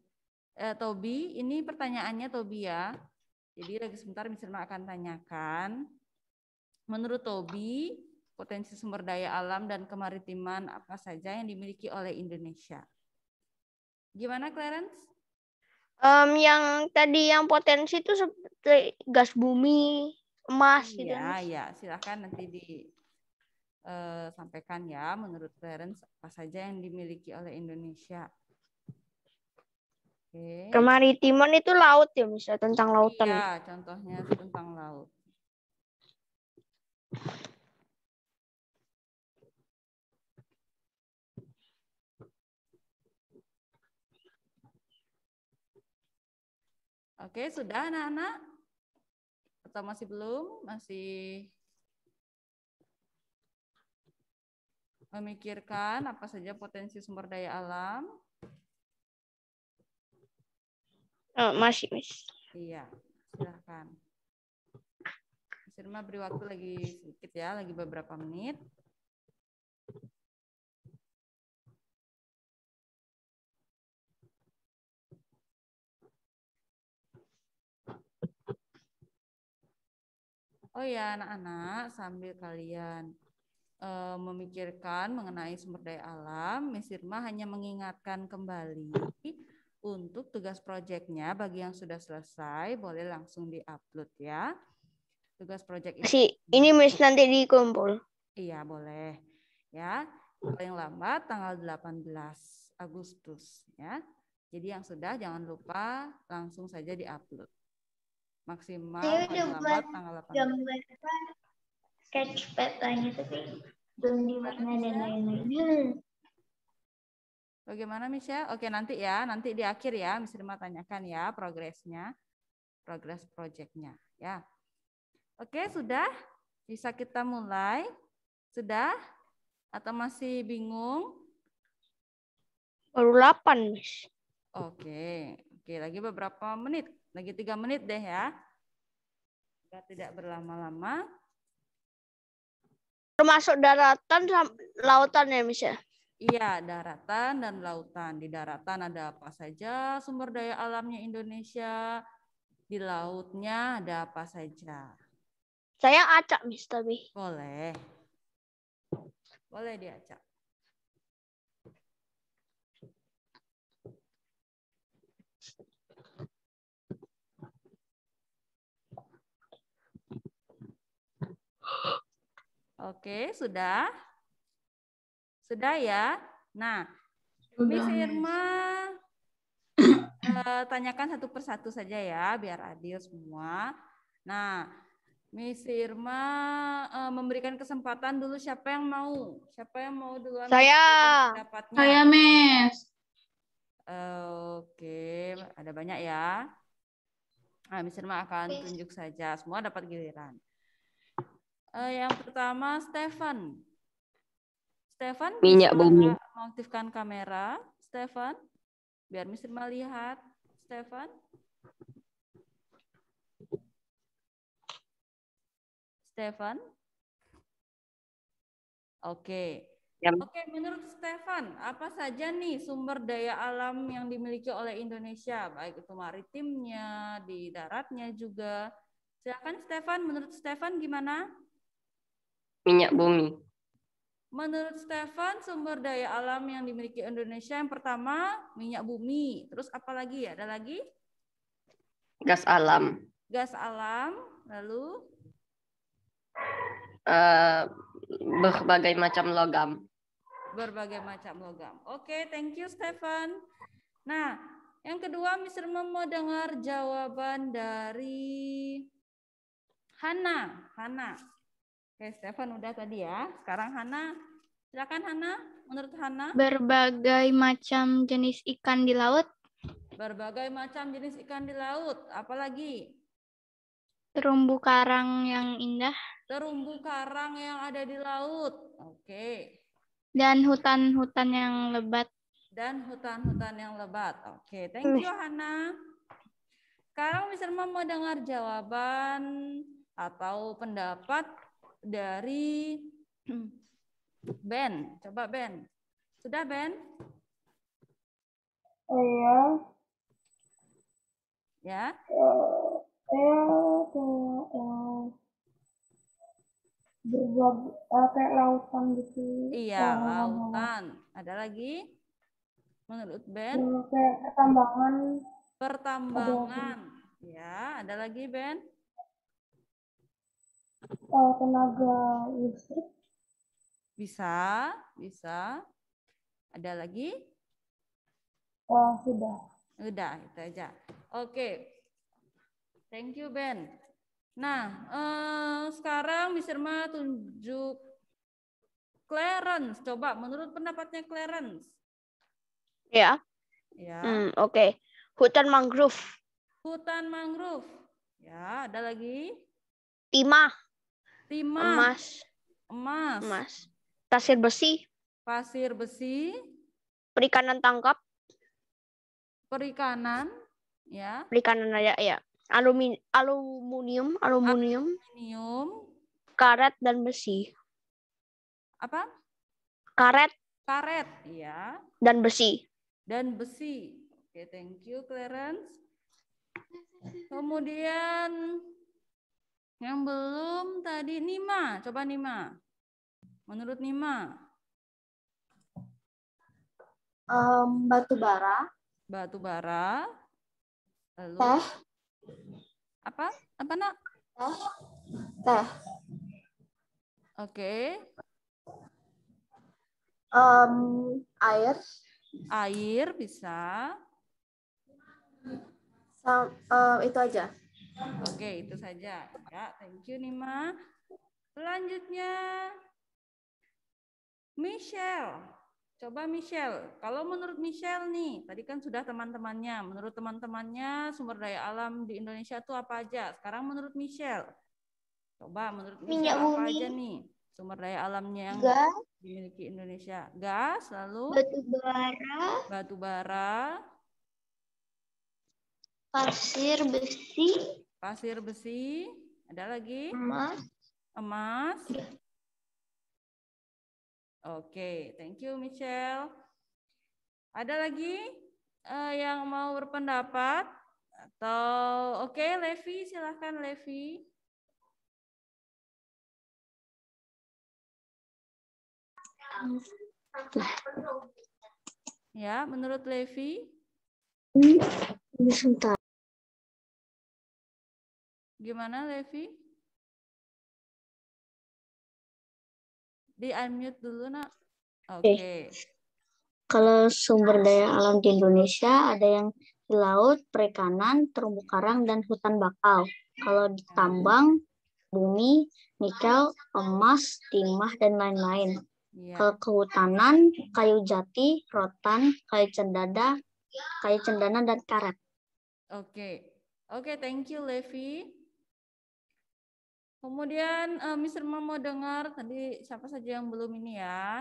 Uh, eh, Tobi, ini pertanyaannya Tobi ya. Jadi lagi sebentar Miss Irma akan tanyakan. Menurut Tobi, potensi sumber daya alam dan kemaritiman apa saja yang dimiliki oleh Indonesia. Gimana Clarence? Um, yang tadi yang potensi itu seperti gas bumi, emas gitu. Iya, ya, ya, silahkan nanti disampaikan eh, uh, ya menurut Clarence apa saja yang dimiliki oleh Indonesia. Okay. Kemaritiman itu laut ya, misalnya tentang lautan. Iya, contohnya tentang laut. Oke, sudah anak-anak? Atau masih belum? Masih memikirkan apa saja potensi sumber daya alam? Oh, masih, Miss. Iya, silahkan. Mas Irma beri waktu lagi sedikit ya, lagi beberapa menit. oh ya anak-anak sambil kalian e, memikirkan mengenai sumber daya alam, Miss Irma hanya mengingatkan kembali untuk tugas proyeknya bagi yang sudah selesai boleh langsung diupload ya. Tugas proyek ini. Si, ini Miss nanti dikumpul. Iya, boleh. Ya, paling lambat tanggal 18 Agustus ya. Jadi yang sudah jangan lupa langsung saja diupload maksimal saya udah buat tanggal 8. gambar sketch petanya tapi belum diwarna dan lain-lain. Bagaimana Michelle? Oke nanti ya, nanti di akhir ya, Miss Rima tanyakan ya progresnya, progres projectnya. ya. Oke sudah, bisa kita mulai? Sudah? Atau masih bingung? Baru 8, Miss. Oke, oke lagi beberapa menit lagi tiga menit deh ya. Kita tidak berlama-lama. Termasuk daratan lautan ya, Miss ya? Iya, daratan dan lautan. Di daratan ada apa saja sumber daya alamnya Indonesia. Di lautnya ada apa saja. Saya acak, Miss, tapi. Boleh. Boleh diacak. Oke, sudah? Sudah ya? Nah, Miss Irma eh, tanyakan satu persatu saja ya, biar adil semua. Nah, Miss Irma eh, memberikan kesempatan dulu siapa yang mau? Siapa yang mau duluan? Saya. Saya, Miss. oke, ada banyak ya. Nah, Miss Irma akan tunjuk saja, semua dapat giliran. Uh, yang pertama Stefan. Stefan minyak bumi. Mengaktifkan kamera, Stefan. Biar Mister melihat, Stefan. Stefan. Oke. Okay. Yep. Oke, okay, menurut Stefan, apa saja nih sumber daya alam yang dimiliki oleh Indonesia, baik itu maritimnya, di daratnya juga. Silakan Stefan, menurut Stefan gimana? minyak bumi. Menurut Stefan, sumber daya alam yang dimiliki Indonesia yang pertama minyak bumi. Terus apa lagi ya? Ada lagi? Gas alam. Gas alam, lalu? Uh, berbagai macam logam. Berbagai macam logam. Oke, okay, thank you Stefan. Nah, yang kedua Mr. Mem mau dengar jawaban dari Hana. Hana. Oke, Stefan udah tadi ya. Sekarang Hana. Silakan Hana, menurut Hana. Berbagai macam jenis ikan di laut. Berbagai macam jenis ikan di laut, apalagi? Terumbu karang yang indah. Terumbu karang yang ada di laut. Oke. Dan hutan-hutan yang lebat. Dan hutan-hutan yang lebat. Oke, thank you uh. Hana. Sekarang Mr. Mom mau dengar jawaban atau pendapat dari Ben. Coba Ben. Sudah Ben? Iya. Ya. Eh, iya. Berbuat eh, eh, kayak lautan gitu. Iya, lautan. Ada lagi? Menurut Ben? Hmm, kayak pertambangan. Pertambangan. Ya, ada lagi Ben? uh, tenaga listrik? Bisa, bisa. Ada lagi? Oh, sudah. sudah itu aja. Oke. Okay. Thank you, Ben. Nah, eh, sekarang Miss Irma tunjuk Clarence. Coba menurut pendapatnya Clarence. Ya. Ya. Mm, Oke. Okay. Hutan mangrove. Hutan mangrove. Ya, ada lagi? Timah timah emas emas emas pasir besi pasir besi perikanan tangkap perikanan ya perikanan aja, ya Alumi, aluminium aluminium aluminium karet dan besi apa karet karet ya dan besi dan besi oke okay, thank you Clarence kemudian yang belum tadi Nima, coba Nima. Menurut Nima. Um, batu bara. Batu bara. Lalu teh. Apa? Apa nak? Teh. Teh. Oke. Okay. Um, air. Air bisa. Sam, um, itu aja. Oke, itu saja. Ya, thank you Nima. Selanjutnya Michelle. Coba Michelle, kalau menurut Michelle nih, tadi kan sudah teman-temannya, menurut teman-temannya sumber daya alam di Indonesia itu apa aja? Sekarang menurut Michelle, coba menurut Minyak Michelle bumi. apa aja nih sumber daya alamnya yang gas. dimiliki Indonesia? Gas, lalu batu bara, batu bara, pasir besi pasir besi ada lagi emas emas oke okay. thank you Michelle ada lagi uh, yang mau berpendapat atau oke okay, Levi silahkan Levi Ya, menurut Levi? Ini sebentar. Gimana Levi? Di unmute dulu nak. Oke. Okay. Kalau sumber daya alam di Indonesia ada yang di laut, perikanan, terumbu karang dan hutan bakau. Kalau di tambang, bumi, nikel, emas, timah dan lain-lain. Ya. Kalau kehutanan, kayu jati, rotan, kayu cendana, kayu cendana dan karet. Oke. Okay. Oke, okay, thank you Levi. Kemudian uh, eh, Mr. Ma mau dengar tadi siapa saja yang belum ini ya.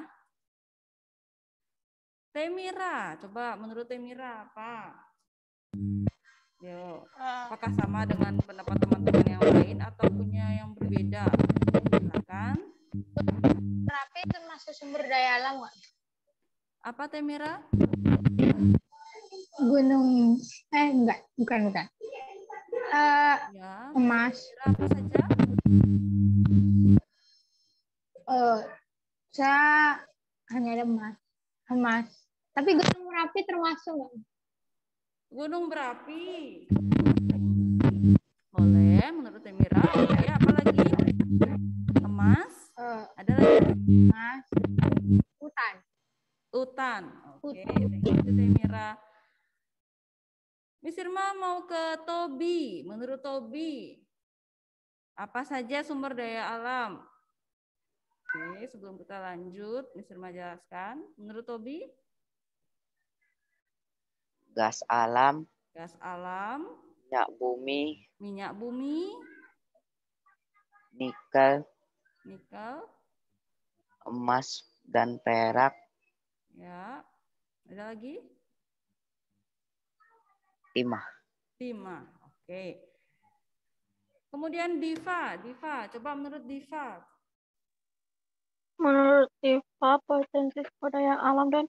Temira, coba menurut Temira apa? Yo, apakah sama dengan pendapat teman-teman yang lain atau punya yang berbeda? Silakan. Terapi termasuk kan sumber daya alam, Wak. Apa Temira? Gunung eh enggak, bukan bukan uh, ya. emas. Apa saja? Uh, saya hanya ada emas. Emas. Tapi Gunung berapi termasuk nggak? Gunung berapi. Boleh, menurut Emira. Boleh, ya, apalagi? Emas. Uh, ada lagi? Emas. Hutan. Hutan. Oke, okay. Hutan. Mira. Miss Irma mau ke Tobi. Menurut Tobi, apa saja sumber daya alam? Oke, sebelum kita lanjut, Miss Irma jelaskan. Menurut Tobi? Gas alam. Gas alam. Minyak bumi. Minyak bumi. Nikel. Nikel. Emas dan perak. Ya. Ada lagi? Tima. Tima, oke. Kemudian Diva, Diva, coba menurut Diva. Menurut Diva, potensi sumber alam dan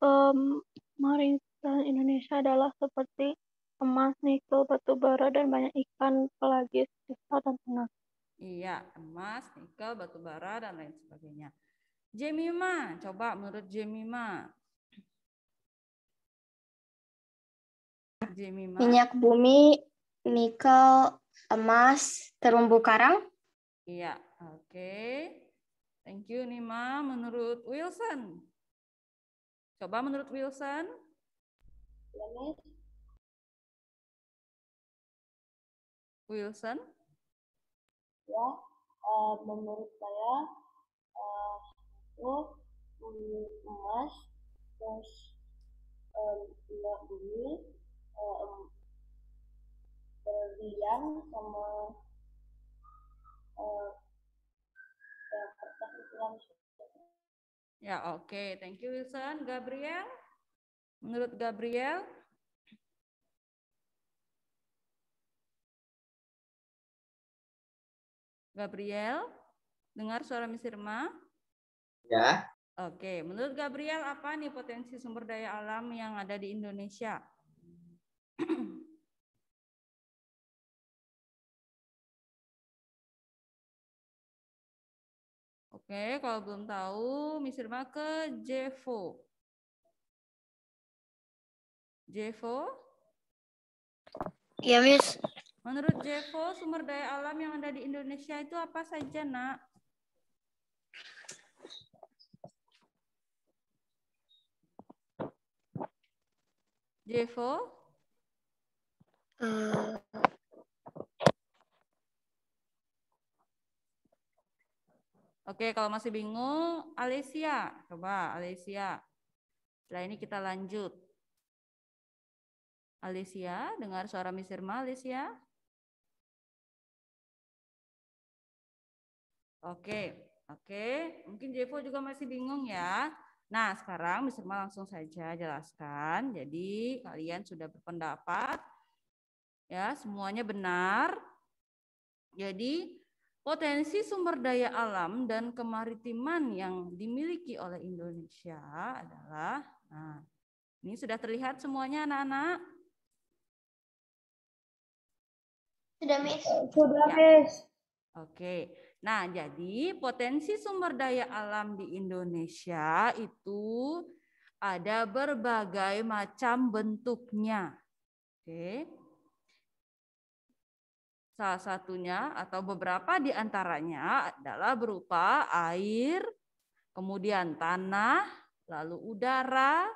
um, maritim Indonesia adalah seperti emas, nikel, batu bara, dan banyak ikan pelagis, di dan tengah. Iya, emas, nikel, batu bara, dan lain sebagainya. Jemima, coba menurut Jemima, minyak bumi, nikel, emas, terumbu karang. Iya, oke. Okay. Thank you Nima. Menurut Wilson. Coba menurut Wilson. Wilson. Ya, uh, menurut saya uh, emas, terus eh, minyak um, bumi, um, sama uh, ya, oke okay. thank you Wilson Gabriel menurut Gabriel Gabriel, dengar suara Miss Ya. Oke, menurut Gabriel apa nih potensi sumber daya alam yang ada di Indonesia? Oke, kalau belum tahu, Miss Irma ke Jevo. Jevo? Ya, Miss. Menurut Jevo, sumber daya alam yang ada di Indonesia itu apa saja, nak? Jevo? Oke, eh, Oke, kalau masih bingung, Alicia, Coba, Alicia. Nah ini kita lanjut. Alicia, dengar suara Miss Irma, Alesia. Oke, oke. Mungkin Jevo juga masih bingung ya. Nah, sekarang Miss Irma langsung saja jelaskan. Jadi, kalian sudah berpendapat Ya, semuanya benar. Jadi, potensi sumber daya alam dan kemaritiman yang dimiliki oleh Indonesia adalah nah, ini sudah terlihat semuanya anak-anak? Sudah, Miss. Sudah, ya. Miss. Oke. Nah, jadi potensi sumber daya alam di Indonesia itu ada berbagai macam bentuknya. Oke. Salah satunya atau beberapa di antaranya adalah berupa air, kemudian tanah, lalu udara,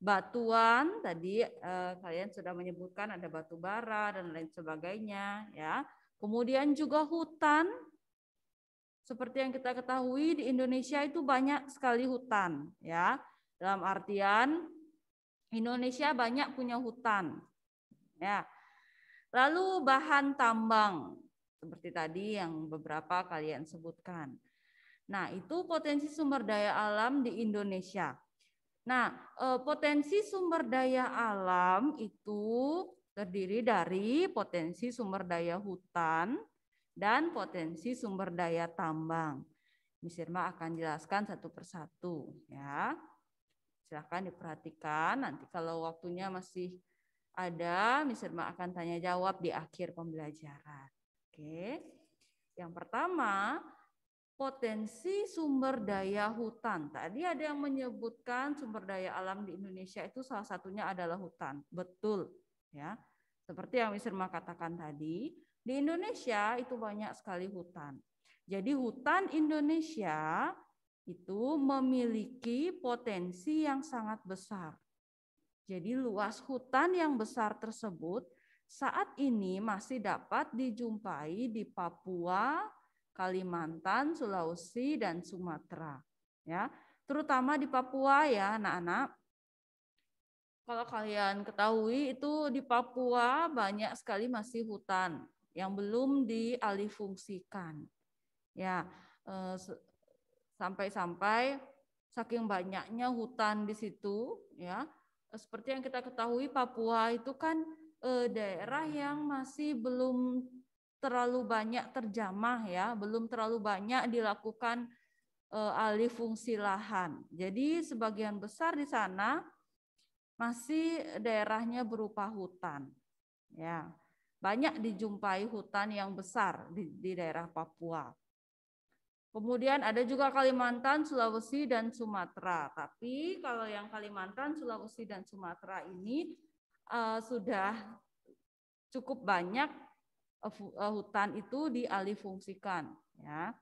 batuan tadi eh, kalian sudah menyebutkan ada batu bara dan lain sebagainya ya. Kemudian juga hutan. Seperti yang kita ketahui di Indonesia itu banyak sekali hutan ya. Dalam artian Indonesia banyak punya hutan. Ya. Lalu bahan tambang seperti tadi yang beberapa kalian sebutkan. Nah, itu potensi sumber daya alam di Indonesia. Nah, eh, potensi sumber daya alam itu terdiri dari potensi sumber daya hutan dan potensi sumber daya tambang. Misirma akan jelaskan satu persatu ya. Silahkan diperhatikan nanti kalau waktunya masih ada Miss Irma akan tanya jawab di akhir pembelajaran. Oke. Yang pertama, potensi sumber daya hutan. Tadi ada yang menyebutkan sumber daya alam di Indonesia itu salah satunya adalah hutan. Betul, ya. Seperti yang Miss Irma katakan tadi, di Indonesia itu banyak sekali hutan. Jadi hutan Indonesia itu memiliki potensi yang sangat besar. Jadi luas hutan yang besar tersebut saat ini masih dapat dijumpai di Papua, Kalimantan, Sulawesi, dan Sumatera. Ya, terutama di Papua ya anak-anak. Kalau kalian ketahui itu di Papua banyak sekali masih hutan yang belum dialihfungsikan. Ya, eh, sampai-sampai eh, saking banyaknya hutan di situ, ya Eh, seperti yang kita ketahui Papua itu kan eh, daerah yang masih belum terlalu banyak terjamah ya, belum terlalu banyak dilakukan eh, alih fungsi lahan. Jadi sebagian besar di sana masih daerahnya berupa hutan. Ya. Banyak dijumpai hutan yang besar di, di daerah Papua. Kemudian ada juga Kalimantan, Sulawesi, dan Sumatera. Tapi kalau yang Kalimantan, Sulawesi, dan Sumatera ini uh, sudah cukup banyak uh, hutan itu dialihfungsikan. Ya.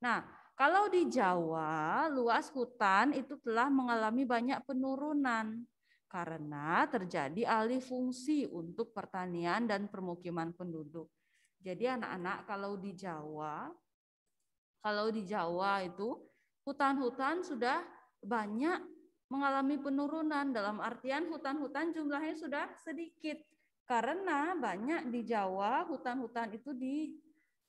Nah, kalau di Jawa, luas hutan itu telah mengalami banyak penurunan karena terjadi alih fungsi untuk pertanian dan permukiman penduduk. Jadi anak-anak kalau di Jawa kalau di Jawa itu hutan-hutan sudah banyak mengalami penurunan dalam artian hutan-hutan jumlahnya sudah sedikit karena banyak di Jawa hutan-hutan itu di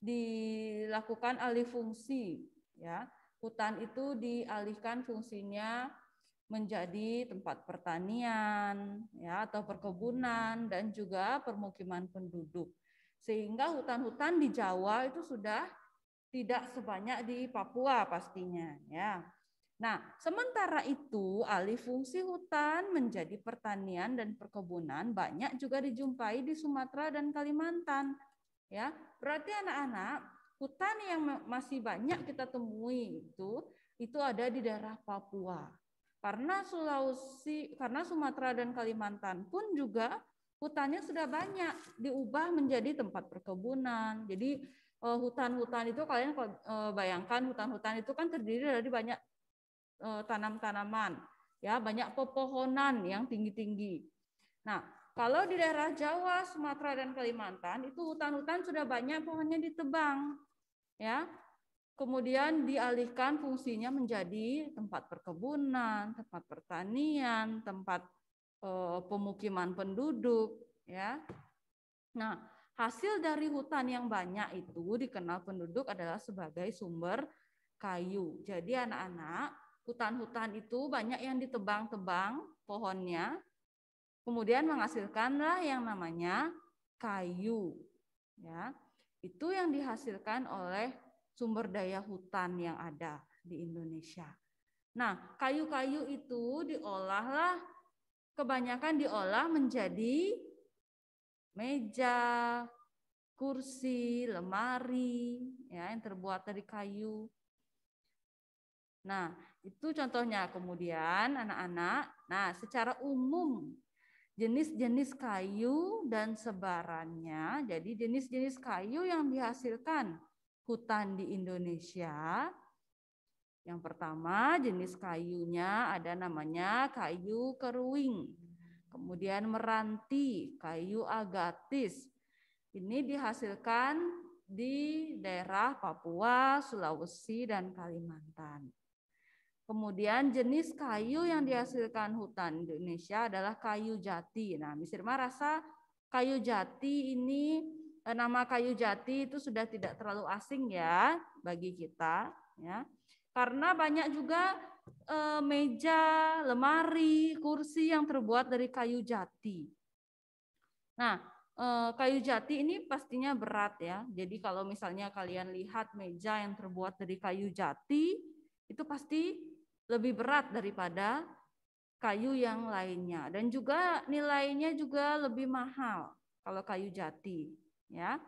dilakukan alih fungsi ya hutan itu dialihkan fungsinya menjadi tempat pertanian ya atau perkebunan dan juga permukiman penduduk sehingga hutan-hutan di Jawa itu sudah tidak sebanyak di Papua pastinya ya. Nah, sementara itu alih fungsi hutan menjadi pertanian dan perkebunan banyak juga dijumpai di Sumatera dan Kalimantan. Ya, berarti anak-anak hutan yang masih banyak kita temui itu itu ada di daerah Papua. Karena Sulawesi, karena Sumatera dan Kalimantan pun juga hutannya sudah banyak diubah menjadi tempat perkebunan. Jadi Eh, hutan-hutan itu kalian eh, bayangkan hutan-hutan itu kan terdiri dari banyak eh, tanam-tanaman, ya banyak pepohonan yang tinggi-tinggi. Nah, kalau di daerah Jawa, Sumatera dan Kalimantan itu hutan-hutan sudah banyak pohonnya ditebang, ya. Kemudian dialihkan fungsinya menjadi tempat perkebunan, tempat pertanian, tempat pemukiman penduduk, ya. Nah, Hasil dari hutan yang banyak itu dikenal penduduk adalah sebagai sumber kayu. Jadi anak-anak, hutan-hutan itu banyak yang ditebang-tebang pohonnya, kemudian menghasilkanlah yang namanya kayu. Ya, itu yang dihasilkan oleh sumber daya hutan yang ada di Indonesia. Nah, kayu-kayu itu diolahlah kebanyakan diolah menjadi meja, kursi, lemari, ya yang terbuat dari kayu. Nah, itu contohnya. Kemudian anak-anak, nah secara umum jenis-jenis kayu dan sebarannya. Jadi jenis-jenis kayu yang dihasilkan hutan di Indonesia. Yang pertama jenis kayunya ada namanya kayu keruing. Kemudian meranti, kayu agatis. Ini dihasilkan di daerah Papua, Sulawesi, dan Kalimantan. Kemudian jenis kayu yang dihasilkan hutan Indonesia adalah kayu jati. Nah, misteri merasa kayu jati ini eh, nama kayu jati itu sudah tidak terlalu asing ya bagi kita ya. Karena banyak juga Eh, meja, lemari, kursi yang terbuat dari kayu jati. Nah, eh, kayu jati ini pastinya berat ya. Jadi kalau misalnya kalian lihat meja yang terbuat dari kayu jati, itu pasti lebih berat daripada kayu yang lainnya dan juga nilainya juga lebih mahal kalau kayu jati ya.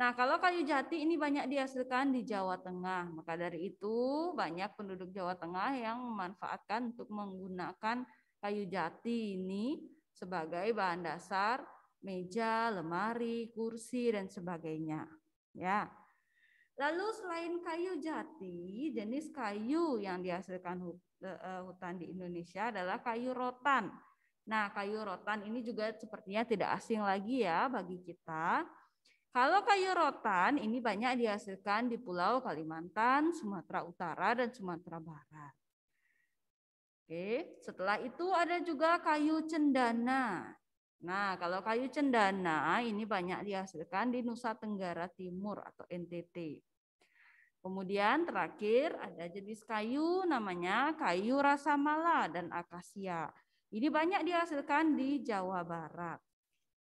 Nah, kalau kayu jati ini banyak dihasilkan di Jawa Tengah. Maka dari itu banyak penduduk Jawa Tengah yang memanfaatkan untuk menggunakan kayu jati ini sebagai bahan dasar meja, lemari, kursi dan sebagainya. Ya. Lalu selain kayu jati, jenis kayu yang dihasilkan eh, eh, hutan di Indonesia adalah kayu rotan. Nah, kayu rotan ini juga sepertinya tidak asing lagi ya bagi kita kalau kayu rotan ini banyak dihasilkan di Pulau Kalimantan, Sumatera Utara, dan Sumatera Barat. Oke, setelah itu ada juga kayu cendana. Nah, kalau kayu cendana ini banyak dihasilkan di Nusa Tenggara Timur atau NTT. Kemudian terakhir ada jenis kayu namanya kayu rasa mala dan akasia. Ini banyak dihasilkan di Jawa Barat.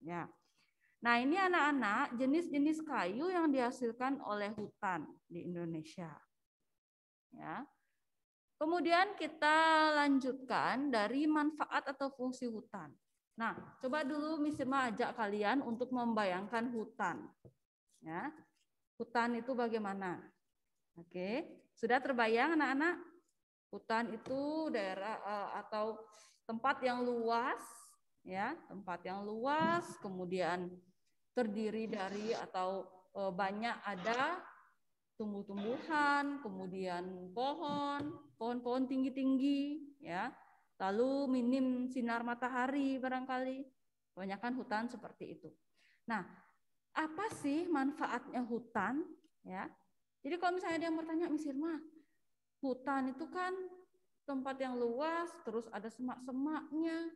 Ya. Nah, ini anak-anak jenis-jenis kayu yang dihasilkan oleh hutan di Indonesia. Ya. Kemudian kita lanjutkan dari manfaat atau fungsi hutan. Nah, coba dulu Misima ajak kalian untuk membayangkan hutan. Ya. Hutan itu bagaimana? Oke, sudah terbayang anak-anak? Hutan itu daerah eh, atau tempat yang luas ya, tempat yang luas, kemudian terdiri dari atau e, banyak ada tumbuh-tumbuhan, kemudian pohon, pohon-pohon tinggi-tinggi, ya. Lalu minim sinar matahari barangkali. Kebanyakan hutan seperti itu. Nah, apa sih manfaatnya hutan, ya? Jadi kalau misalnya dia yang bertanya, Miss Irma, hutan itu kan tempat yang luas, terus ada semak-semaknya,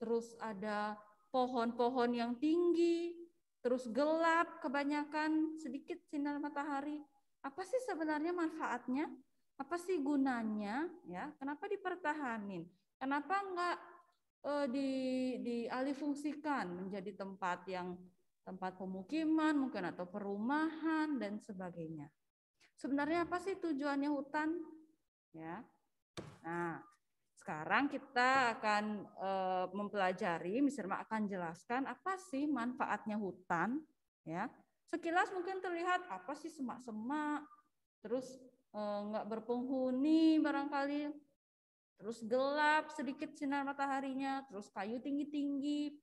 terus ada pohon-pohon yang tinggi, terus gelap kebanyakan sedikit sinar matahari apa sih sebenarnya manfaatnya apa sih gunanya ya kenapa dipertahanin kenapa enggak e, eh, di dialihfungsikan menjadi tempat yang tempat pemukiman mungkin atau perumahan dan sebagainya sebenarnya apa sih tujuannya hutan ya nah sekarang kita akan eh, mempelajari, Mr. akan jelaskan apa sih manfaatnya hutan. Ya, sekilas mungkin terlihat apa sih semak-semak, terus eh, nggak berpenghuni barangkali, terus gelap sedikit sinar mataharinya, terus kayu tinggi-tinggi,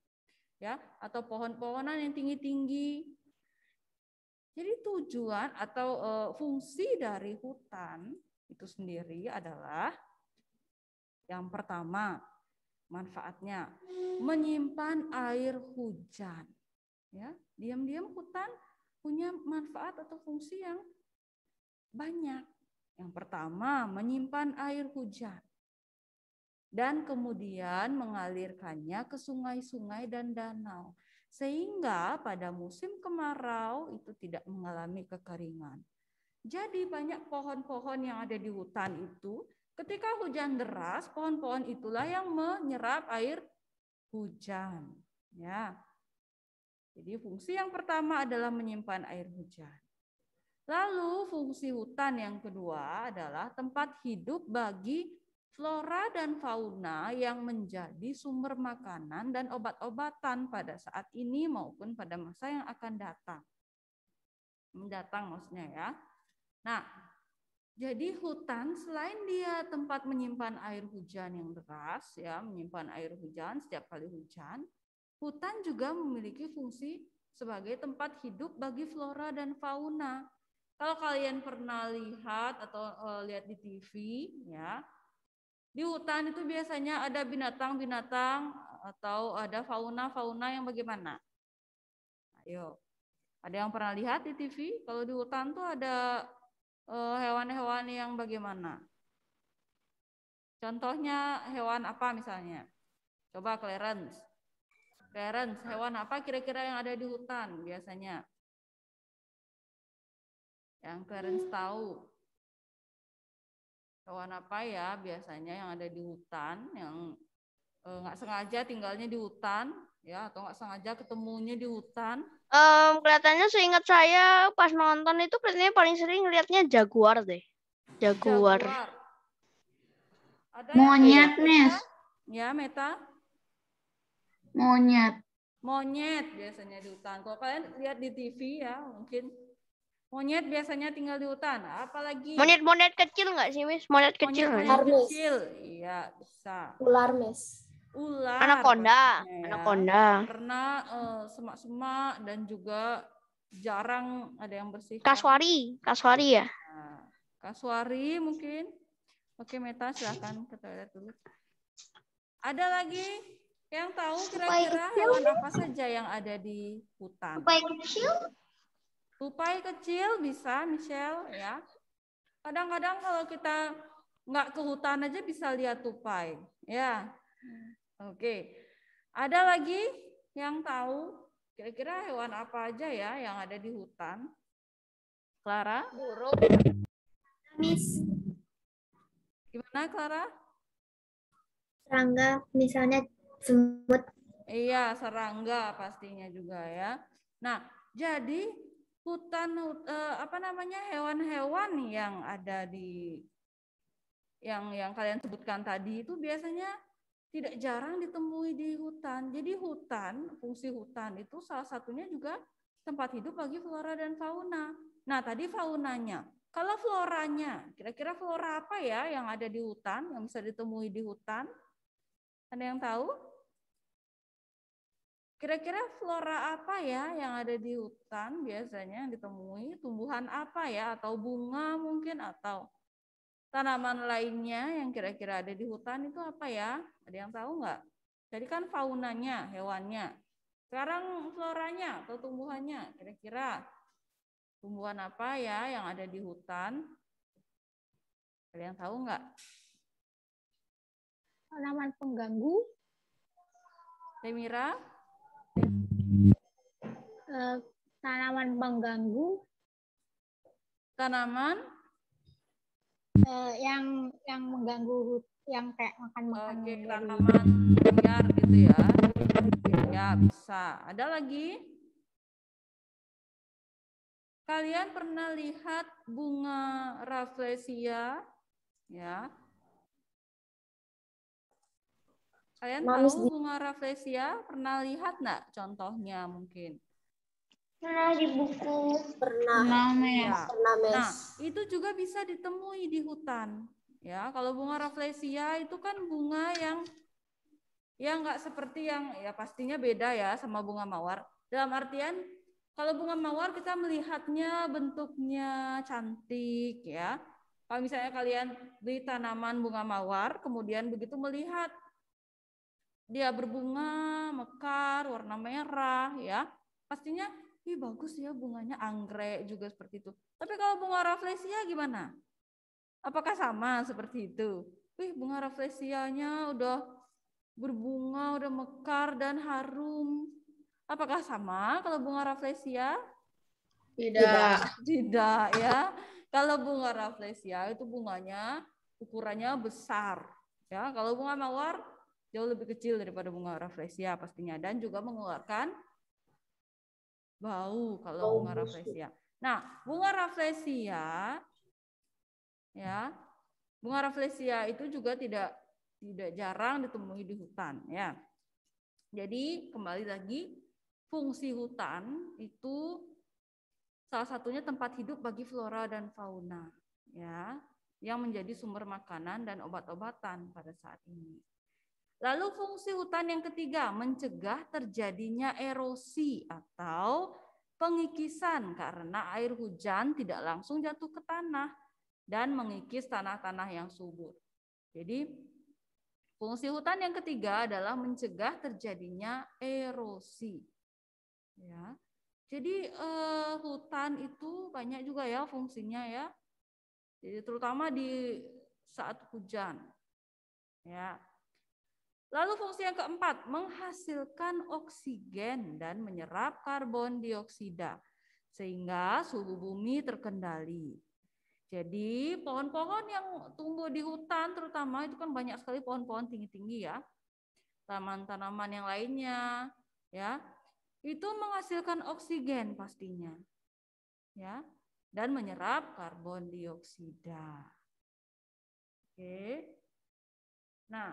ya, atau pohon-pohonan yang tinggi-tinggi. Jadi tujuan atau eh, fungsi dari hutan itu sendiri adalah yang pertama, manfaatnya menyimpan air hujan. Ya, diam-diam hutan punya manfaat atau fungsi yang banyak. Yang pertama, menyimpan air hujan dan kemudian mengalirkannya ke sungai-sungai dan danau sehingga pada musim kemarau itu tidak mengalami kekeringan. Jadi banyak pohon-pohon yang ada di hutan itu Ketika hujan deras, pohon-pohon itulah yang menyerap air hujan. Ya. Jadi fungsi yang pertama adalah menyimpan air hujan. Lalu fungsi hutan yang kedua adalah tempat hidup bagi flora dan fauna yang menjadi sumber makanan dan obat-obatan pada saat ini maupun pada masa yang akan datang. Mendatang maksudnya ya. Nah, jadi hutan selain dia tempat menyimpan air hujan yang deras ya, menyimpan air hujan setiap kali hujan, hutan juga memiliki fungsi sebagai tempat hidup bagi flora dan fauna. Kalau kalian pernah lihat atau uh, lihat di TV ya, di hutan itu biasanya ada binatang-binatang atau ada fauna-fauna yang bagaimana? Ayo. Ada yang pernah lihat di TV? Kalau di hutan tuh ada Eh, hewan-hewan yang bagaimana? Contohnya hewan apa misalnya? Coba Clarence. Clarence, hewan apa kira-kira yang ada di hutan biasanya? Yang Clarence tahu. Hewan apa ya biasanya yang ada di hutan, yang eh, nggak eh, sengaja tinggalnya di hutan, ya atau nggak sengaja ketemunya di hutan, um, kelihatannya seingat saya pas nonton itu kelihatannya paling sering lihatnya jaguar deh. Jaguar. jaguar. Ada Monyet, ya, Nes. Kan? Ya, Meta. Monyet. Monyet biasanya di hutan. Kalau kalian lihat di TV ya, mungkin Monyet biasanya tinggal di hutan, apalagi monyet-monyet kecil nggak sih, Miss? Monyet kecil. Monyet, monyet kecil, iya bisa. Ular, Miss ular anaconda ya. anaconda karena uh, semak-semak dan juga jarang ada yang bersih kaswari kaswari ya nah, kaswari mungkin oke Meta silahkan ke toilet dulu ada lagi yang tahu kira-kira hewan apa saja yang ada di hutan tupai kecil tupai kecil bisa Michelle ya kadang-kadang kalau kita nggak ke hutan aja bisa lihat tupai ya Oke. Ada lagi yang tahu kira-kira hewan apa aja ya yang ada di hutan? Clara? Burung. Miss. Gimana Clara? Serangga, misalnya semut. Iya, serangga pastinya juga ya. Nah, jadi hutan eh, apa namanya hewan-hewan yang ada di yang yang kalian sebutkan tadi itu biasanya tidak jarang ditemui di hutan. Jadi hutan, fungsi hutan itu salah satunya juga tempat hidup bagi flora dan fauna. Nah, tadi faunanya. Kalau floranya, kira-kira flora apa ya yang ada di hutan, yang bisa ditemui di hutan? Ada yang tahu? Kira-kira flora apa ya yang ada di hutan biasanya yang ditemui? Tumbuhan apa ya? Atau bunga mungkin? Atau Tanaman lainnya yang kira-kira ada di hutan itu apa ya? Ada yang tahu nggak? Jadi kan faunanya, hewannya. Sekarang floranya atau tumbuhannya, kira-kira tumbuhan apa ya yang ada di hutan? Ada yang tahu nggak? Tanaman pengganggu. Temira? Eh, tanaman pengganggu. Tanaman uh, yang yang mengganggu yang kayak makan makan Oke, liar gitu ya. Ya, bisa. Ada lagi? Kalian pernah lihat bunga rafflesia? Ya. Kalian Manus tahu bunga rafflesia? Pernah lihat nggak contohnya mungkin? Pernah di buku. Pernah. Pernah mes. Iya, pernah mes. Nah, itu juga bisa ditemui di hutan. Ya, kalau bunga rafflesia itu kan bunga yang ya nggak seperti yang ya pastinya beda ya sama bunga mawar. Dalam artian kalau bunga mawar kita melihatnya bentuknya cantik ya. Kalau misalnya kalian beli tanaman bunga mawar, kemudian begitu melihat dia berbunga, mekar, warna merah ya, pastinya ih bagus ya bunganya anggrek juga seperti itu. Tapi kalau bunga rafflesia gimana? Apakah sama seperti itu? Wih, bunga rafflesianya udah berbunga, udah mekar dan harum. Apakah sama kalau bunga rafflesia? Tidak. Tidak, tidak ya. kalau bunga rafflesia itu bunganya ukurannya besar. Ya, kalau bunga mawar jauh lebih kecil daripada bunga rafflesia pastinya dan juga mengeluarkan bau kalau bunga rafflesia. Nah, bunga rafflesia ya, bunga rafflesia itu juga tidak tidak jarang ditemui di hutan ya. Jadi kembali lagi fungsi hutan itu salah satunya tempat hidup bagi flora dan fauna ya yang menjadi sumber makanan dan obat-obatan pada saat ini. Lalu fungsi hutan yang ketiga, mencegah terjadinya erosi atau pengikisan karena air hujan tidak langsung jatuh ke tanah dan mengikis tanah-tanah yang subur. Jadi fungsi hutan yang ketiga adalah mencegah terjadinya erosi. Ya. Jadi eh, hutan itu banyak juga ya fungsinya ya. Jadi terutama di saat hujan. Ya, Lalu fungsi yang keempat, menghasilkan oksigen dan menyerap karbon dioksida sehingga suhu bumi terkendali. Jadi pohon-pohon yang tumbuh di hutan terutama itu kan banyak sekali pohon-pohon tinggi-tinggi ya. Tanaman-tanaman yang lainnya ya. Itu menghasilkan oksigen pastinya. Ya, dan menyerap karbon dioksida. Oke. Nah,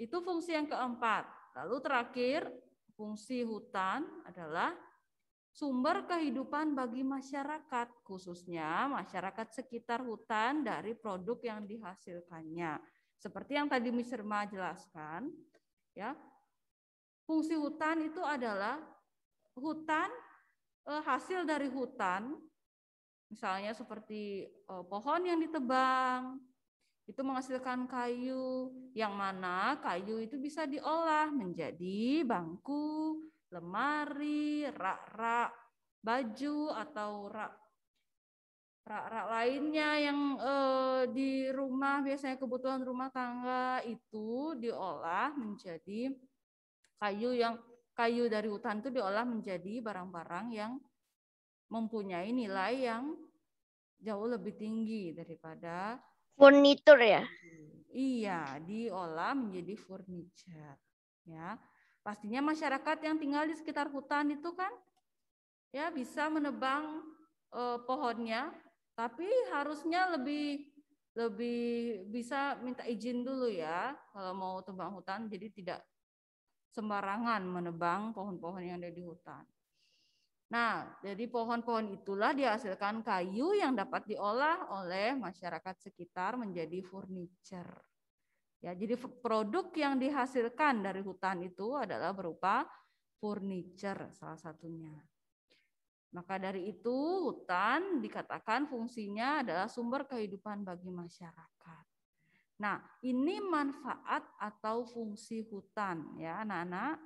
itu fungsi yang keempat. Lalu terakhir, fungsi hutan adalah sumber kehidupan bagi masyarakat, khususnya masyarakat sekitar hutan dari produk yang dihasilkannya. Seperti yang tadi Miss jelaskan, ya. Fungsi hutan itu adalah hutan e, hasil dari hutan misalnya seperti e, pohon yang ditebang, itu menghasilkan kayu yang mana kayu itu bisa diolah menjadi bangku, lemari, rak-rak baju atau rak rak-rak lainnya yang eh, di rumah biasanya kebutuhan rumah tangga itu diolah menjadi kayu yang kayu dari hutan itu diolah menjadi barang-barang yang mempunyai nilai yang jauh lebih tinggi daripada Furnitur ya? Iya, diolah menjadi furniture. Ya, pastinya masyarakat yang tinggal di sekitar hutan itu kan, ya bisa menebang e, pohonnya, tapi harusnya lebih lebih bisa minta izin dulu ya kalau mau tebang hutan jadi tidak sembarangan menebang pohon-pohon yang ada di hutan Nah, dari pohon-pohon itulah dihasilkan kayu yang dapat diolah oleh masyarakat sekitar menjadi furniture. Ya, jadi produk yang dihasilkan dari hutan itu adalah berupa furniture salah satunya. Maka dari itu hutan dikatakan fungsinya adalah sumber kehidupan bagi masyarakat. Nah, ini manfaat atau fungsi hutan ya anak-anak.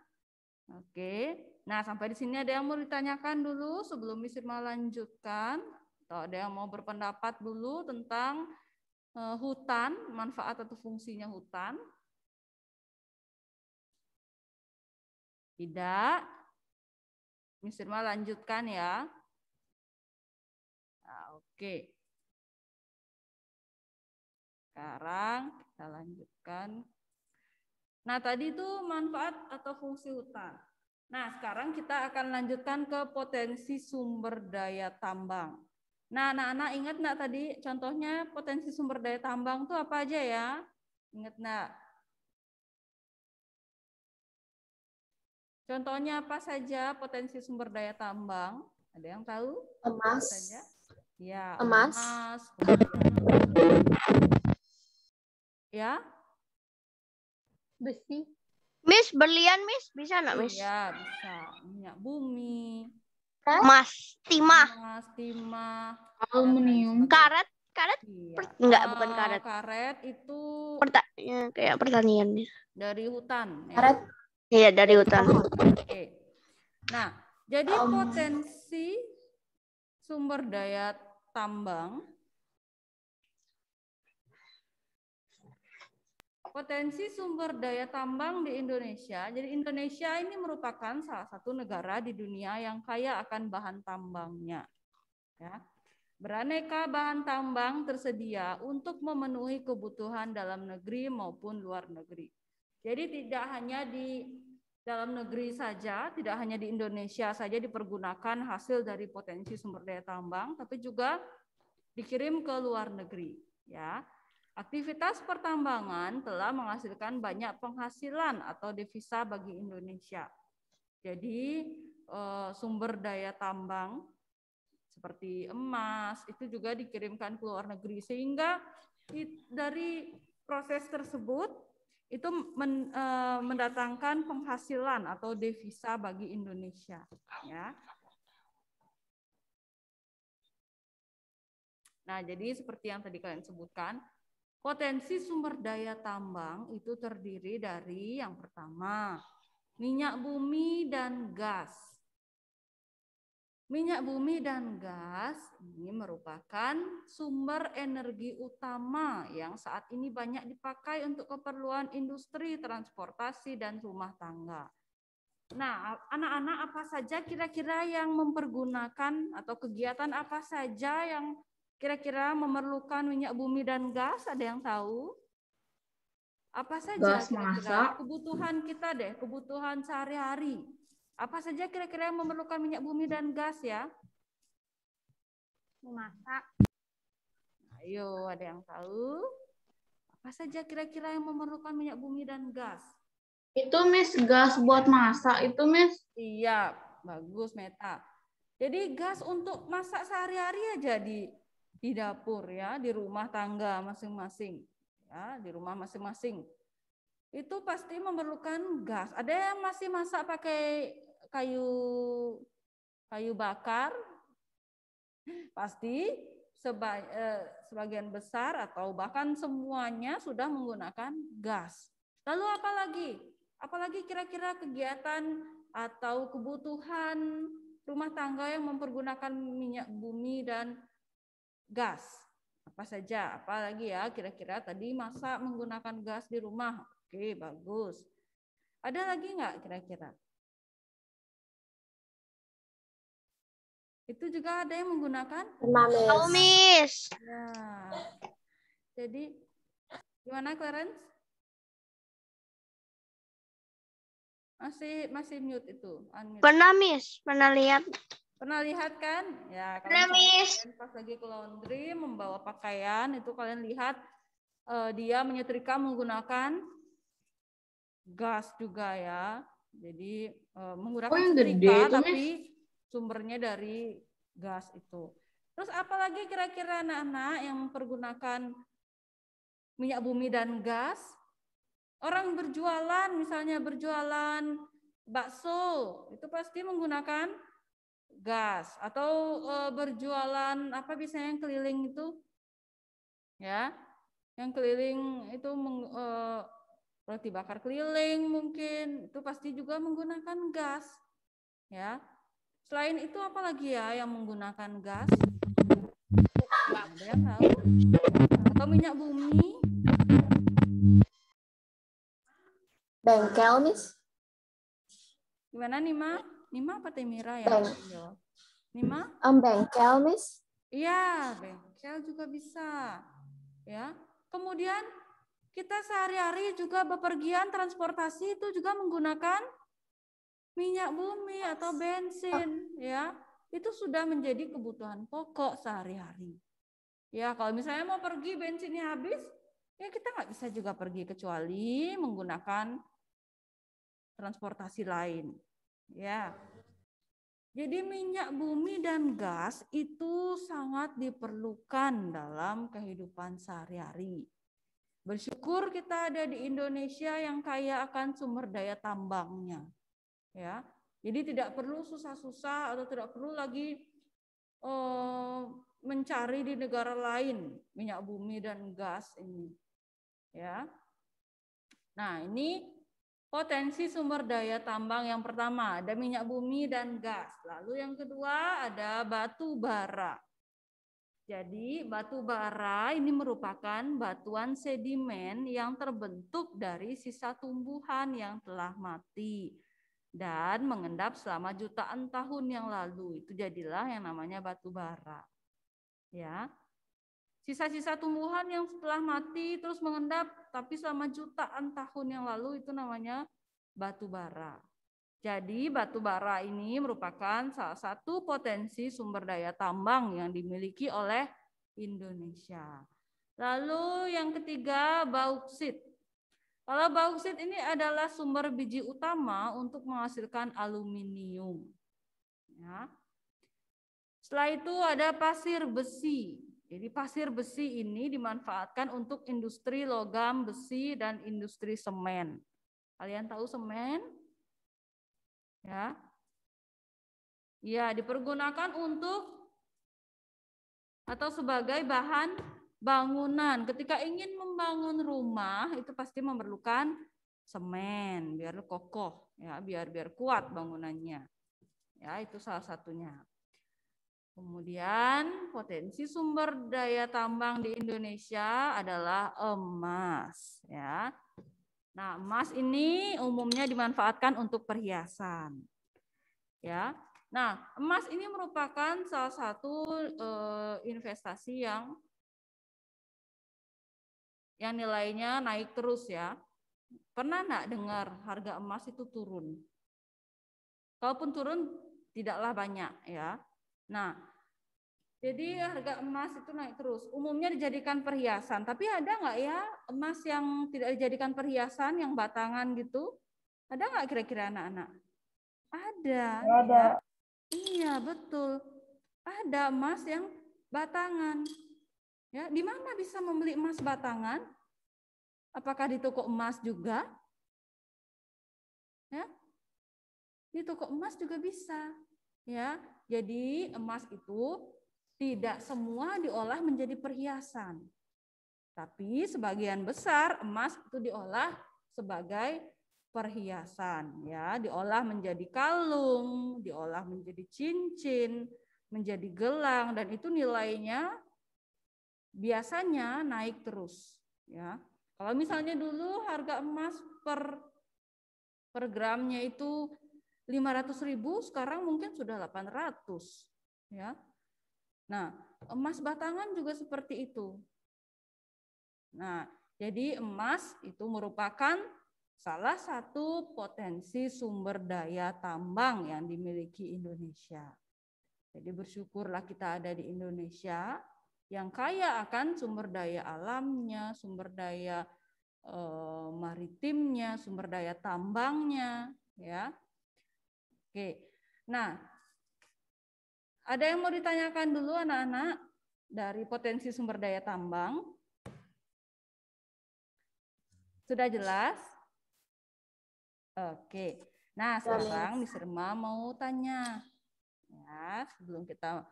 Oke. Nah, sampai di sini ada yang mau ditanyakan dulu sebelum Miss Irma lanjutkan? Atau ada yang mau berpendapat dulu tentang eh, hutan, manfaat atau fungsinya hutan? Tidak? Miss Irma lanjutkan ya. Nah, oke. Sekarang kita lanjutkan. Nah, tadi itu manfaat atau fungsi hutan. Nah, sekarang kita akan lanjutkan ke potensi sumber daya tambang. Nah, anak-anak ingat nggak tadi contohnya potensi sumber daya tambang tuh apa aja ya? Ingat nggak? Contohnya apa saja potensi sumber daya tambang? Ada yang tahu? Emas. saja? Ya, emas. emas. Ya. Besi. Miss berlian Miss bisa nggak Miss? Iya bisa. Minyak bumi. emas, timah. Emas timah. Aluminium. Karet, karet. Iya. Per, enggak, bukan ah, karet. Karet itu Perta ya, kayak ya. Dari hutan. Ya. Karet. Iya, dari hutan. Oke. Nah, jadi um. potensi sumber daya tambang Potensi sumber daya tambang di Indonesia, jadi Indonesia ini merupakan salah satu negara di dunia yang kaya akan bahan tambangnya. Ya. Beraneka bahan tambang tersedia untuk memenuhi kebutuhan dalam negeri maupun luar negeri. Jadi tidak hanya di dalam negeri saja, tidak hanya di Indonesia saja dipergunakan hasil dari potensi sumber daya tambang, tapi juga dikirim ke luar negeri, ya. Aktivitas pertambangan telah menghasilkan banyak penghasilan atau devisa bagi Indonesia. Jadi eh, sumber daya tambang seperti emas itu juga dikirimkan ke luar negeri sehingga dari proses tersebut itu eh, mendatangkan penghasilan atau devisa bagi Indonesia ya. Nah, jadi seperti yang tadi kalian sebutkan, Potensi sumber daya tambang itu terdiri dari yang pertama, minyak bumi dan gas. Minyak bumi dan gas ini merupakan sumber energi utama yang saat ini banyak dipakai untuk keperluan industri, transportasi, dan rumah tangga. Nah, anak-anak apa saja kira-kira yang mempergunakan atau kegiatan apa saja yang Kira-kira memerlukan minyak bumi dan gas, ada yang tahu? Apa saja gas kira kebutuhan kita deh, kebutuhan sehari-hari. Apa saja kira-kira yang memerlukan minyak bumi dan gas ya? Memasak. Ayo, ada yang tahu? Apa saja kira-kira yang memerlukan minyak bumi dan gas? Itu Miss gas buat masak itu Miss. Iya, bagus Meta. Jadi gas untuk masak sehari-hari ya jadi di dapur ya, di rumah tangga masing-masing ya, di rumah masing-masing. Itu pasti memerlukan gas. Ada yang masih masak pakai kayu kayu bakar pasti seba, eh, sebagian besar atau bahkan semuanya sudah menggunakan gas. Lalu apa Apalagi kira-kira kegiatan atau kebutuhan rumah tangga yang mempergunakan minyak bumi dan gas apa saja apalagi ya kira-kira tadi masak menggunakan gas di rumah oke bagus ada lagi nggak kira-kira itu juga ada yang menggunakan tumis ya. jadi gimana Clarence masih masih mute itu unmute. pernah miss pernah lihat Pernah lihat kan? Ya, kalau kalian pas lagi ke laundry membawa pakaian itu kalian lihat uh, dia menyetrika menggunakan gas juga ya. Jadi uh, menggunakan oh, setrika tapi sumbernya dari gas itu. Terus apalagi kira-kira anak-anak yang mempergunakan minyak bumi dan gas? Orang berjualan misalnya berjualan bakso itu pasti menggunakan gas atau e, berjualan apa biasanya yang keliling itu ya yang keliling itu meng, e, roti bakar keliling mungkin itu pasti juga menggunakan gas ya selain itu apa lagi ya yang menggunakan gas ada yang tahu atau minyak bumi bengkel miss gimana nih ma Nima apa teh Mira ya? Beng. Iya. Nima? Um, bengkel, Miss. Iya, bengkel juga bisa. Ya. Kemudian kita sehari-hari juga bepergian transportasi itu juga menggunakan minyak bumi atau bensin, ya. Itu sudah menjadi kebutuhan pokok sehari-hari. Ya, kalau misalnya mau pergi bensinnya habis, ya kita nggak bisa juga pergi kecuali menggunakan transportasi lain. Ya. Jadi minyak bumi dan gas itu sangat diperlukan dalam kehidupan sehari-hari. Bersyukur kita ada di Indonesia yang kaya akan sumber daya tambangnya. Ya. Jadi tidak perlu susah-susah atau tidak perlu lagi eh, mencari di negara lain minyak bumi dan gas ini. Ya. Nah, ini Potensi sumber daya tambang yang pertama ada minyak bumi dan gas. Lalu yang kedua ada batu bara. Jadi batu bara ini merupakan batuan sedimen yang terbentuk dari sisa tumbuhan yang telah mati dan mengendap selama jutaan tahun yang lalu. Itu jadilah yang namanya batu bara. Ya. Sisa-sisa tumbuhan yang setelah mati terus mengendap, tapi selama jutaan tahun yang lalu itu namanya batu bara. Jadi batu bara ini merupakan salah satu potensi sumber daya tambang yang dimiliki oleh Indonesia. Lalu yang ketiga bauksit. Kalau bauksit ini adalah sumber biji utama untuk menghasilkan aluminium. Ya. Setelah itu ada pasir besi. Jadi pasir besi ini dimanfaatkan untuk industri logam besi dan industri semen. Kalian tahu semen? Ya. Ya, dipergunakan untuk atau sebagai bahan bangunan. Ketika ingin membangun rumah itu pasti memerlukan semen biar kokoh ya, biar biar kuat bangunannya. Ya, itu salah satunya. Kemudian potensi sumber daya tambang di Indonesia adalah emas ya. Nah, emas ini umumnya dimanfaatkan untuk perhiasan. Ya. Nah, emas ini merupakan salah satu eh, investasi yang yang nilainya naik terus ya. Pernah enggak dengar harga emas itu turun? Kalaupun turun tidaklah banyak ya. Nah, jadi harga emas itu naik terus. Umumnya dijadikan perhiasan, tapi ada nggak ya emas yang tidak dijadikan perhiasan, yang batangan gitu? Ada nggak kira-kira anak-anak? Ada. Ada. Ya? Iya betul. Ada emas yang batangan. Ya, di mana bisa membeli emas batangan? Apakah di toko emas juga? Ya, di toko emas juga bisa. Ya, jadi emas itu tidak semua diolah menjadi perhiasan. Tapi sebagian besar emas itu diolah sebagai perhiasan ya, diolah menjadi kalung, diolah menjadi cincin, menjadi gelang dan itu nilainya biasanya naik terus ya. Kalau misalnya dulu harga emas per per gramnya itu 500 ribu sekarang mungkin sudah 800 ya. Nah, emas batangan juga seperti itu. Nah, jadi emas itu merupakan salah satu potensi sumber daya tambang yang dimiliki Indonesia. Jadi bersyukurlah kita ada di Indonesia yang kaya akan sumber daya alamnya, sumber daya e, maritimnya, sumber daya tambangnya, ya. Oke. Nah, ada yang mau ditanyakan dulu anak-anak dari potensi sumber daya tambang? Sudah jelas? Oke. Nah, sekarang Miss Irma mau tanya. Ya, sebelum kita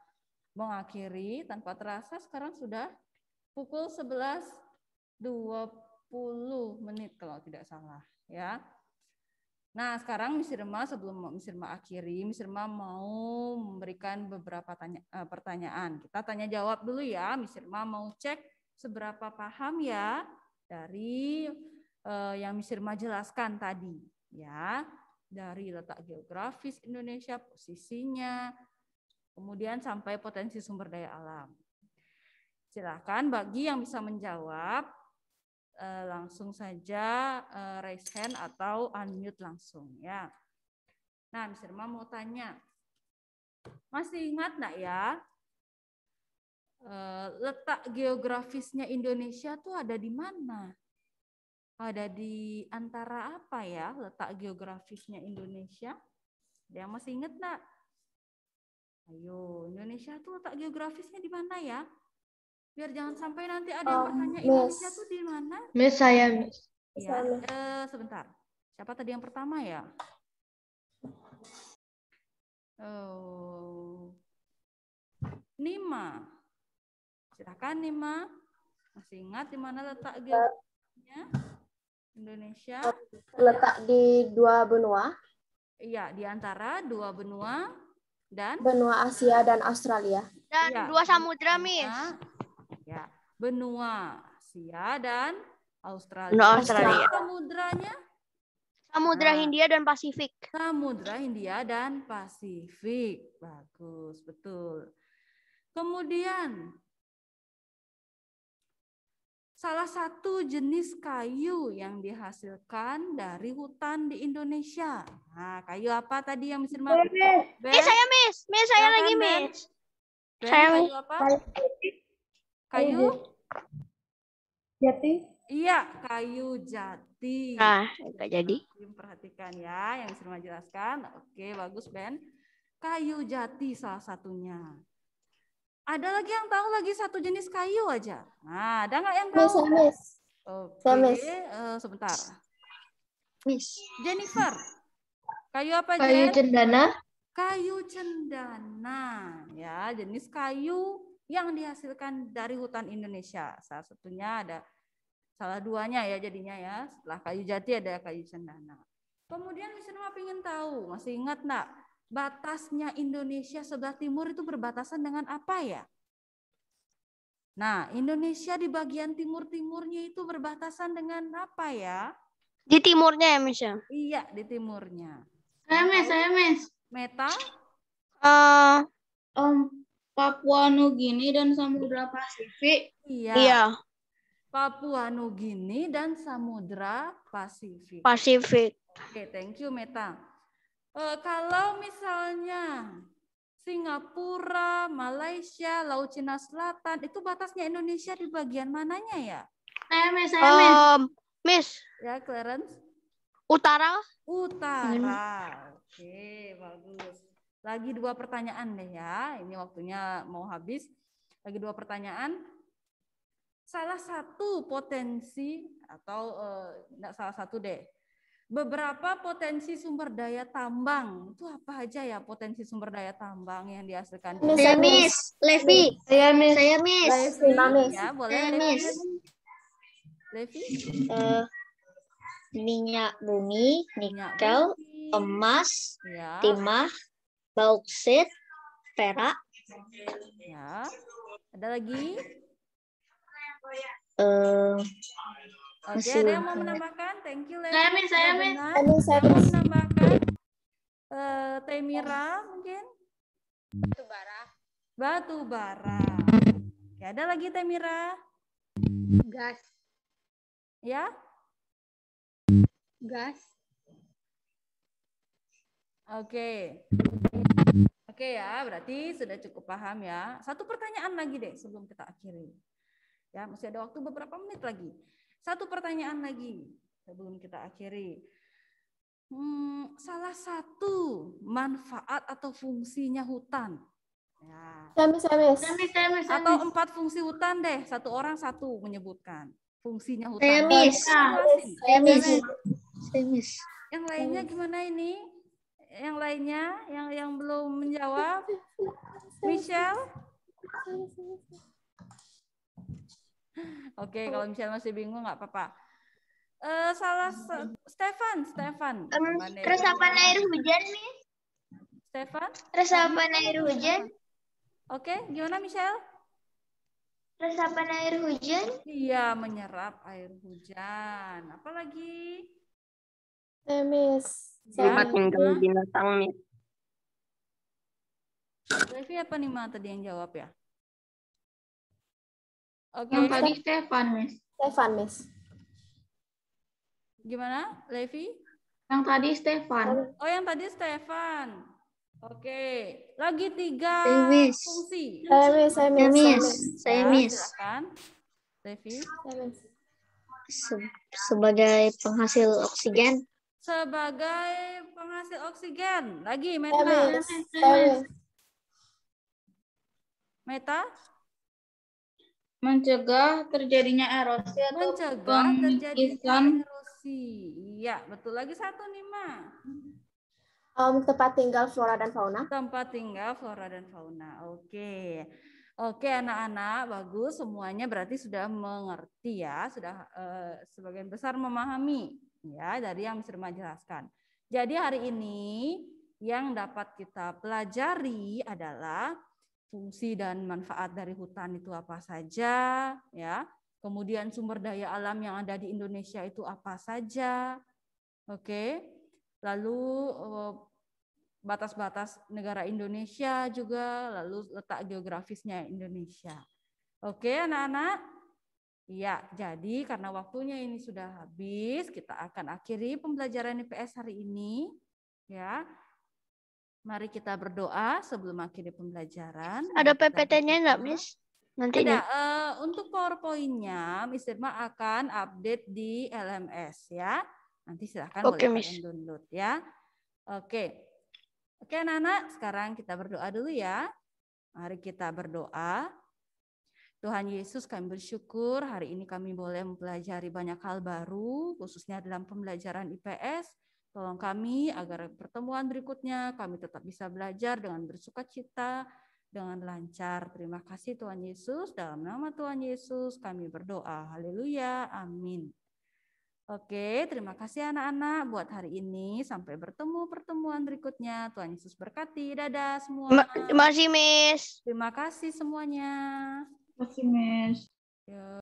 mengakhiri tanpa terasa sekarang sudah pukul 11.20 menit kalau tidak salah, ya. Nah, sekarang Miss Irma sebelum Miss Irma akhiri, Miss Irma mau memberikan beberapa tanya, uh, pertanyaan. Kita tanya jawab dulu ya. Miss Irma mau cek seberapa paham ya dari uh, yang Miss Irma jelaskan tadi, ya. Dari letak geografis Indonesia, posisinya, kemudian sampai potensi sumber daya alam. Silakan bagi yang bisa menjawab uh, langsung saja uh, raise hand atau unmute langsung ya. Nah, Mr. Irma mau tanya. Masih ingat nggak ya uh, letak geografisnya Indonesia tuh ada di mana? Ada di antara apa ya letak geografisnya Indonesia? Ada yang masih ingat nak? Ayo, Indonesia tuh letak geografisnya di mana ya? biar jangan sampai nanti ada yang oh, bertanya oh, Indonesia tuh di mana? Miss saya iya, Miss. Ya, eh, sebentar. Siapa tadi yang pertama ya? Oh. Nima. Silakan Nima. Masih ingat di mana letak eh, geografinya? Indonesia oh, letak di dua benua. Iya, di antara dua benua dan benua Asia dan Australia. Dan ya. dua samudra, Miss. Iya. Ya, benua Asia dan Australia. Benua Australia. Nah, samudranya? Samudra nah, Hindia dan Pasifik. Samudra Hindia dan Pasifik. Bagus, betul. Kemudian salah satu jenis kayu yang dihasilkan dari hutan di Indonesia. Nah, kayu apa tadi yang Miss Irma? Miss, saya Miss. Miss, saya lagi Miss. saya kayu apa? Kayu? Jati. Iya, kayu jati. Ah, nah, enggak jadi. Perhatikan ya yang Sirma menjelaskan. Oke, bagus Ben. Kayu jati salah satunya. Ada lagi yang tahu lagi satu jenis kayu aja? Nah, ada nggak yang tahu? Samis. Oke, Uh, sebentar. Miss. Jennifer. Kayu apa, Jen? Kayu cendana. Kayu cendana. Ya, jenis kayu yang dihasilkan dari hutan Indonesia. Salah satunya ada salah duanya ya jadinya ya. Setelah kayu jati ada kayu cendana. Kemudian listener ingin tahu, masih ingat nak batasnya Indonesia sebelah timur itu berbatasan dengan apa ya? Nah, Indonesia di bagian timur-timurnya itu berbatasan dengan apa ya? Di timurnya ya, Misha? Ya? Iya, di timurnya. Saya mes, saya mes. Meta? Uh, um, Papua Nugini dan Samudra Pasifik. Iya. iya. Papua Nugini dan Samudra Pasifik. Pasifik. Oke, okay, thank you Meta. Uh, kalau misalnya Singapura, Malaysia, Laut Cina Selatan, itu batasnya Indonesia di bagian mananya ya? Saya miss, saya miss. Um, miss. Ya, Clarence. Utara. Utara. Hmm. Oke, okay, bagus. Lagi dua pertanyaan deh ya. Ini waktunya mau habis. Lagi dua pertanyaan. Salah satu potensi atau eh, enggak salah satu deh. Beberapa potensi sumber daya tambang itu apa aja ya potensi sumber daya tambang yang dihasilkan? Saya miss, Levi. Saya miss. Saya miss. Saya miss. ya, boleh. Saya miss. Levi. Uh, minyak bumi, nikel, emas, ya. timah, bauksit, perak. Ya. Ada lagi? Uh, Oke, okay, ada yang mau menambahkan? Thank you, Lely. Saya amin, saya amin. Amin, saya Mau menambahkan? Uh, Temira mungkin? Batu bara. Batu bara. Ya, ada lagi Temira? Gas. Ya? Gas. Oke. Oke ya, berarti sudah cukup paham ya. Satu pertanyaan lagi deh sebelum kita akhiri. Ya, masih ada waktu beberapa menit lagi. Satu pertanyaan lagi sebelum kita akhiri. Hmm, salah satu manfaat atau fungsinya hutan. Ya. samis. Samis samis. Atau empat fungsi hutan deh, satu orang satu menyebutkan fungsinya hutan. Samis. Samis. Samis. Yang lainnya gimana ini? yang lainnya yang yang belum menjawab? Michelle? Oke, okay, kalau Michelle masih bingung nggak apa-apa. Uh, salah Stefan, Stefan. Um, resapan air hujan nih. Stefan? Resapan air hujan. Oke, okay, gimana Michelle? Resapan air hujan? Iya, menyerap air hujan. Apalagi? Temis lima tinggal binatang nih. Devi apa nih mah tadi yang jawab ya? Oke. Okay. Yang tadi Stefan, Miss. Stefan, Miss. Gimana, Levi? Yang tadi Stefan. Oh, yang tadi Stefan. Oke, okay. lagi tiga saya miss. fungsi. Saya miss, saya miss, saya miss. Saya ya, miss. Ya, Levi. Se sebagai penghasil oksigen sebagai penghasil oksigen. Lagi meta. Meta mencegah terjadinya erosi atau mencegah terjadinya erosi. Iya, betul lagi satu nih, Ma. Um, tempat tinggal flora dan fauna. Tempat tinggal flora dan fauna. Oke. Oke, anak-anak, bagus semuanya berarti sudah mengerti ya, sudah uh, sebagian besar memahami ya dari yang Mr. Dharma jelaskan. Jadi hari ini yang dapat kita pelajari adalah fungsi dan manfaat dari hutan itu apa saja, ya. Kemudian sumber daya alam yang ada di Indonesia itu apa saja. Oke. Lalu eh, batas-batas negara Indonesia juga, lalu letak geografisnya Indonesia. Oke, anak-anak. Iya, jadi karena waktunya ini sudah habis, kita akan akhiri pembelajaran IPS hari ini. Ya, mari kita berdoa sebelum akhiri pembelajaran. Ada PPT-nya enggak, Miss? Nanti Ada, uh, untuk PowerPoint-nya, Miss Irma akan update di LMS ya. Nanti silahkan okay, boleh miss. download ya. Oke, oke okay, anak-anak, sekarang kita berdoa dulu ya. Mari kita berdoa. Tuhan Yesus kami bersyukur hari ini kami boleh mempelajari banyak hal baru, khususnya dalam pembelajaran IPS. Tolong kami agar pertemuan berikutnya kami tetap bisa belajar dengan bersuka cita, dengan lancar. Terima kasih Tuhan Yesus. Dalam nama Tuhan Yesus kami berdoa. Haleluya. Amin. Oke, terima kasih anak-anak buat hari ini. Sampai bertemu pertemuan berikutnya. Tuhan Yesus berkati. Dadah semua. Terima kasih, Miss. Terima kasih semuanya. kasih Mes. Yeah.